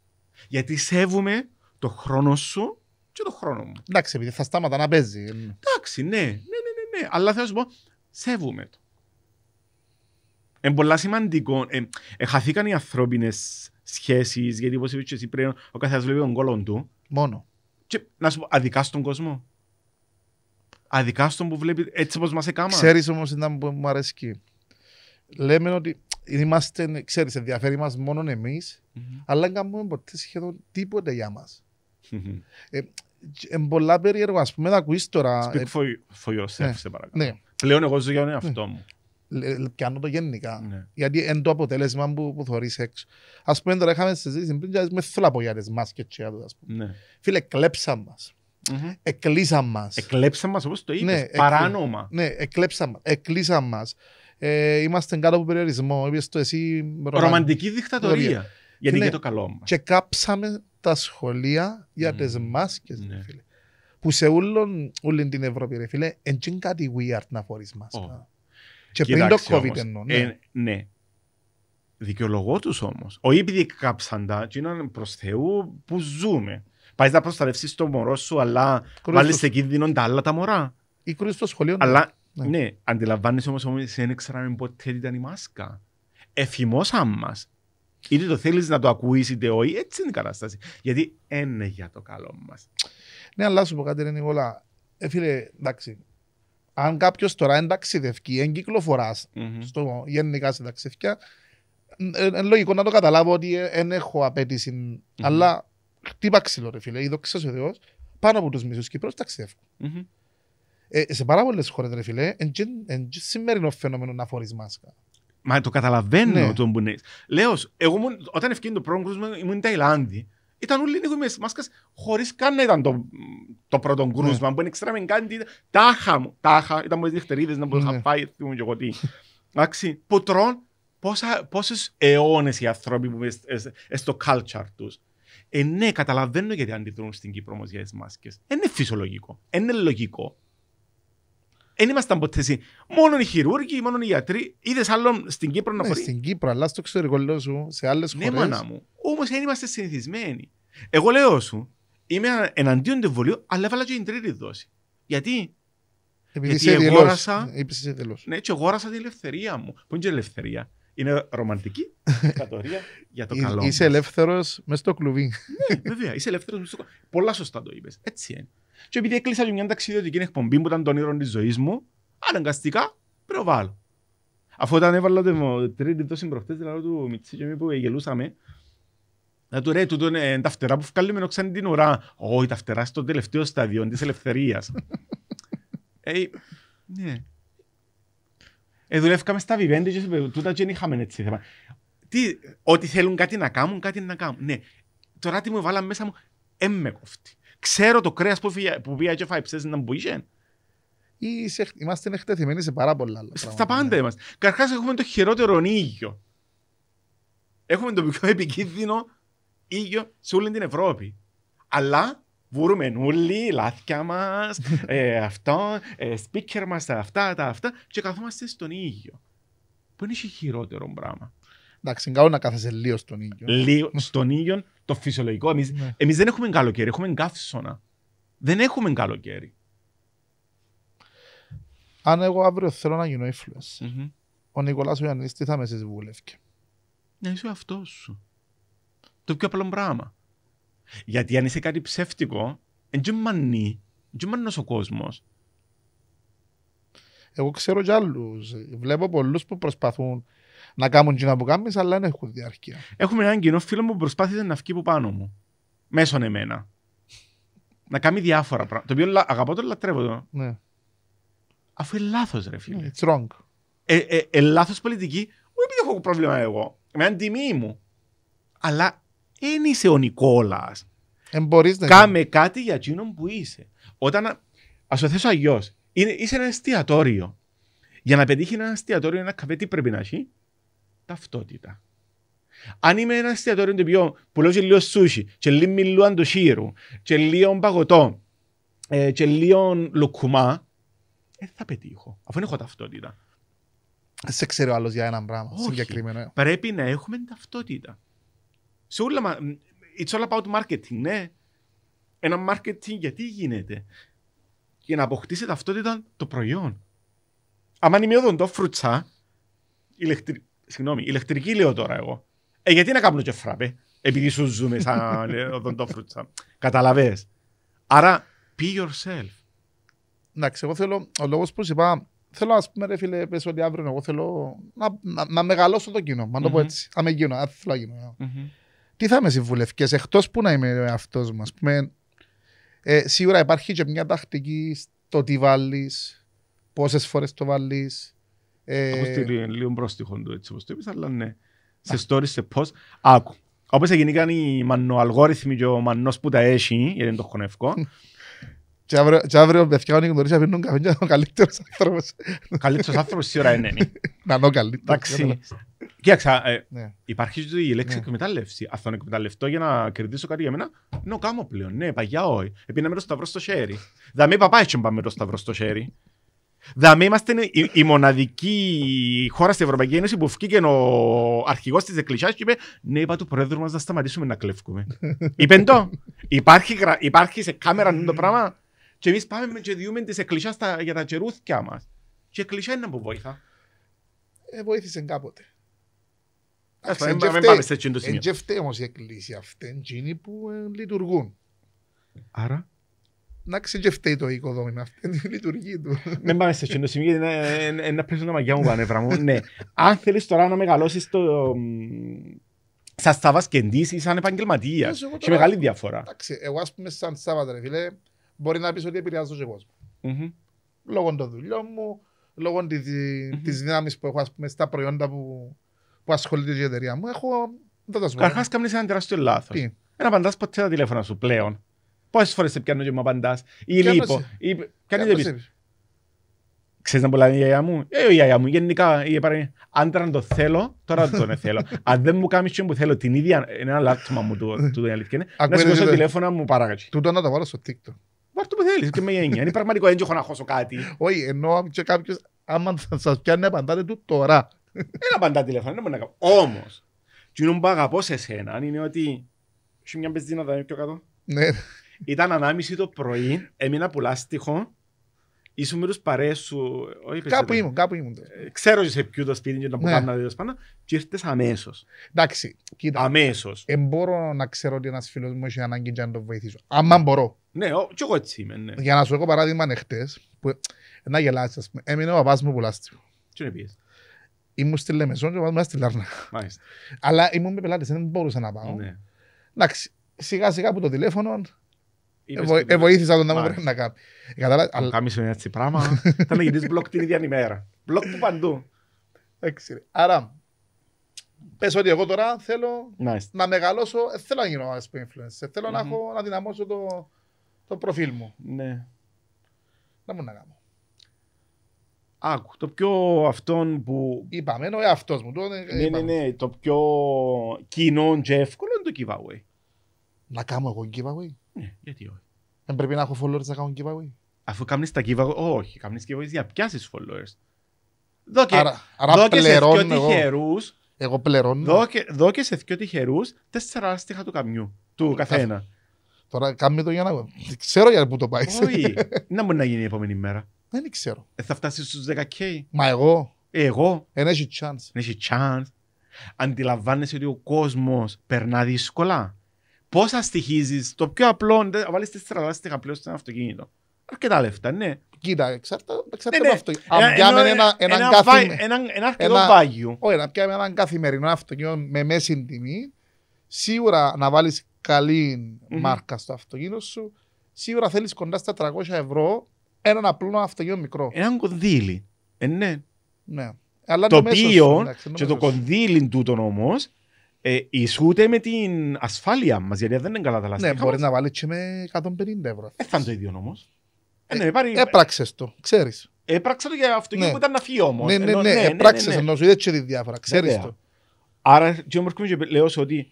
Γιατί σέβουμε το χρόνο σου και το χρόνο μου. Εντάξει, επειδή θα στάματα να παίζει. Εντάξει, ναι, ναι, ναι, ναι, ναι. αλλά θέλω να σου πω, σέβουμε το. Είναι πολύ σημαντικό. Ε, ε, χαθήκαν οι ανθρώπινες σχέσεις, γιατί όπως είπες και εσύ πριν, ο καθένας βλέπει τον κόλλον του. Μόνο. Και να σου πω, αδικά στον κόσμο. Αδικά στον που βλέπει, έτσι όπως μας έκανα. Ξέρεις όμως, ήταν που μου αρέσει. Λέμε ότι είμαστε, ξέρεις, ενδιαφέρει μας μόνο εμεί, mm-hmm. αλλά δεν κάνουμε ποτέ σχεδόν τίποτα για μας. Είναι πολλά περίεργο, ας πούμε, να ακούεις τώρα. Speak for, for yourself, σε παρακαλώ. Ναι. Πλέον εγώ ζω για τον ναι. εαυτό ναι. μου πιάνω το γενικά. Ναι. Γιατί είναι το αποτέλεσμα που, που θεωρεί έξω. Ας πούμε τώρα είχαμε συζήτηση πριν και με θέλω για τις μάσκες και τσιά του. Ναι. Φίλε, κλέψαν μας. Mm-hmm. Εκλείσαν μας. Εκλέψαν μας όπως το είπες, ναι, παράνομα. Ναι, εκλέψαν μας. Εκλείσαν μας. Ε, είμαστε κάτω από περιορισμό. το εσύ... Ρομαντική, ρομαντική δικτατορία. Γιατί είναι ναι. το καλό μας. Και κάψαμε τα σχολεία για mm. μάσκε, ναι. φίλε. Που σε όλη την Ευρώπη, ρε φίλε, δεν κάτι weird να φορείς μάσκα. Oh. Και πριν το COVID εννοώ. Ε, ναι. ναι. Δικαιολογώ τους όμως. Ο επειδή κάψαν τα, είναι προς Θεού που ζούμε. Πάει να προστατεύσεις το μωρό σου, αλλά βάλει σε κίνδυνο τα άλλα τα μωρά. Ή κρούσει στο σχολείο. Ναι. Αλλά ναι, ναι αντιλαμβάνεις όμως ότι δεν ξέραμε ποτέ τι ήταν η μάσκα. μας. Είτε το θέλεις να το ακούεις, είτε όχι. Έτσι είναι η κατάσταση. Γιατί είναι για το καλό μας. Ναι, αλλά σου πω κάτι, είναι ε, εντάξει, αν κάποιος τώρα είναι ταξιδευκή, εν κυκλοφοράς mm-hmm. στο, γενικά σε ταξιδιά, είναι λογικό να το καταλάβω ότι δεν ε, έχω απέτηση. Mm-hmm. Αλλά τι ξύλο, ρε φίλε, Είδω ο Θεός, πάνω από τους μισούς Κύπρους ταξιδεύουν. Mm-hmm. Ε, σε πάρα πολλές χώρες, ρε φίλε, είναι σημερινό φαινόμενο να φορείς μάσκα. Μα το καταλαβαίνω ναι. τον που Λέω, εγώ όταν ευκαιρία το πρόγραμμα ήμουν Ταϊλάνδη ήταν όλοι λίγο με μάσκες χωρίς καν να ήταν το, το πρώτο ναι. κρούσμα που ξέραμε καν τι τάχα μου, τάχα, ήταν πολύ διχτερίδες να μπορούσα να πάει, ναι. μου και εγώ τι. Εντάξει, που τρών πόσες αιώνες οι άνθρωποι που στο culture τους. Ε, ναι, καταλαβαίνω γιατί αντιδρούν στην Κύπρο όμως για τις μάσκες. Ε, είναι φυσιολογικό, ε, είναι λογικό. Ε, δεν ήμασταν ποτέ εσύ. Μόνο οι χειρούργοι, μόνο οι γιατροί. Είδες άλλον στην Κύπρο να φορεί. Ναι, στην Κύπρο, αλλά στο εξωτερικό σου, σε άλλες χώρε. Ναι, μάνα μου. Όμως δεν είμαστε συνηθισμένοι. Εγώ λέω σου, είμαι εναντίον του εμβολίου, αλλά έβαλα και την τρίτη δόση. Γιατί, Επειδή Γιατί εγόρασα. Ναι, και την ελευθερία μου. Που είναι και ελευθερία. Είναι ρομαντική κατορία για το καλό. Είσαι ελεύθερος μες στο κλουβί. ναι, βέβαια, είσαι ελεύθερος μες στο κλουβί. Πολλά σωστά το είπες. Έτσι είναι. Και επειδή έκλεισα και μια ταξιδιωτική εκπομπή που ήταν το όνειρο της ζωής μου, αναγκαστικά προβάλλω. Αφού όταν έβαλα την τρίτη δόση προχτές, δηλαδή του Μιτσί που γελούσαμε, να του ρε, τούτο είναι τα φτερά που βγάλουμε ενώ ξανά την ουρά. Όχι, τα φτερά στο τελευταίο στάδιο της ελευθερίας. Ε, ναι. Ε, δουλεύκαμε στα βιβέντε και τούτα και είχαμε έτσι θέμα. Τι, ότι θέλουν κάτι να κάνουν, κάτι να κάνουν. Ναι. Τώρα τι μου βάλα μέσα μου, έμμε κόφτη. Ξέρω το κρέας που, φύγε, που και φάει ψέσεις να Είσαι, Είμαστε εκτεθειμένοι σε πάρα πολλά άλλα Στα πάντα ναι. είμαστε. Καρχάς έχουμε το χειρότερο νίγιο. Έχουμε το πιο επικίνδυνο ίδιο σε όλη την Ευρώπη. Αλλά βούρουμε όλοι, λάθια μας, ε, αυτό, ε, speaker μας, τα αυτά, τα αυτά, και καθόμαστε στον ίδιο. Που είναι και χειρότερο πράγμα. Εντάξει, καλό να κάθεσαι λίγο στον ίδιο. Λίγο στον ίδιο, το φυσιολογικό. Εμείς ναι. δεν έχουμε καλοκαίρι, έχουμε καύσωνα. Δεν έχουμε καλοκαίρι. Αν εγώ αύριο θέλω να γίνω influencer, mm-hmm. ο Νικολάς Ιωαννής τι θα με συμβούλευκε. Να είσαι αυτό σου. Το πιο απλό πράγμα. Γιατί αν είσαι κάτι ψεύτικο, δεν μανεί, δεν ο κόσμος. Εγώ ξέρω κι άλλους. Βλέπω πολλούς που προσπαθούν να κάνουν κοινά που κάνεις, αλλά δεν έχουν διάρκεια. Έχουμε έναν κοινό φίλο μου που προσπάθησε να βγει από πάνω μου. Μέσον εμένα. να κάνει διάφορα πράγματα. Το οποίο αγαπώ το, λατρεύω Ναι. Αφού είναι λάθος, ρε φίλε. It's wrong. Ε, ε, ε πολιτική, όχι επειδή έχω πρόβλημα εγώ. Με αντιμή μου. Αλλά Εν είσαι ο Νικόλας. Ε, Κάμε κάτι για εκείνον που είσαι. Όταν. Ας το θέσω αλλιώς. Είσαι ένα εστιατόριο. Για να πετύχει ένα εστιατόριο, ένα καφέ, τι πρέπει να έχει. Ταυτότητα. Αν είμαι ένα εστιατόριο το οποίο σε λίγο σούσι, και λίγο μιλού αντοσύρου, και λίγο παγωτό, ε, και λίγο λουκουμά, δεν θα πετύχω, αφού έχω ταυτότητα. σε ξέρει ο άλλος για ένα πράγμα Όχι, συγκεκριμένο. Ε. Πρέπει να έχουμε ταυτότητα. Σε όλα, it's all about marketing, ναι. Ένα marketing γιατί γίνεται. Για να αποκτήσει ταυτότητα το προϊόν. Αν είμαι οδοντό φρουτσά, ηλεκτρι... συγγνώμη, ηλεκτρική λέω τώρα εγώ. Ε, γιατί να κάνω και φράπε, επειδή σου ζούμε σαν οδοντό φρουτσά. Καταλαβες. Άρα, be yourself. Εντάξει, εγώ θέλω, ο λόγος που είπα, θέλω να πούμε ρε φίλε, πες ότι αύριο εγώ θέλω να, να, να μεγαλώσω το κοινό, να το πω έτσι, αν με γίνω, αν θέλω να γίνω. Mm-hmm τι θα είμαι συμβουλευτικές, εκτός που να είμαι αυτό μα. Ε, σίγουρα υπάρχει και μια τακτική στο τι βάλεις, πόσες φορές το βάλεις. Ε... Ακούστε λίγο πρόστιχο το έτσι όπως το είπες, αλλά ναι. Σε stories, σε post. Άκου. Όπως έγινε οι μανοαλγόριθμοι και ο μανός που τα έχει, γιατί δεν το χωνευκό, Και αύριο παιδιά ο Νικοντορής να πίνουν καφέ και είναι ο καλύτερος άνθρωπος. καλύτερος άνθρωπος σίγουρα είναι. Ναι. Να είναι ο καλύτερος. Εντάξει. Κοίταξα, ε, ναι. υπάρχει η ναι. λέξη εκμετάλλευση. Αυτό είναι εκμεταλλευτό για να κερδίσω κάτι για μένα. Νο κάμω πλέον. Ναι, παγιά όχι. Επίναμε το σταυρό στο χέρι. μη παπά έτσι πάμε το σταυρό στο χέρι. μη είμαστε η, μοναδική χώρα στην Ευρωπαϊκή Ένωση που βγήκε ο αρχηγός της εκκλησίας και είπε: Ναι, είπα του Προέδρου μας να σταματήσουμε να κλέφουμε. είπε το. Υπάρχει, υπάρχει σε κάμερα το πράγμα. Και εμείς πάμε και διούμε τις εκκλησιάς για τα τσερούθκια μας. Και εκκλησιά είναι που βοηθά. Ε, βοήθησε κάποτε. Δεν ε, πάμε σε σημείο. Εν και όμως η εκκλησία αυτή είναι που ε, λειτουργούν. Άρα να ξεγευτεί το οικοδόμημα. Αυτή είναι η λειτουργία του. Δεν ναι, πάμε σε αυτό σημείο, γιατί είναι ένα τα μαγιά μου πανεύρα μου. Ναι. Αν θέλεις τώρα να μεγαλώσεις το. Σαν Σάβα και ή σαν επαγγελματίας. Σε μεγάλη διαφορά. Εγώ, ας πούμε, σαν Σάβα, φίλε, μπορεί να πεις ότι επηρεάζω και κόσμο. Mm-hmm. Λόγω των δουλειών μου, λόγω τη mm που έχω πούμε, στα προϊόντα που, που ασχολείται η εταιρεία μου, έχω. Καρχά, κάνεις ένα τεράστιο λάθος. Δεν απαντάς ποτέ τα τηλέφωνα σου πλέον. Πόσες φορές σε πιάνω και μου απαντάς, ή λείπω, ή κάνει δεν Ξέρεις να πολλά η λειπω κανει δεν ξερεις να μπουλαει η γιαγια μου, ε, η γιαγιά μου γενικά, η αν το θέλω, τώρα το δεν θέλω. αν δεν μου κάνεις που θέλω την ίδια, είναι ένα μου του, του, του Βάρ' το που θέλεις και με γένεια. Είναι πραγματικό, δεν έχω να χώσω κάτι. Όχι, ενώ και κάποιος, άμα σας πιάνει να απαντάτε του τώρα. Δεν απαντά τηλέφωνο, δεν μπορεί να κάνω. Όμως, τι είναι που αγαπώ σε σένα είναι ότι... Σου μια μπεζίνα είναι πιο κάτω. Ναι. Ήταν ανάμιση το πρωί, έμεινα πουλάστιχο Ήσουν με τους παρέες σου. Κάπου ήμουν, κάπου ναι. ήμουν. Ε, ξέρω σε ποιο το σπίτι και ναι. να πω να δεις σπάνω. Και ήρθες αμέσως. Εντάξει, κοίτα. Αμέσως. Εν μπορώ να ξέρω ότι ένας φίλος μου έχει ανάγκη για να τον βοηθήσω. Αν μπορώ. Ναι, και εγώ έτσι είμαι. Ναι. Για να σου έχω παράδειγμα νεχτές, Που... Να γελάσεις, ας πούμε. Έμεινε ο παπάς μου πουλάστιο. Τι είναι πιες. Ήμουν στη Λεμεσόν και ο παπάς μου στη Λάρνα. Αλλά ήμουν με πελάτες, δεν μπορούσα να πάω. Ναι. Εντάξει, σιγά σιγά από το τηλέφωνο Εβοήθησα τον να μου πρέπει να κάνει. Αν έτσι πράγμα, θα να γυρίσει μπλοκ την ίδια ημέρα. Μπλοκ του παντού. Άρα, Πες ότι εγώ τώρα θέλω να μεγαλώσω, ε, θέλω να γίνω ένας influencer, ε, θέλω να έχω να δυναμώσω το, προφίλ μου. Ναι. Να μου να κάνω. Άκου, το πιο αυτόν που... Είπαμε, ο εαυτός μου. Ναι, ε, ναι, ναι, το πιο κοινό και εύκολο είναι το giveaway. Να κάνω εγώ giveaway. Ναι, γιατί όχι. Δεν πρέπει να έχω followers να κάνω giveaway. Αφού κάνεις τα giveaway, όχι, κάνεις giveaway για πιάσεις followers. Δω και, άρα, άρα εγώ. Τυχερούς, εγώ πληρώνω. Δω και, σε δυο τυχερούς τέσσερα άστιχα του καμιού, του ε, καθένα. Τώρα κάνουμε το για να... Ξέρω για πού το πάεις. Όχι, να μπορεί να γίνει η επόμενη μέρα. Δεν ξέρω. Ε, θα φτάσεις στους 10k. Μα εγώ. Ε, εγώ. Ένα έχει chance. Ένα έχει chance. Αντιλαμβάνεσαι ότι ο κόσμος περνά δύσκολα θα στοιχίζεις, το πιο απλό, βάλει τη στραλάστιχα πλέον στο αυτοκίνητο. Αρκετά λεφτά, ναι. Κοίτα, ναι, εξαρτάται ναι. από αυτό. Αν ε, πιάμε ε, έναν καθημερινό. Ένα πάγιο. Όχι, να πιάμε έναν καθημερινό αυτοκίνητο με μέση τιμή, σίγουρα να βάλεις καλή μάρκα στο αυτοκίνητο σου, σίγουρα θέλεις κοντά στα 300 ευρώ έναν απλό αυτοκίνητο μικρό. Έναν κονδύλι. Ε, ναι. ναι. Αλλά το οποίο και το κονδύλι τούτον όμως ε, ισούται με την ασφάλεια μας, γιατί δεν είναι καλά τα λάστιχα. Ναι, μπορεί να βάλει και με 150 ευρώ. Ε, θα είναι το ίδιο όμως. Ε, ε, ναι, πάρει... Έπραξες το, ξέρεις. Έπραξε το για αυτό ναι. που ήταν να φύγει όμως. Ναι ναι, ε, ναι, ναι, ναι, ναι, ναι, ναι, έπραξε ενώ σου είδες τη διάφορα, ξέρεις το. Άρα, και όμω και λέω ότι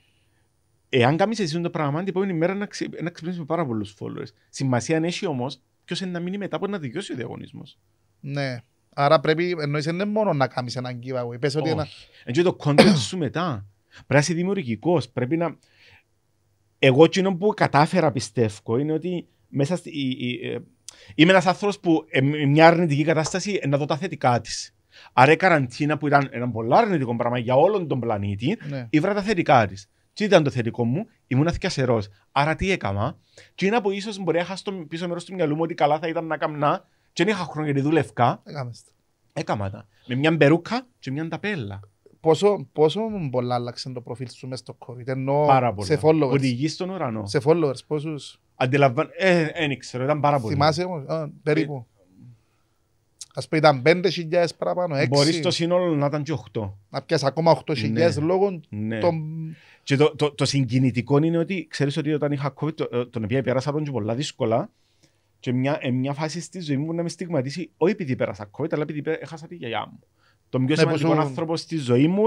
εάν κάνεις εσύ το πράγμα, την επόμενη μέρα να, ξυ... να ξυπνήσει με πάρα πολλούς followers. Σημασία αν έχει όμως ποιος είναι να μείνει μετά από να δικαιώσει ο διαγωνισμός. Ναι. Άρα πρέπει, εννοείς, δεν είναι μόνο να κάνεις έναν giveaway. Πες ότι ένα... Εν το content σου μετά. Πρέπει να είσαι δημιουργικός. Πρέπει να. Εγώ εκείνο που κατάφερα πιστεύω είναι ότι μέσα στη... Ε, είμαι ένας άνθρωπος που ε, μια αρνητική κατάσταση ε, να δω τα θετικά της. Άρα η καραντίνα που ήταν ένα πολύ αρνητικό πράγμα για όλον τον πλανήτη, ναι. ήβρα τα θετικά της. Τι ήταν το θετικό μου, ήμουν αθιασερό. Άρα τι έκανα, και είναι που ίσως μπορεί να είχα στο πίσω μέρος του μυαλού μου ότι καλά θα ήταν να καμνά, και δεν είχα χρόνο γιατί δούλευκα. Έκανα Με μια μπερούκα και μια ταπέλα πόσο, πόσο πολλά άλλαξε το προφίλ σου μέσα στο COVID. Ενώ πάρα πολλά. σε followers. Οδηγείς στον ουρανό. Σε followers, πόσους. Αντιλαμβάνω. Ε, δεν ξέρω, ήταν πάρα πολύ. Θυμάσαι όμως, α, περίπου. Ας πω ήταν 5.000 παραπάνω, 6. Μπορείς το σύνολο να ήταν και 8. Να πιάσεις ακόμα 8.000 ναι. λόγω ναι. των... Και το, το, το συγκινητικό είναι ότι ξέρεις ότι όταν είχα COVID, το, τον οποίο πέρασα τον και πολλά δύσκολα, και μια, ε, μια φάση στη ζωή μου να με στιγματίσει, όχι επειδή πέρασα COVID, αλλά επειδή έχασα τη γιαγιά μου. Το πιο ναι, σημαντικό πόσο... άνθρωπο στη ζωή μου,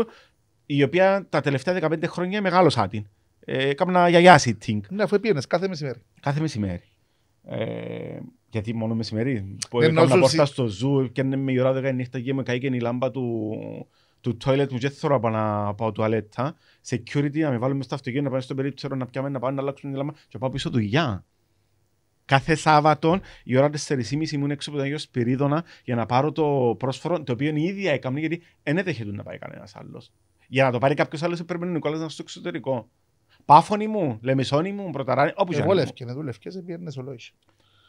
η οποία τα τελευταία 15 χρόνια μεγάλωσα την. Ε, Κάμνα γιαγιά sitting. Ναι, αφού πήγαινε κάθε μεσημέρι. Κάθε μεσημέρι. Ε, γιατί μόνο μεσημέρι. Ναι, έκανα πόρτα στο ζου και με η ώρα δεν νύχτα και με και η λάμπα του, του toilet μου και θέλω να πάω τουαλέτα. Security να με βάλουμε στο αυτοκίνητο να πάνε στο περίπτωση να πιάμε να πάνε να αλλάξουν τη λάμπα και πάω πίσω του γεια. Κάθε Σάββατο η ώρα 4.30 ήμουν έξω από τον Άγιο Σπυρίδωνα για να πάρω το πρόσφορο, το οποίο η ίδια έκανε γιατί δεν έτυχε να πάει κανένας άλλος. Για να το πάρει κάποιος άλλος έπρεπε να είναι στο εξωτερικό. Πάφωνη μου, λεμισόνη μου, πρωταράνη, όπου και να είναι. με δουλεύκες, δεν πιέρνε ο λόγο.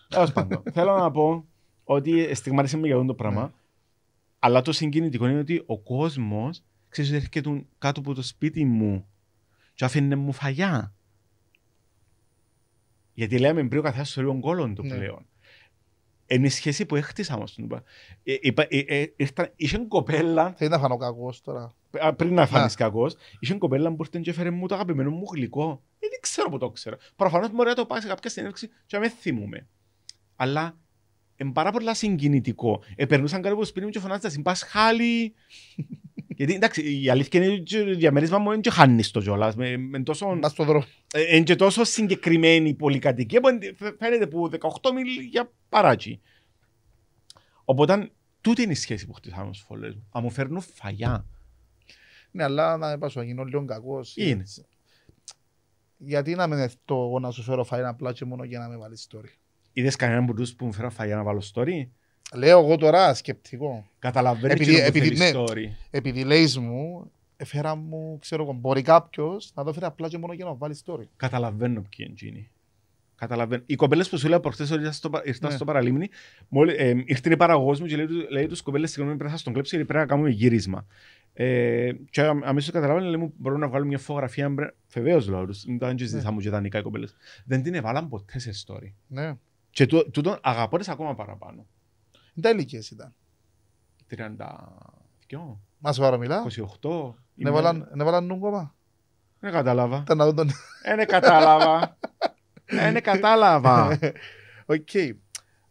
Τέλος πάντων, θέλω να πω ότι στιγμάτισε με για αυτό το πράγμα. Ναι. αλλά το συγκινητικό είναι ότι ο κόσμος ξέρεις ότι έρχεται κάτω από το σπίτι μου και αφήνει μου φαγιά. Γιατί λέμε πριν ο καθένας στο λίγο κόλλο του ναι. πλέον. Είναι η σχέση που έχτισα όμως. Ε, ε, ε, είχε κοπέλα. Θέλει να φανώ κακός τώρα. Πριν να φανείς κακός, είχε κοπέλα που ήρθε και έφερε μου το αγαπημένο μου γλυκό. Δεν ξέρω που το ξέρω. Προφανώς μπορεί να το πάει σε κάποια συνέντευξη και να με θυμούμε. Αλλά είναι πάρα πολύ συγκινητικό. Επερνούσαν κάτι που σπίτι μου και φωνάζαν χάλι. Γιατί εντάξει, η αλήθεια είναι ότι διαμέρισμα μου είναι και χάνεις το Με, τόσο, στο δρόμο. είναι τόσο συγκεκριμένη πολυκατοικία που φαίνεται που 18 μιλ για παράτσι. Οπότε τούτη είναι η σχέση που χτισάμε στους φωλές μου. Αν μου φέρνουν φαγιά. Ναι, αλλά να είπα σου, γίνω λίγο κακός. Είναι. Γιατί να μην το εγώ να σου φέρω φαγιά απλά και μόνο για να με βάλεις story. Είδες κανέναν που τους που μου φέρω φαγιά να βάλω story. Λέω εγώ τώρα σκεπτικό. Καταλαβαίνω επειδή, και επειδή, ναι, επειδή λέει μου, έφερα μου, ξέρω εγώ, μπορεί κάποιος να το φέρει απλά και μόνο για να βάλει story. Καταλαβαίνω ποιο είναι εκείνοι. Καταλαβαίνω. Οι κοπέλες που σου λέω προχθές ήρθαν ναι. στο, παραλίμνη, μόλι, ε, ήρθε η παραγωγός μου και λέει, λέει τους κοπέλες: Συγγνώμη, πρέπει να σας τον κλέψει, γιατί πρέπει να κάνουμε γύρισμα. Ε, και αμέσω καταλαβαίνω, λέει μου, μπορούμε να βγάλουμε μια φωτογραφία. Βεβαίω λέω τους, Μην ήταν και θα ναι. μου και δανεικά οι κοπέλες. Δεν την έβαλαν ποτέ σε story. Ναι. Και του, του τούτον αγαπώ ακόμα παραπάνω. Τέλικες ήταν. 32. Μας μιλά. 28. Ναι βάλαν νου κόμμα. Δεν κατάλαβα. Ε, δεν κατάλαβα. Ε, δεν κατάλαβα. Οκ.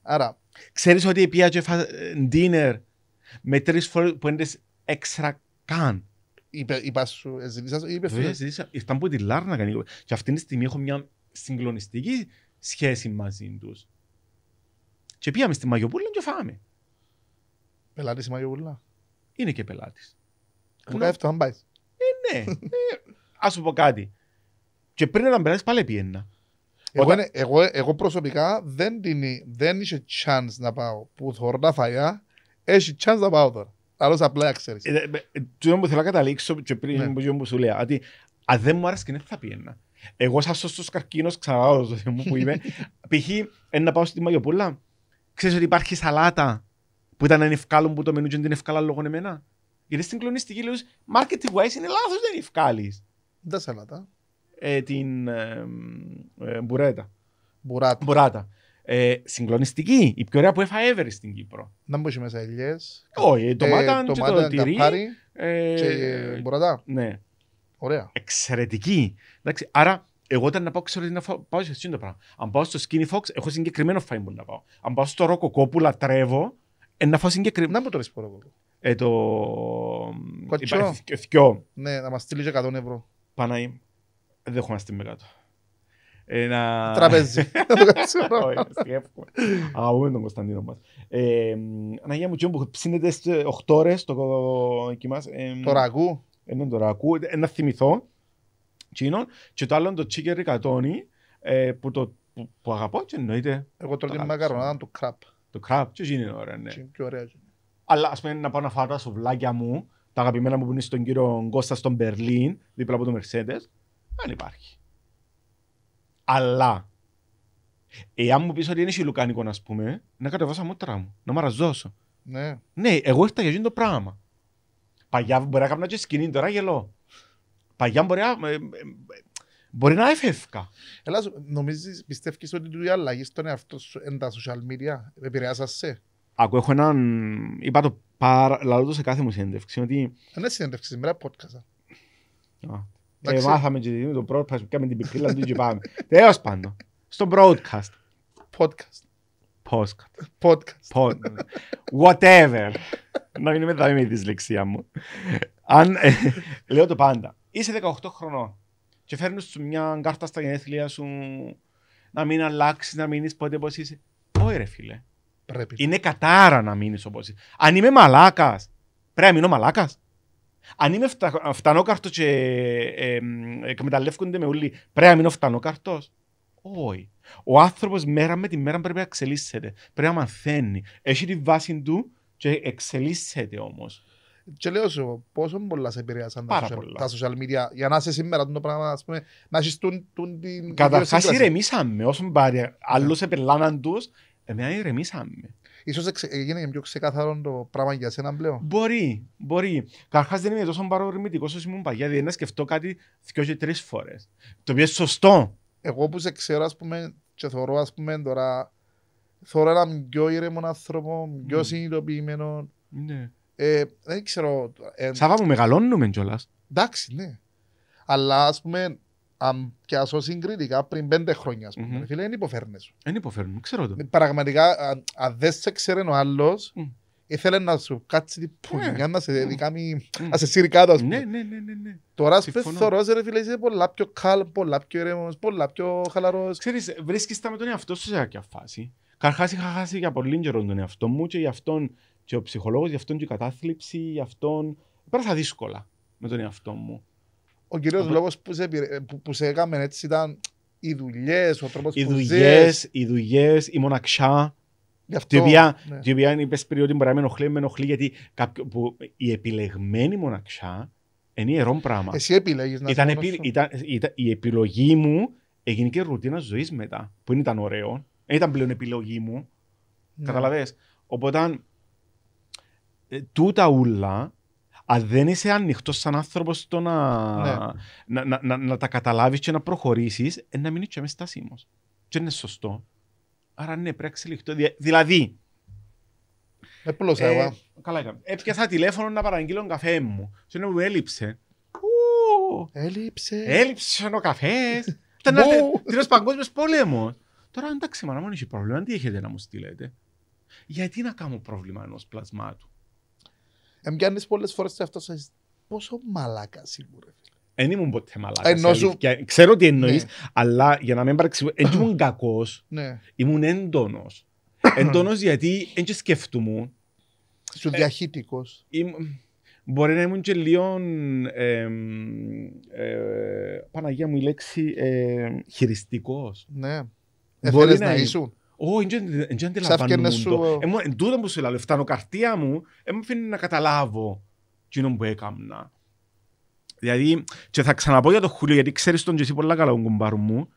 Άρα. Ξέρεις ότι πήγα και έφαγα δίνερ με τρεις φορές που είναι έξτρα καν. Είπα σου, ζήτησα σου, είπε σου. Ήρθαν από τη Λάρνα και αυτή τη στιγμή έχω μια συγκλονιστική σχέση μαζί τους. Και πήγαμε στη Μαγιοπούλα και φάμε. Πελάτης η Μαγιοπούλα. Είναι και πελάτης. πάει αυτό, αν πάει. Ε, ναι. Ε, ας σου πω κάτι. Και πριν να περάσει πάλι πιένα. Εγώ, Όταν... εγώ, εγώ, προσωπικά δεν, την, δεν είχε chance να πάω. Που να φαγιά, έχει chance να πάω τώρα. Άλλος απλά ξέρεις. Ε, Του που θέλω να καταλήξω και πριν ναι. που σου λέω. Ότι αν δεν μου άρεσε και δεν θα πιένα. Εγώ σαν σωστός καρκίνος, ξανά το θέμα που είμαι. Π.χ. να πάω στη Μαγιοπούλα Ξέρεις ότι υπάρχει σαλάτα που ήταν να που το μενού την δεν ευκάλα λόγω εμένα. Γιατί στην κλονιστική λέω, marketing wise είναι λάθος δεν ευκάλεις. Δεν σαλάτα. Ε, την ε, ε, μπουρέτα. Μπουράτα. Μπουράτα. Ε, συγκλονιστική, η πιο ωραία που έφα έβερε στην Κύπρο. Να μπούσει μέσα ελιές. Όχι, ε, ντομάτα, ε, και το τυρί. Ε, και μπουράτα. Ναι. Ωραία. Εξαιρετική. Εντάξει, άρα εγώ όταν να πάω, ξέρω τι να φάω, πάω σε αυτό το πράγμα. Αν πάω στο Skinny Fox, έχω συγκεκριμένο φάι που να πάω. Αν πάω στο ροκοκό που λατρεύω, ε, να φάω συγκεκριμένο. Να μου το πω, πρώτα. Ε, το... Κοτσιό. Ε, ναι, να μας στείλει 100 ευρώ. Παναή, δεν έχω να στείλει κάτω. Ένα... Ε, Τραπέζι. Αγούμε τον Κωνσταντίνο μας. Αναγία ε, μου, τσιόν που ψήνεται 8 ώρες το κοιμάς. Το το ραγού. Ένα ναι, θυμηθώ τσίνων και το άλλο το τσίκερ ρικατόνι ε, που, το, που, που αγαπώ και εννοείται. Εγώ τρώω την μακαρονάδα το κραπ. Το κραπ τι είναι ωραία, ναι. Και ωραία. Αλλά ας πούμε να πάω να φάω τα σουβλάκια μου, τα αγαπημένα μου που είναι στον κύριο Γκώστα στον Μπερλίν, δίπλα από το Μερσέντες, δεν υπάρχει. Αλλά, εάν μου πεις ότι είναι σιλουκάνικο να πούμε, να κατεβάσω μούτρα μου, να μαραζώσω. Ναι. ναι, εγώ ήρθα για γίνει το πράγμα. Παγιά μπορεί να κάνω και σκηνή, τώρα γελώ. Παγιά μπορεί να, ε, ε, μπορεί να εφεύκα. Έλα, νομίζεις, πιστεύεις ότι του αλλαγή στον εαυτό σου εν τα social media επηρεάσασαι. Ακού, έχω έναν, είπα το παρα... λαλό σε κάθε μου συνέντευξη, ότι... Είναι συνέντευξη, σήμερα podcast. Ε, μάθαμε και το broadcast, με την πικρίλα του και πάμε. Τέλος πάντων, στο broadcast. Podcast. Podcast. Podcast. Whatever. Να μην είμαι με τη δυσλεξία μου. Αν, ε, λέω το πάντα είσαι 18 χρονών και φέρνεις σου μια κάρτα στα γενέθλια σου να μην αλλάξεις, να μείνεις πότε πώ είσαι. Όχι, ρε φίλε. Πρέπει. Είναι κατάρα να μείνεις όπως είσαι. Αν είμαι μαλάκας, πρέπει να μείνω μαλάκας. Αν είμαι φτα... φτανόκαρτος και ε, ε, εκμεταλλεύονται με όλοι, πρέπει να μείνω φτανόκαρτος. Όχι. Ο άνθρωπος μέρα με τη μέρα πρέπει να εξελίσσεται. Πρέπει να μαθαίνει. Έχει τη βάση του και εξελίσσεται όμως. Και λέω σου, πόσο πολλά σε επηρέασαν τα social, τα social media για να είσαι σήμερα το πράγμα, ας πούμε, να έχεις τον, τον, την... Καταρχάς ηρεμήσαμε όσον πάρει, yeah. άλλους ναι. επελάναν τους, εμένα ηρεμήσαμε. Ίσως έγινε πιο ξεκαθαρό το πράγμα για σένα πλέον. Μπορεί, μπορεί. Καταρχάς δεν είμαι τόσο παρορμητικός όσο ήμουν παγιά, δηλαδή να σκεφτώ κάτι δυο και τρεις φορές, το οποίο είναι σωστό. Εγώ που σε ξέρω, ας πούμε, και θεωρώ, ας πούμε, τώρα, θεωρώ έναν πιο ήρεμο άνθρωπο, πιο mm. συνειδητοποιημένο, ναι. Ε, δεν ξέρω. Ε, Σάβα μου μεγαλώνουμε κιόλας. Εντάξει, ναι. Αλλά ας πούμε, αν πιάσω συγκριτικά πριν πέντε χρόνια, mm-hmm. πούμε, φίλε, δεν υποφέρνες. Δεν υποφέρνουν, ξέρω το. Πραγματικά, αν δεν σε ξέρει ο άλλος, mm. ήθελε να σου κάτσει την ναι. πουνιά, να σε δει κάνει. να σε σύρει κάτω, ας πούμε. Ναι, ναι, ναι. ναι, ναι. Τώρα, ας πούμε, θεωρώ, ρε φίλε, είσαι πολλά πιο καλ, πολύ πιο ήρεμο, πολλά πιο χαλαρός. Ξέρεις, βρίσκεις τα με τον εαυτό σου σε κάποια φάση. Καρχάς είχα χάσει για πολύ καιρό τον εαυτό μου και γι' αυτόν και ο ψυχολόγος γι' αυτόν και η κατάθλιψη, γι' αυτόν. Πέρασα δύσκολα με τον εαυτό μου. Ο κυρίω Από... λόγος που, σε, που, που σε έκαμε έτσι ήταν οι δουλειές, ο τρόπος που δουλειές, οι δουλειές, η μοναξιά. αυτό. Η οποία, ναι. οποία είπες πριν ότι μπορεί να με ενοχλεί, με γιατί κάποιο, που, η επιλεγμένη μοναξιά είναι ιερό πράγμα. Εσύ επιλέγεις να ήταν, επι, ήταν, Η επιλογή μου έγινε και ρουτίνας ζωής μετά, που ήταν ωραίο. Δεν ήταν πλέον επιλογή μου. Ναι. Καταλαβέ. Οπότε ε, τούτα ούλα, αν δεν είσαι ανοιχτός σαν άνθρωπος στο να, ναι. να, να, να, να, τα καταλάβεις και να προχωρήσεις, ε, να μην είσαι μεστασίμο. στάσιμο. Και είναι σωστό. Άρα ναι, πρέπει να εξελιχθώ. Δηλαδή. ε, ε, καλά έκανα. Έπιασα τηλέφωνο να παραγγείλω τον καφέ μου. Και μου έλειψε. έλειψε. Έλειψε ο καφές. Ήταν ένα παγκόσμιο πόλεμο. Τώρα εντάξει, μα να μην έχει πρόβλημα. Τι έχετε να μου στείλετε. Γιατί να κάνω πρόβλημα ενός πλασμάτου. Εμπιάνει πολλές φορές σε αυτό Πόσο μαλάκα σίγουρα. Δεν ήμουν ποτέ μαλάκας. Ε, σου... Ξέρω τι εννοείς, ναι. αλλά για να μην παραξηγώ, δεν ήμουν κακός. Ναι. Ήμουν έντονος. έντονος γιατί δεν σκέφτομαι... Σου διαχύτικο. Ε, μπορεί να ήμουν και λίγο. Ε, ε, Παναγία μου η λέξη ε, χειριστικός. Ναι. Μπορεί να, να ήσουν. Όχι, δεν αντιλαμβάνομαι το. Ε, εν τούτο που σου λέω, φτάνω καρτία μου, δεν μου αφήνει να καταλάβω τι που έκανα. Δηλαδή, και θα ξαναπώ για τον Χούλιο, γιατί ξέρεις τον και εσύ πολλά καλά τον μου,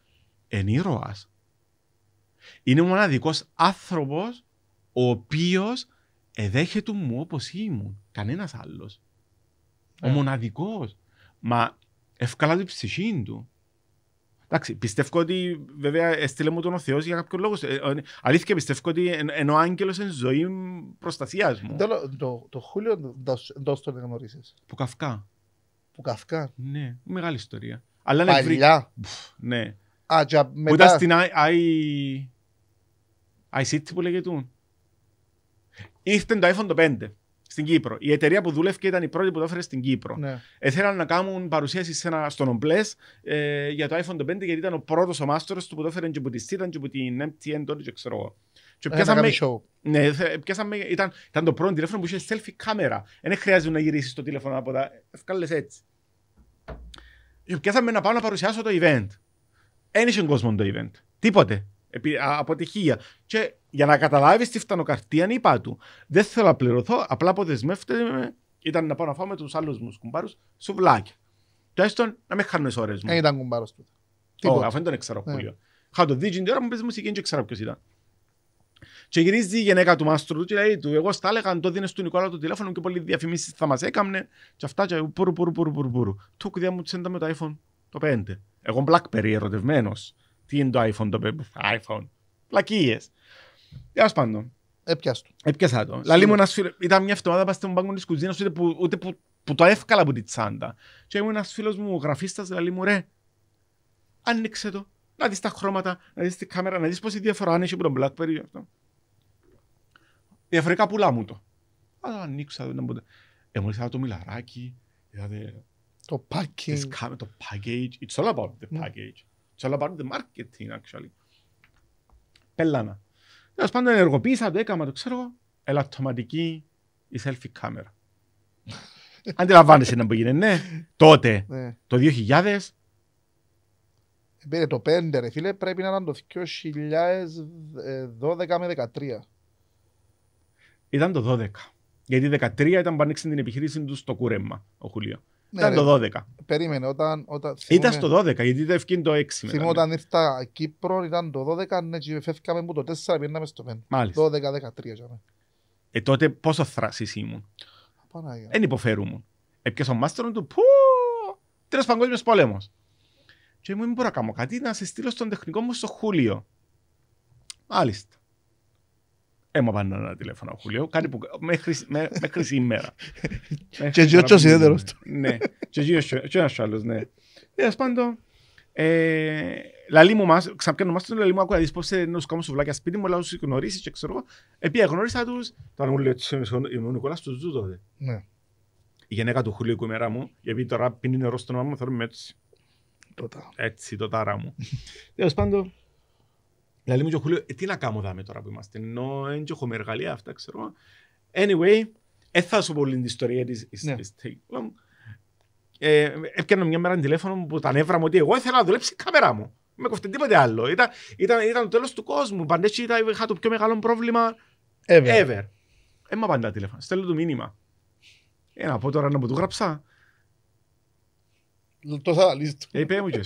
εν ήρωας. Είναι ο μοναδικός άνθρωπος ο οποίος εδέχεται μου όπως ήμουν. Κανένας άλλος. Ο ναι. μοναδικός. Μα ευκάλα την ψυχή του. Εντάξει, πιστεύω ότι βέβαια έστειλε μου τον ο Θεός για κάποιο λόγο. Ε, ε, ε, αλήθεια, πιστεύω ότι ενώ ο άγγελος εν ζωή προστασίας μου. Το, το, το Χούλιο εντό τον γνωρίζει. Που καυκά. Που καυκά. Ναι, μεγάλη ιστορία. Αλλά είναι Παλιά. Ναι. Α, για, μετά. Που ήταν στην I, που λέγεται. Ήρθε το iPhone το 5 στην Κύπρο. Η εταιρεία που δούλευε ήταν η πρώτη που το έφερε στην Κύπρο. Ναι. να κάνουν παρουσίαση σε ένα, στον Ομπλές ε, για το iPhone 5 γιατί ήταν ο πρώτος ο μάστορος του που το έφερε και από τη Σίδα και από την MTN τότε και ξέρω εγώ. πιάσαμε, ναι, πιάσαμε, ήταν, ήταν το πρώτο τηλέφωνο που είχε selfie κάμερα. Δεν χρειάζεται να γυρίσεις το τηλέφωνο από τα. Ευκάλε έτσι. Και πιάσαμε να πάω να παρουσιάσω το event. Ένιωσε κόσμος το event. Τίποτε αποτυχία. Και για να καταλάβεις τι φτανοκαρτία αν είπα του: Δεν θέλω να πληρωθώ, απλά αποδεσμεύτεται με. Ήταν να πάω να φάω με τους άλλους μου κουμπάρους σουβλάκια. Τουλάχιστον να με χάνουν ώρες μου. Δεν ήταν κουμπάρος του. Όχι, αφού δεν τον ξέρω πολύ. Χα το δίτζιν τώρα μου πει μουσική, δεν ξέρω ποιος ήταν. Και γυρίζει η γυναίκα του μάστρου του και λέει του, εγώ στα έλεγα, αν το δίνεις του Νικόλα το τηλέφωνο και πολλοί διαφημίσεις θα μας έκαμνε και αυτά και πουρου πουρου πουρου πουρου Του κουδιά μου τσέντα με το iPhone το 5. Εγώ Blackberry ερωτευμένος. Τι είναι το iPhone, το iPhone. Πλακίε. Τέλο ε, πάντων. Έπιασα ε, ε, το. Λαλή μου ένας φίλος, ήταν μια εβδομάδα που στον πάγκο της κουζίνας ούτε, που, ούτε που, που το έφκαλα από τη τσάντα. Και ήμουν ένας φίλος μου γραφίστας, λαλή μου ρε, άνοιξε το, να δεις τα χρώματα, να δεις τη κάμερα, να δεις πόση διαφορά αν έχει από τον Blackberry. Αυτό. Διαφορετικά πουλά μου το. Α, το ανοίξα, δεν μπορούσα. Ε, μόλις είδα το μιλαράκι, είδατε... Το package. Το package, it's all about the ναι. package. Σε όλα about το marketing, actually. Πελάνα. Τέλος πάντων, ενεργοποίησα το, έκανα το, ξέρω ελαττωματική η selfie κάμερα. Αντιλαμβάνεσαι να που ναι. Τότε, ναι. το 2000. Πήρε το 5, ρε φίλε, πρέπει να ήταν το 2012 με 2013. Ήταν το 12. Γιατί 13 ήταν που ανοίξαν την επιχείρηση τους στο κούρεμα, ο Χουλίο. Ναι, ήταν ρε, το 12. Περίμενε, όταν. όταν θυμούμε, ήταν στο 12, γιατί δεν ευκίνει το 6. Θυμάμαι όταν ήρθα Κύπρο, ήταν το 12, ναι, φεύγαμε που το 4, πήγαμε στο 5. Μάλιστα. 12-13. Ε, τότε πόσο θράσει ήμουν. Πανάγια. Δεν υποφέρουμε. Έπιασα ο μάστρο του, που τρεις παγκόσμιος πόλεμος. Και μου είπε, μπορώ να κάνω κάτι, να σε στείλω στον τεχνικό μου στο Χούλιο. Μάλιστα. Έμα πάντα ένα τηλέφωνο Χουλίο, κάτι που μέχρι, μέχρι σήμερα. Και ο Τσος ιδιαίτερος του. Ναι, και γιος ένας άλλος, ναι. Τέλος ε, πάντων, ε, λαλί μου μας, ξαπιάνω μας τον λαλί μου, ακούω να δεις πώς είναι τους κάμω βλάκια σπίτι μου, αλλά τους γνωρίσεις και ξέρω εγώ. Επία γνώρισα τους, τώρα μου λέει ότι είμαι ο Νικόλας, τους ζω τότε. Ναι. Η γενέκα του Χουλίου κουμέρα μου, γιατί τώρα πίνει νερό στον όνομα μου, θέλω με έτσι. Έτσι, το τάρα μου. Τέλος πάντων, Δηλαδή μου και ο Χούλιο, ε, τι να κάνω δάμε τώρα που είμαστε. Ενώ δεν έχουμε εργαλεία αυτά, ξέρω. Anyway, δεν πολύ σου την ιστορία της Take ναι. ε, Έπιανα μια μέρα τηλέφωνο που τα νεύρα μου ότι εγώ ήθελα να δουλέψει η κάμερα μου. Με κοφτεί τίποτε άλλο. Ήταν, ήταν, ήταν το τέλος του κόσμου. ήταν, είχα το πιο μεγάλο πρόβλημα ever. ever. Έμα ε, πάντα τηλέφωνο. Στέλνω του μήνυμα. Ε, να πω τώρα να μου το γράψα. Τόσα λίστο. είπε μου και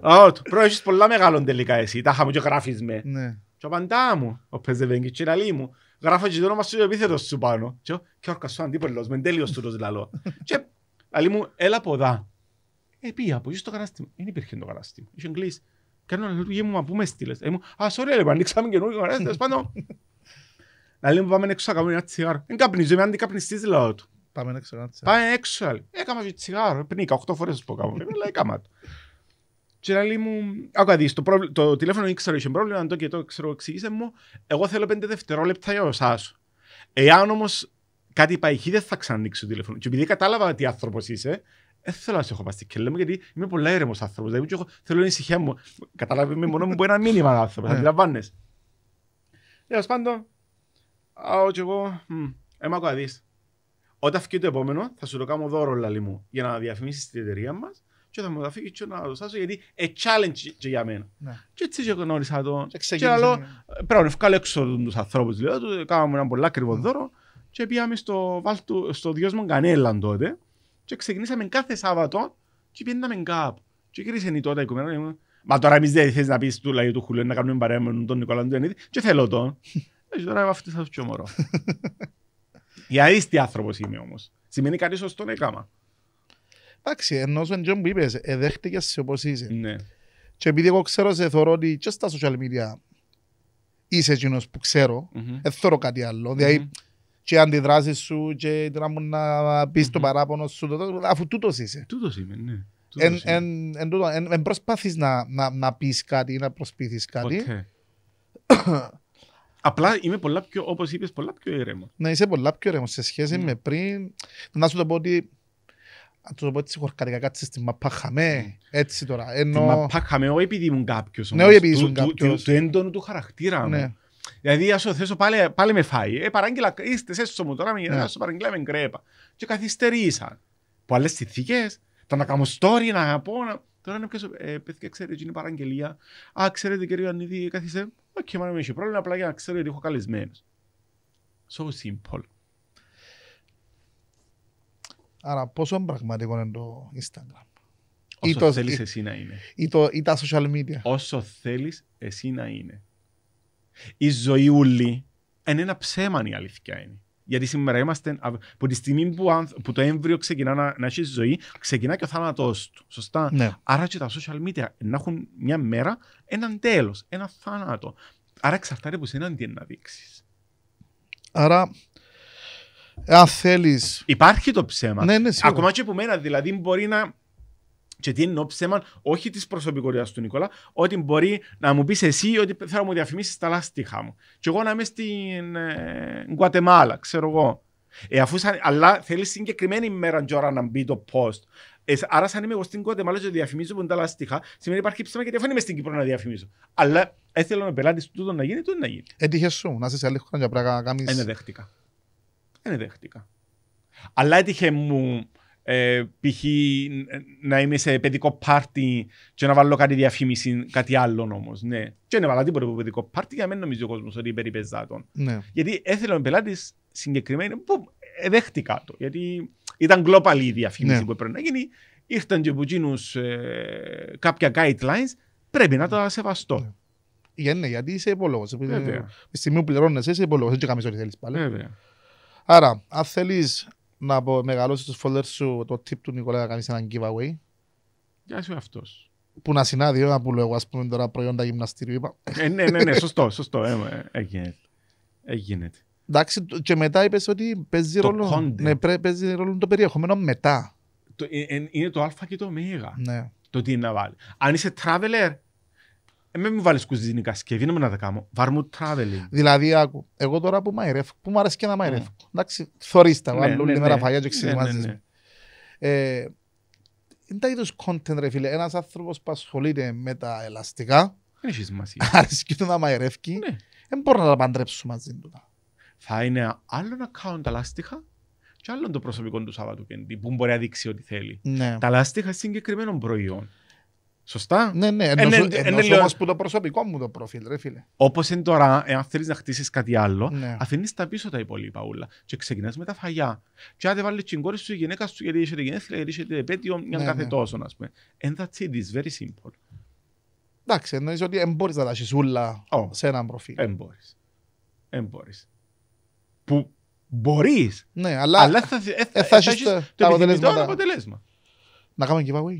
Ότου, πρόεχεις πολλά μεγάλο τελικά εσύ, τα είχαμε και γράφεις με. Ναι. Και απαντά μου, ο Πεζεβέγγι και λαλή μου, γράφω και το όνομα σου και επίθετος σου πάνω. Και όρκας σου αντίπολος, με τέλειος του το λαλό. Και λαλή μου, έλα από δά. Ε, πήγα από εκεί στο κατάστημα. Δεν υπήρχε το κατάστημα. Είχε εγκλείς. Κάνω λαλή του, μου, μα πού με στείλες. Ε, μου, α, sorry, λοιπόν, ανοίξαμε καινούργιο κατάστημα. Πάνω, λαλή μου, πάμε έξω να κάνουμε ένα τσιγάρο. Δεν καπνίζουμε, αν δεν καπνιστείς, λαό του. Πάμε έξω, Πάμε έξω, Έκαμα και τσιγάρο, πνίκα, 8 φορές που πω Λέει, Έκαμα το. Και λέει μου, το, το τηλέφωνο ήξερα είχε πρόβλημα, αν το και το ξέρω, εξηγήσε μου, εγώ θέλω πέντε δευτερόλεπτα για εσάς Εάν όμως κάτι πάει δεν θα ξανανοίξω το τηλέφωνο. Και επειδή κατάλαβα τι άνθρωπος είσαι, δεν θέλω να σε έχω βαστεί. και λέμε γιατί είμαι πολύ έρεμο άνθρωπος. Δηλαδή, έχω, θέλω να ησυχία μου. κατάλαβε με μόνο μου ένα μήνυμα άνθρωπο. Ναι. αντιλαμβάνε. Τέλος πάντων, άω κι εγώ, έμα ε, ακόμα δεις. Όταν φύγει το επόμενο, θα σου το κάνω δώρο, λαλή μου, για να διαφημίσεις την εταιρεία μας και θα μου τα φύγει και να το στάσω γιατί είναι challenge και για μένα. Ναι. Και έτσι και γνώρισα τον. Και άλλο ε, πρέπει να βγάλω έξω τους ανθρώπους. Λέω δηλαδή, του κάναμε ένα πολύ ακριβό ναι. δώρο και πήγαμε στο, βάλτου, στο διόσμο Κανέλα τότε και ξεκινήσαμε κάθε Σάββατο και πήγαμε κάπου. Και γύρισε η τότε η κομμένα Μα τώρα εμείς δεν θες να πεις του λαϊού του Χουλέν να κάνουμε παρέα με τον Νικόλα Αντωνίδη και θέλω τον. Έτσι τώρα βαφτίσα στο μωρό. Για να άνθρωπος είμαι όμως. Σημαίνει κάτι σωστό έκαμα. Εντάξει, ενώ σου εντζόν που είπες, εδέχτηκες σε όπως είσαι. Ναι. Και επειδή εγώ ξέρω σε θεωρώ ότι και στα social media είσαι εκείνος που ξέρω, mm-hmm. εθώρω κάτι άλλο. Mm-hmm. Δηλαδή και αντιδράσεις σου και να μου να πεις mm-hmm. το παράπονο σου, το, αφού τούτος είσαι. Τούτος είμαι, ναι. Εν, εν, εν, εν, εν προσπάθεις να, να, να πεις κάτι ή να προσπίθεις κάτι. Okay. Απλά είμαι πολλά πιο, όπως είπες, πολλά πιο ήρεμος. Ναι, είσαι πολλά πιο ήρεμος σε σχέση mm. με πριν. Να σου το πω ότι αν το πω έτσι χορκαρικά κάτσε στην μαπά χαμέ, ναι. έτσι τώρα. Ενώ... Την μαπά χαμέ, όχι επειδή ήμουν κάποιος ναι, όμως. Ναι, όχι επειδή ήμουν κάποιος. Του έντονου του χαρακτήρα μου. Ναι. Δηλαδή, ας το θέσω πάλι, πάλι με φάει. Ε, παράγγελα, είστε έστω μου τώρα, με γυρνά, σου παραγγελά με κρέπα. Και καθυστερήσαν. Που άλλες συνθήκες, τα να κάνω story, να πω, να... Τώρα να πιάσω, ε, παιδιά, ξέρετε, είναι παραγγελία. Α, ξέρετε, κύριε Ανίδη, Όχι, έχει πρόβλημα, απλά για να ξέρω ότι έχω So simple. Άρα πόσο πραγματικό είναι το Instagram. Όσο το, θέλεις εσύ να είναι. Ή, το, ή τα social media. Όσο θέλεις εσύ να είναι. Η ζωή ουλή είναι ένα ψέμα η αλήθεια είναι. Γιατί σήμερα είμαστε, από τη στιγμή που, που το έμβριο ξεκινά να, να έχει ζωή, ξεκινά και ο θάνατός του. Σωστά. Ναι. Άρα και τα social media να έχουν μια μέρα έναν τέλος, ένα θάνατο. Άρα εξαρτάται από σένα τι να δείξει. Άρα αν θέλεις. Υπάρχει το ψέμα. Ναι, ναι, Ακόμα και από μένα, δηλαδή μπορεί να. Και τι το ψέμα, όχι της προσωπικότητας του Νικόλα, ότι μπορεί να μου πεις εσύ ότι θέλω να μου διαφημίσεις τα λάστιχα μου. Και εγώ να είμαι στην ε, Γκουατεμάλα, ξέρω εγώ. Ε, αφού σαν, αλλά θέλεις συγκεκριμένη ημέρα και να μπει το post. Ε, άρα, σαν είμαι εγώ στην Γκουατεμάλα και διαφημίζω που είναι τα λάστιχα, σημαίνει υπάρχει ψέμα και δεν είμαι στην Κύπρο να διαφημίζω. Αλλά έθελα να πελάτη του να γίνει, τούτο να γίνει. Έτυχε σου, να είσαι σε άλλη χώρα για πράγμα να κάνεις. Ε, ναι, δέχτηκα. Δεν δέχτηκα. Αλλά έτυχε μου ε, π.χ. να είμαι σε παιδικό πάρτι και να βάλω κάτι διαφήμιση, κάτι άλλο όμως. Ναι. Και να βάλω τίποτα από παιδικό πάρτι, για μένα νομίζει ο κόσμος ότι περί πεζάτων. Ναι. Γιατί έθελα με πελάτη συγκεκριμένο που δέχτηκα το. Γιατί ήταν global η διαφήμιση ναι. που έπρεπε να γίνει. Ήρθαν και από εκείνους, ε, κάποια guidelines, πρέπει να τα σεβαστώ. Ναι. Γιατί, ναι, γιατί είσαι υπόλογος. Στη στιγμή που πληρώνεσαι, είσαι υπόλογος. Δεν ξέρει ό,τι θέλεις πάλι. Βέβαια. Άρα, αν θέλεις να μεγαλώσεις τους followers σου το tip του Νικόλα να κάνεις ένα giveaway. Γειά σου αυτός. Που να συνάδει, όταν που λέω, ας πούμε τώρα προϊόντα γυμναστήριου. Είπα. Ε, ναι, ναι, ναι, σωστό, σωστό. Ε, ε, έγινε. Έγινε. Εντάξει, και μετά είπες ότι παίζει ρόλο. Ναι, παίζει ρόλο το περιεχόμενο μετά. Το, ε, είναι το α και το ω. Ναι. Το τι να βάλει. Αν είσαι traveler, Εμέ μου βάλεις κουζίνη κασκευή, να τα κάνω. Βάρ μου traveling. Δηλαδή, άκου, εγώ τώρα που μαϊρεύω, που μου αρέσει και να μαϊρεύω. Mm. Εντάξει, θωρείς τα, ναι, βάλω όλη ναι, μέρα φαγιά και ξεδιμάζεις. Ε, είναι τα είδους content ρε φίλε, ένας άνθρωπος που ασχολείται με τα ελαστικά, έχει αρέσκει του να μαϊρεύει, δεν μπορώ να τα παντρέψω μαζί του. Θα είναι άλλον account ελαστικά και άλλον το προσωπικό του που μπορεί να δείξει ό,τι θέλει. Τα ελαστικά είναι συγκεκριμένο προϊόν. Σωστά. Ναι, ναι. Ε, Ενώ ναι, που το προσωπικό μου το προφίλ, ρε φίλε. Όπως είναι τώρα, εάν θέλεις να χτίσεις κάτι άλλο, ναι. αφήνεις τα πίσω τα υπόλοιπα όλα. Και ξεκινάς με τα φαγιά. Και αν δεν βάλει την κόρη σου, η γυναίκας σου, γιατί είσαι γυναίκα, γιατί είσαι επέτειο, μια ναι, κάθε ναι. τόσο, ας πούμε. And that's it, it's very simple. Εντάξει, εννοείς ότι δεν να όλα oh. σε έναν προφίλ. Δεν μπορεί. Που μπορείς. Ναι, αλλά, θα, ε, θα, ε, θα, θα,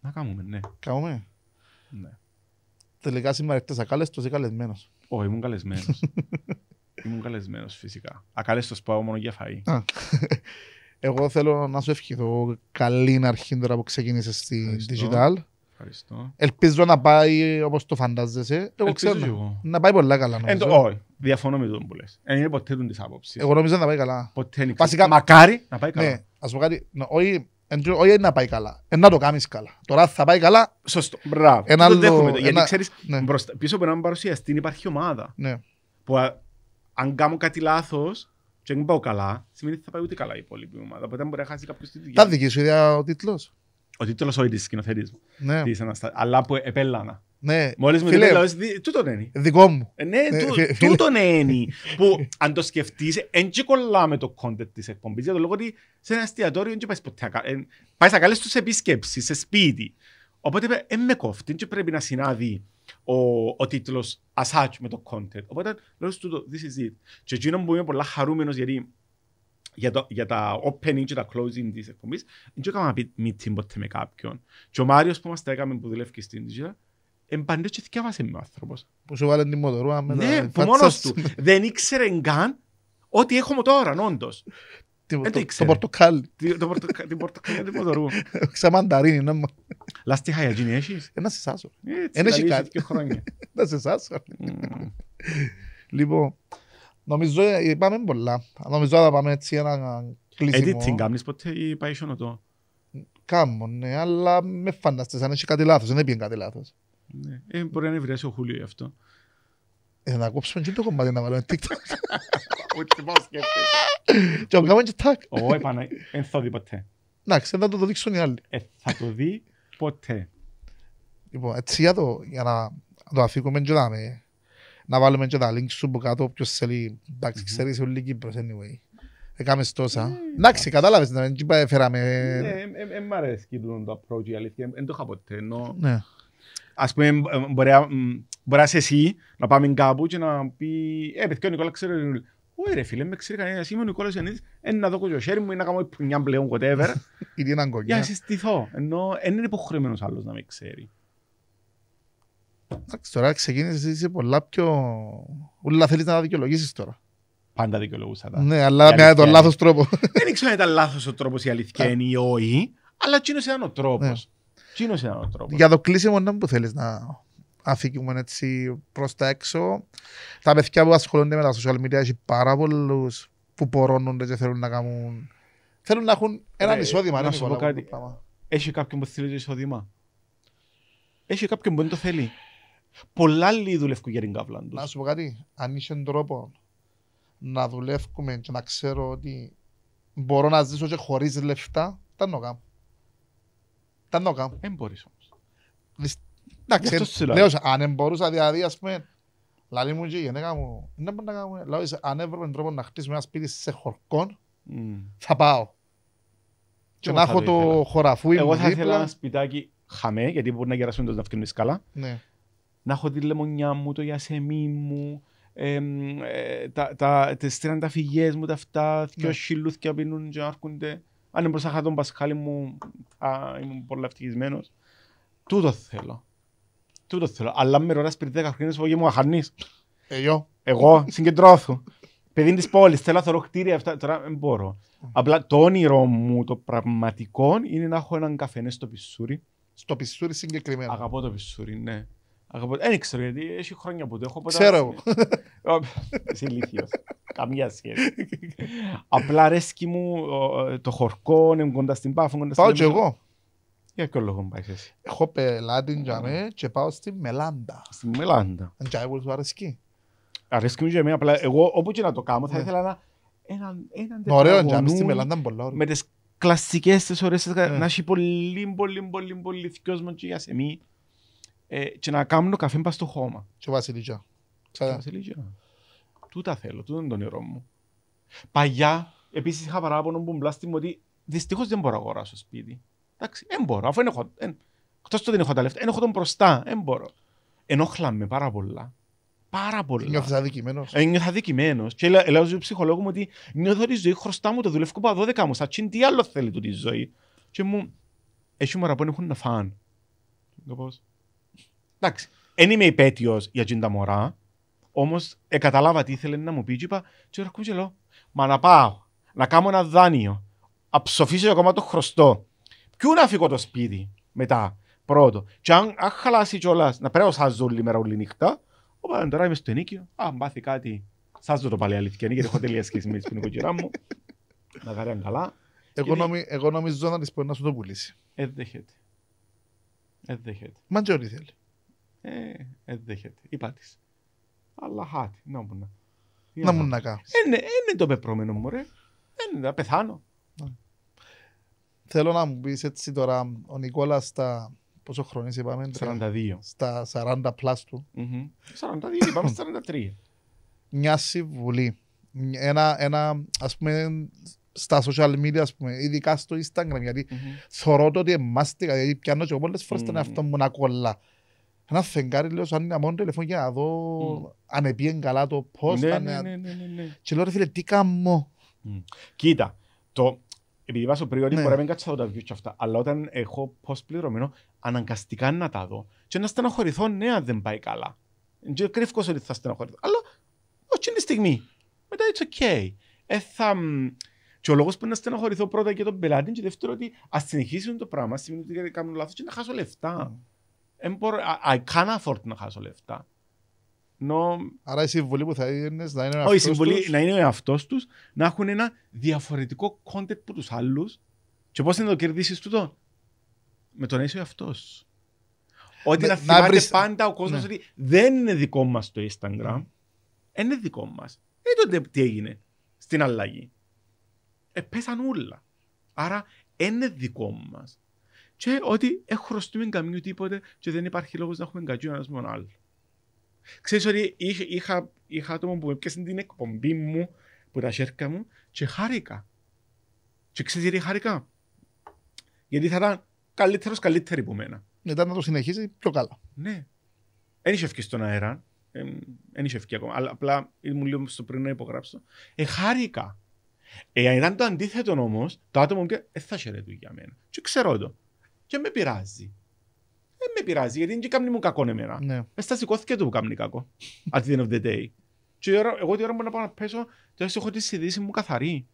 να κάνουμε, ναι. Κάνουμε. Ναι. Τελικά σήμερα εκτός ακάλεστος ή καλεσμένος. Όχι, ήμουν καλεσμένος. ήμουν καλεσμένος φυσικά. Ακάλεστος πάω μόνο για φαΐ. Εγώ θέλω να σου ευχηθώ καλή αρχή τώρα που ξεκίνησες στη Digital. Ευχαριστώ. Ελπίζω να πάει όπως το φαντάζεσαι. Εγώ ξέρω εγώ. να πάει πολύ καλά. Εν, όχι, διαφωνώ με τον που λες. Δεν είναι ποτέ τον της Εγώ νομίζω να πάει καλά. Ποτέ Βασικά, μακάρι να πάει ναι, καλά. Ναι, ας πω κάτι. Όχι, όχι να πάει καλά, να το κάνεις καλά. Τώρα θα πάει καλά, σωστό. Μπράβο, ένα το δέχομαι. Γιατί ξέρεις, ναι. μπροστά, πίσω από έναν παρουσιαστή υπάρχει ομάδα. Ναι. Που αν κάνω κάτι λάθος και δεν πάω καλά, σημαίνει ότι θα πάει ούτε καλά η υπόλοιπη ομάδα. Οπότε μπορεί να χάσει κάποιος τη δουλειά. Τα δική σου ιδέα ο τίτλος. Ο τίτλος ο της σκηνοθέτης μου. Ναι. Αλλά που επέλανα. Ναι. Μόλις μου φίλε, δηλαδή, τούτον είναι. Δικό μου. Ε, ναι, ε, τούτον είναι. Που αν το σκεφτείς, δεν και με το κόντετ της εκπομπής, για το λόγο ότι σε ένα εστιατόριο δεν πάει ποτέ. Πάει να καλέσεις τους επισκέψεις, σε σπίτι. Οπότε δεν με κόφτει, δεν πρέπει να συνάδει ο, ο τίτλος Ασάτ με το content. Οπότε λέω στο το This is it. Και εκείνο που είμαι πολύ χαρούμενος γιατί για, το, για τα opening και τα closing της εκπομπής, δεν έκανα meeting ποτέ με κάποιον. Και ο Μάριος που μας τα έκαμε που δουλεύει στην digital, εμπάντε και θυκιάβασε με ο άνθρωπος. Που σου βάλε την μοτορού, με Ναι, που μόνος του. Δεν ήξερε καν ότι έχουμε τώρα, όντως. Το πορτοκάλι. Το πορτοκάλι του μοτορού. Σαν μανταρίνι, ναι. Λάστιχα χάια, γίνει έχεις. Ένα ε, σε σάσο. Ε, ένα σε κάτι. Ένα σε σάσο. Λοιπόν, νομίζω είπαμε πολλά. Νομίζω θα πάμε έτσι ένα ε, κλείσιμο. Editing κάνεις ποτέ ή πάει σιωνοτό. Κάμω, ναι, αλλά με φανταστείς αν έχει κάτι λάθος. Δεν έπιεν κάτι λάθος. Ναι. Ε, μπορεί να είναι ο Χούλιο αυτό. Ε, να κόψουμε και το κομμάτι να βάλουμε TikTok. τι πάω σκέφτεσαι. Και να κάνουμε και τάκ. Ω, επάνω, δεν θα δει ποτέ. Να, ξέρετε θα το δείξουν οι άλλοι. Ε, θα το δει ποτέ. Λοιπόν, έτσι ε, για, το, για να το αφήκουμε και δάμε, να βάλουμε και τα links σου από κάτω, όποιος θέλει, εντάξει, ξέρεις, όλη Κύπρος, anyway. Έκαμε ε, τόσα. Εντάξει, κατάλαβες, δεν φέραμε... Ναι, ε, μ' αρέσει το approach, η αλήθεια, δεν το είχα ποτέ, ενώ... Ναι ας πούμε, ε, μπορεί, να είσαι εσύ να πάμε κάπου και να πει «Ε, παιδιά, ο Νικόλας ξέρει «Ωε ρε φίλε, με ξέρει κανένας, είμαι ο Νικόλας Ιαννίδης, εν να δω και χέρι μου ή να κάνω πουνιά πλέον, whatever». Ή να Για να συστηθώ, ενώ δεν είναι υποχρεωμένος άλλος να με ξέρει. Εντάξει, τώρα ξεκίνησες είσαι πολλά πιο... Ούλα θέλεις να τα δικαιολογήσεις τώρα. Πάντα δικαιολογούσα τα. Ναι, αλλά με τον λάθος τρόπο. Δεν ήξερα αν ήταν λάθος ο τρόπος η αλήθεια είναι ή όχι, αλλά εκείνος ήταν ο ναι. τρόπος. Κίνος είναι ο τρόπο. Για το κλείσιμο να που θέλεις να αφήκουμε έτσι προς τα έξω. Τα παιδιά που ασχολούνται με τα social media έχει πάρα πολλούς που πορώνονται και θέλουν να κάνουν. Θέλουν να έχουν ένα ε, εισόδημα. Να σου πω κάτι. Έχει κάποιον που θέλει το εισόδημα. Έχει κάποιον που δεν το θέλει. Πολλά λίγοι δουλεύουν για την καύλα τους. Να σου πω κάτι. Αν είσαι τρόπο να δουλεύουμε και να ξέρω ότι μπορώ να ζήσω και χωρίς λεφτά, ήταν να κάνω. Τα νόκα. κάνω. Δεν μπορείς όμως. Εντάξει, λέω, αν μπορούσα δηλαδή, ας πούμε, λαλή μου και η γενέκα μου, δεν μπορεί να κάνουμε, λέω, αν με τρόπο να χτίσουμε ένα σπίτι σε χορκόν, θα πάω. Και να έχω το χωραφού μου δίπλα. Εγώ θα ήθελα ένα σπιτάκι χαμέ, γιατί μπορεί να γεράσουν το ναυτικό βγουν ναι. σκάλα. Να έχω τη λεμονιά μου, το γιασεμί μου, ε, τα τρέντα φυγές μου, τα αυτά, ναι. δυο χιλούθια πίνουν και άρχονται. Αν μπορούσα να είχα τον Πασχάλη μου, α, ήμουν πολύ ευτυχισμένος. Τούτο θέλω. Τούτο θέλω. Αλλά με ρωτάς πριν 10 χρόνια σου μου αχανείς. Εγώ. Εγώ Συγκεντρώθω. Παιδί της πόλης, θέλω θέλω κτίρια αυτά. Τώρα δεν μπορώ. Απλά το όνειρό μου, το πραγματικό, είναι να έχω έναν καφενέ στο πισούρι. Στο πισούρι συγκεκριμένα. Αγαπώ το πισούρι, ναι. Ε, δεν ξέρω γιατί έχει χρόνια που το έχω. Ξέρω εγώ. Είσαι ηλίθιος. Καμιά σχέση. Απλά αρέσκει μου το χορκό, είναι κοντά στην πάφο. Πάω και εγώ. Για ποιο λόγο πάει εσύ. Έχω πελάτη και πάω στη Μελάντα. Στη Μελάντα. Αν και εγώ σου αρέσκει. Αρέσκει μου και εμένα. Απλά εγώ όπου και να το κάνω θα ναι. ήθελα να έναν Ωραίο και στη Μελάντα είναι πολύ ωραίο. Με τις κλασσικές, τις ωραίες ναι. να έχει πολύ πολύ πολύ πολύ θυκιόσμο και για σε μη. Ε, και να κάνω καφέ μπας στο χώμα. Και βασιλίτσα. Ξανά. Βασιλίτσα. Τούτα θέλω, τούτο είναι το νερό μου. Παλιά, επίσης είχα παράπονο που μπλάστη μου ότι δυστυχώς δεν μπορώ να αγοράσω σπίτι. Εντάξει, δεν μπορώ, αφού έχω. Εκτός το δεν έχω τα λεφτά, δεν έχω τον μπροστά, δεν μπορώ. Ενόχλαμε πάρα πολλά. Πάρα πολλά. Ε, νιώθω αδικημένο. νιώθω αδικημένος. Και λέω, στον ψυχολόγο μου ότι νιώθω τη ζωή χρωστά μου το δουλεύω από 12 μου. τσιν τι άλλο θέλει του τη ζωή. Και μου, έχει μωρά έχουν να φάνε. Λοιπόν. Εντάξει, δεν είμαι υπέτειος για την τα μωρά, όμως ε, καταλάβα τι ήθελε να μου πει. Και είπα, και και Μα να πάω, να κάνω ένα δάνειο, να ψοφίσω ακόμα το χρωστό. Ποιο να φύγω το σπίτι μετά, πρώτο. Και αν, αν χαλάσει κιόλας, να πρέπει να όλη μέρα, όλη νύχτα, οπότε τώρα είμαι στο ενίκιο. Α, μπάθει κάτι, σάζω το πάλι αλήθεια, γιατί έχω τελεία σχέση με την οικογένειά μου. Να κάνει καλά. Εγώ, νομι, εγώ νομίζω να τη πω να σου το πουλήσει. Ε, δέχεται. Ε, θέλει. Ε, δεν δέχεται. Είπα τη. Αλλά χάτι, να μου να. μου να κάνω. Είναι ε, ναι, το πεπρώμενο μου, ρε. Είναι, θα πεθάνω. Ναι. Θέλω να μου πεις έτσι τώρα, ο Νικόλας στα... Πόσο χρόνια είπαμε? 42. Στα 40 πλάς του. 42, είπαμε 43. Μια συμβουλή. Ένα, ένα, ας πούμε, στα social media, πούμε, ειδικά στο Instagram, γιατί mm-hmm. θωρώ το ότι εμάστηκα, γιατί πιάνω και πολλές φορές mm-hmm. τον εαυτό μου να κολλα ένας φεγγάρι, λέω, σαν ένα μόνο τηλεφώνη για να δω mm. αν επίεν καλά το πώ. Ναι, ναι, ναι, ναι, ναι, Και λέω, ρε φίλε, τι κάνω. Mm. Κοίτα, το, επειδή βάζω πριόρι, ναι. μπορεί να μην κάτσα τα βιβλία αυτά, αλλά όταν έχω πώ πληρωμένο, αναγκαστικά να τα δω. Και να στεναχωρηθώ, ναι, αν δεν πάει καλά. Και κρύφω ότι θα στεναχωρηθώ. Αλλά όχι τη στιγμή. Μετά it's okay. Ε, θα, και ο λόγος που να στεναχωρηθώ πρώτα για τον πελάτη, και δεύτερο ότι ας συνεχίσουν το πράγμα, σημαίνει ότι κάνουν λάθος και να χάσω λεφτά. Mm. I can't afford να χάσω λεφτά. No. Άρα η συμβουλή που θα είναι να είναι ο συμβουλή τους. να είναι ο εαυτός τους, να έχουν ένα διαφορετικό content από τους άλλους. Και πώς να το κερδίσεις τούτο, με τον είσαι ο εαυτός. Ότι να, να θυμάται πάντα ο κόσμος ναι. ότι δεν είναι δικό μας το Instagram. Mm. Είναι δικό μας. Ε, τότε τι έγινε στην αλλαγή. Ε, πέσαν όλα. Άρα ε, είναι δικό μας και ότι έχω χρωστούμε καμίου τίποτε και δεν υπάρχει λόγος να έχουμε κακιού ένα μόνο άλλο. Ξέρεις ότι είχα, είχα, είχα άτομο που έπιασε την εκπομπή μου που τα χέρια μου και χάρηκα. Και ξέρεις γιατί χάρηκα. Γιατί θα ήταν καλύτερος καλύτερη από μένα. Μετά να το συνεχίζει πιο καλά. Ναι. Δεν είχε ευκεί στον αέρα. Δεν είχε ευκεί ακόμα. Αλλά απλά μου λίγο στο πριν να υπογράψω. Ε, χάρηκα. Ε, αν ήταν το αντίθετο όμως, το άτομο μου «Ε, θα για μένα. Και ξέρω το και με πειράζει. Δεν με πειράζει, γιατί δεν κάνει μου κακό εμένα. Ναι. Μες σηκώθηκε το που κάνει κακό. At the end of the day. Και εγώ την ώρα που να πάω να πέσω, τουλάχιστον έχω τη συνείδηση μου καθαρή.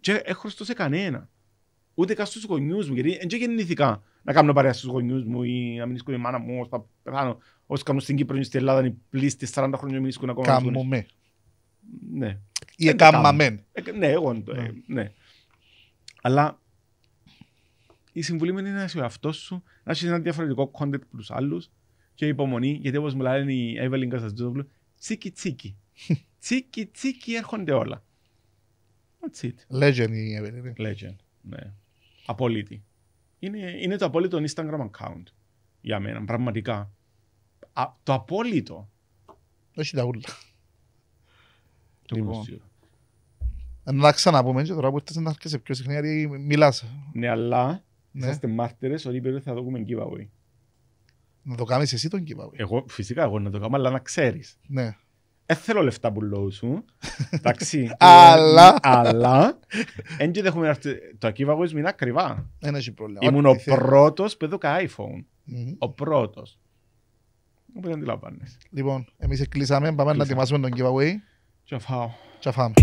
Και έχω στο σε κανένα. Ούτε καν στους γονιούς μου, γιατί δεν γεννήθηκα να κάνω παρέα στους γονιούς μου ή να μην η μάνα μου, Όσοι πεθάνω. Όσο κάνω στην Κύπρο ή στην Ελλάδα, είναι πλήστη 40 χρόνια μην ακόμα. με. Ναι. Ή ε, μεν. Ε, ναι, εγώ. Ε, ναι. ναι. Αλλά η συμβουλή μου είναι να είσαι ο εαυτός σου, να έχεις ένα διαφορετικό content από τους άλλους και υπομονή, γιατί όπως μου λένε η Εύελιν Καστατζόπουλου, τσίκι τσίκι. τσίκι τσίκι έρχονται όλα. That's it. Legend η Εύελιν. Ναι. Legend. Ναι. Απολύτη. Είναι, είναι το απόλυτο Instagram account για μένα, πραγματικά. Α, το απόλυτο. Όχι τα ούλα. Λοιπόν. Να ξαναπούμε και τώρα που ήρθες να έρχεσαι πιο συχνά γιατί μιλάς. Ναι, αλλά ναι. Είσαστε μάρτυρες ότι είπε θα δούμε giveaway. Να το κάνεις εσύ τον giveaway. Εγώ, φυσικά εγώ να το κάνω, αλλά να ξέρεις. Ναι. Δεν θέλω λεφτά που λόγω σου. Εντάξει. Ε, αλλά. αλλά. Εν και έχουμε έρθει. Το giveaway είναι ακριβά. Ένα πρόβλημα. Ήμουν ο πρώτος που έδωκα iPhone. Ο πρώτος. Οπότε αντιλαμβάνεσαι. Λοιπόν, εμείς κλείσαμε. Πάμε να ετοιμάσουμε τον giveaway. Τσαφάω. Τσαφάμε.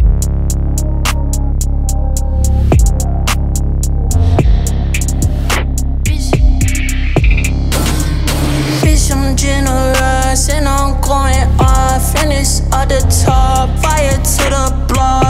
generous and I'm going off And it's at the top, fire to the block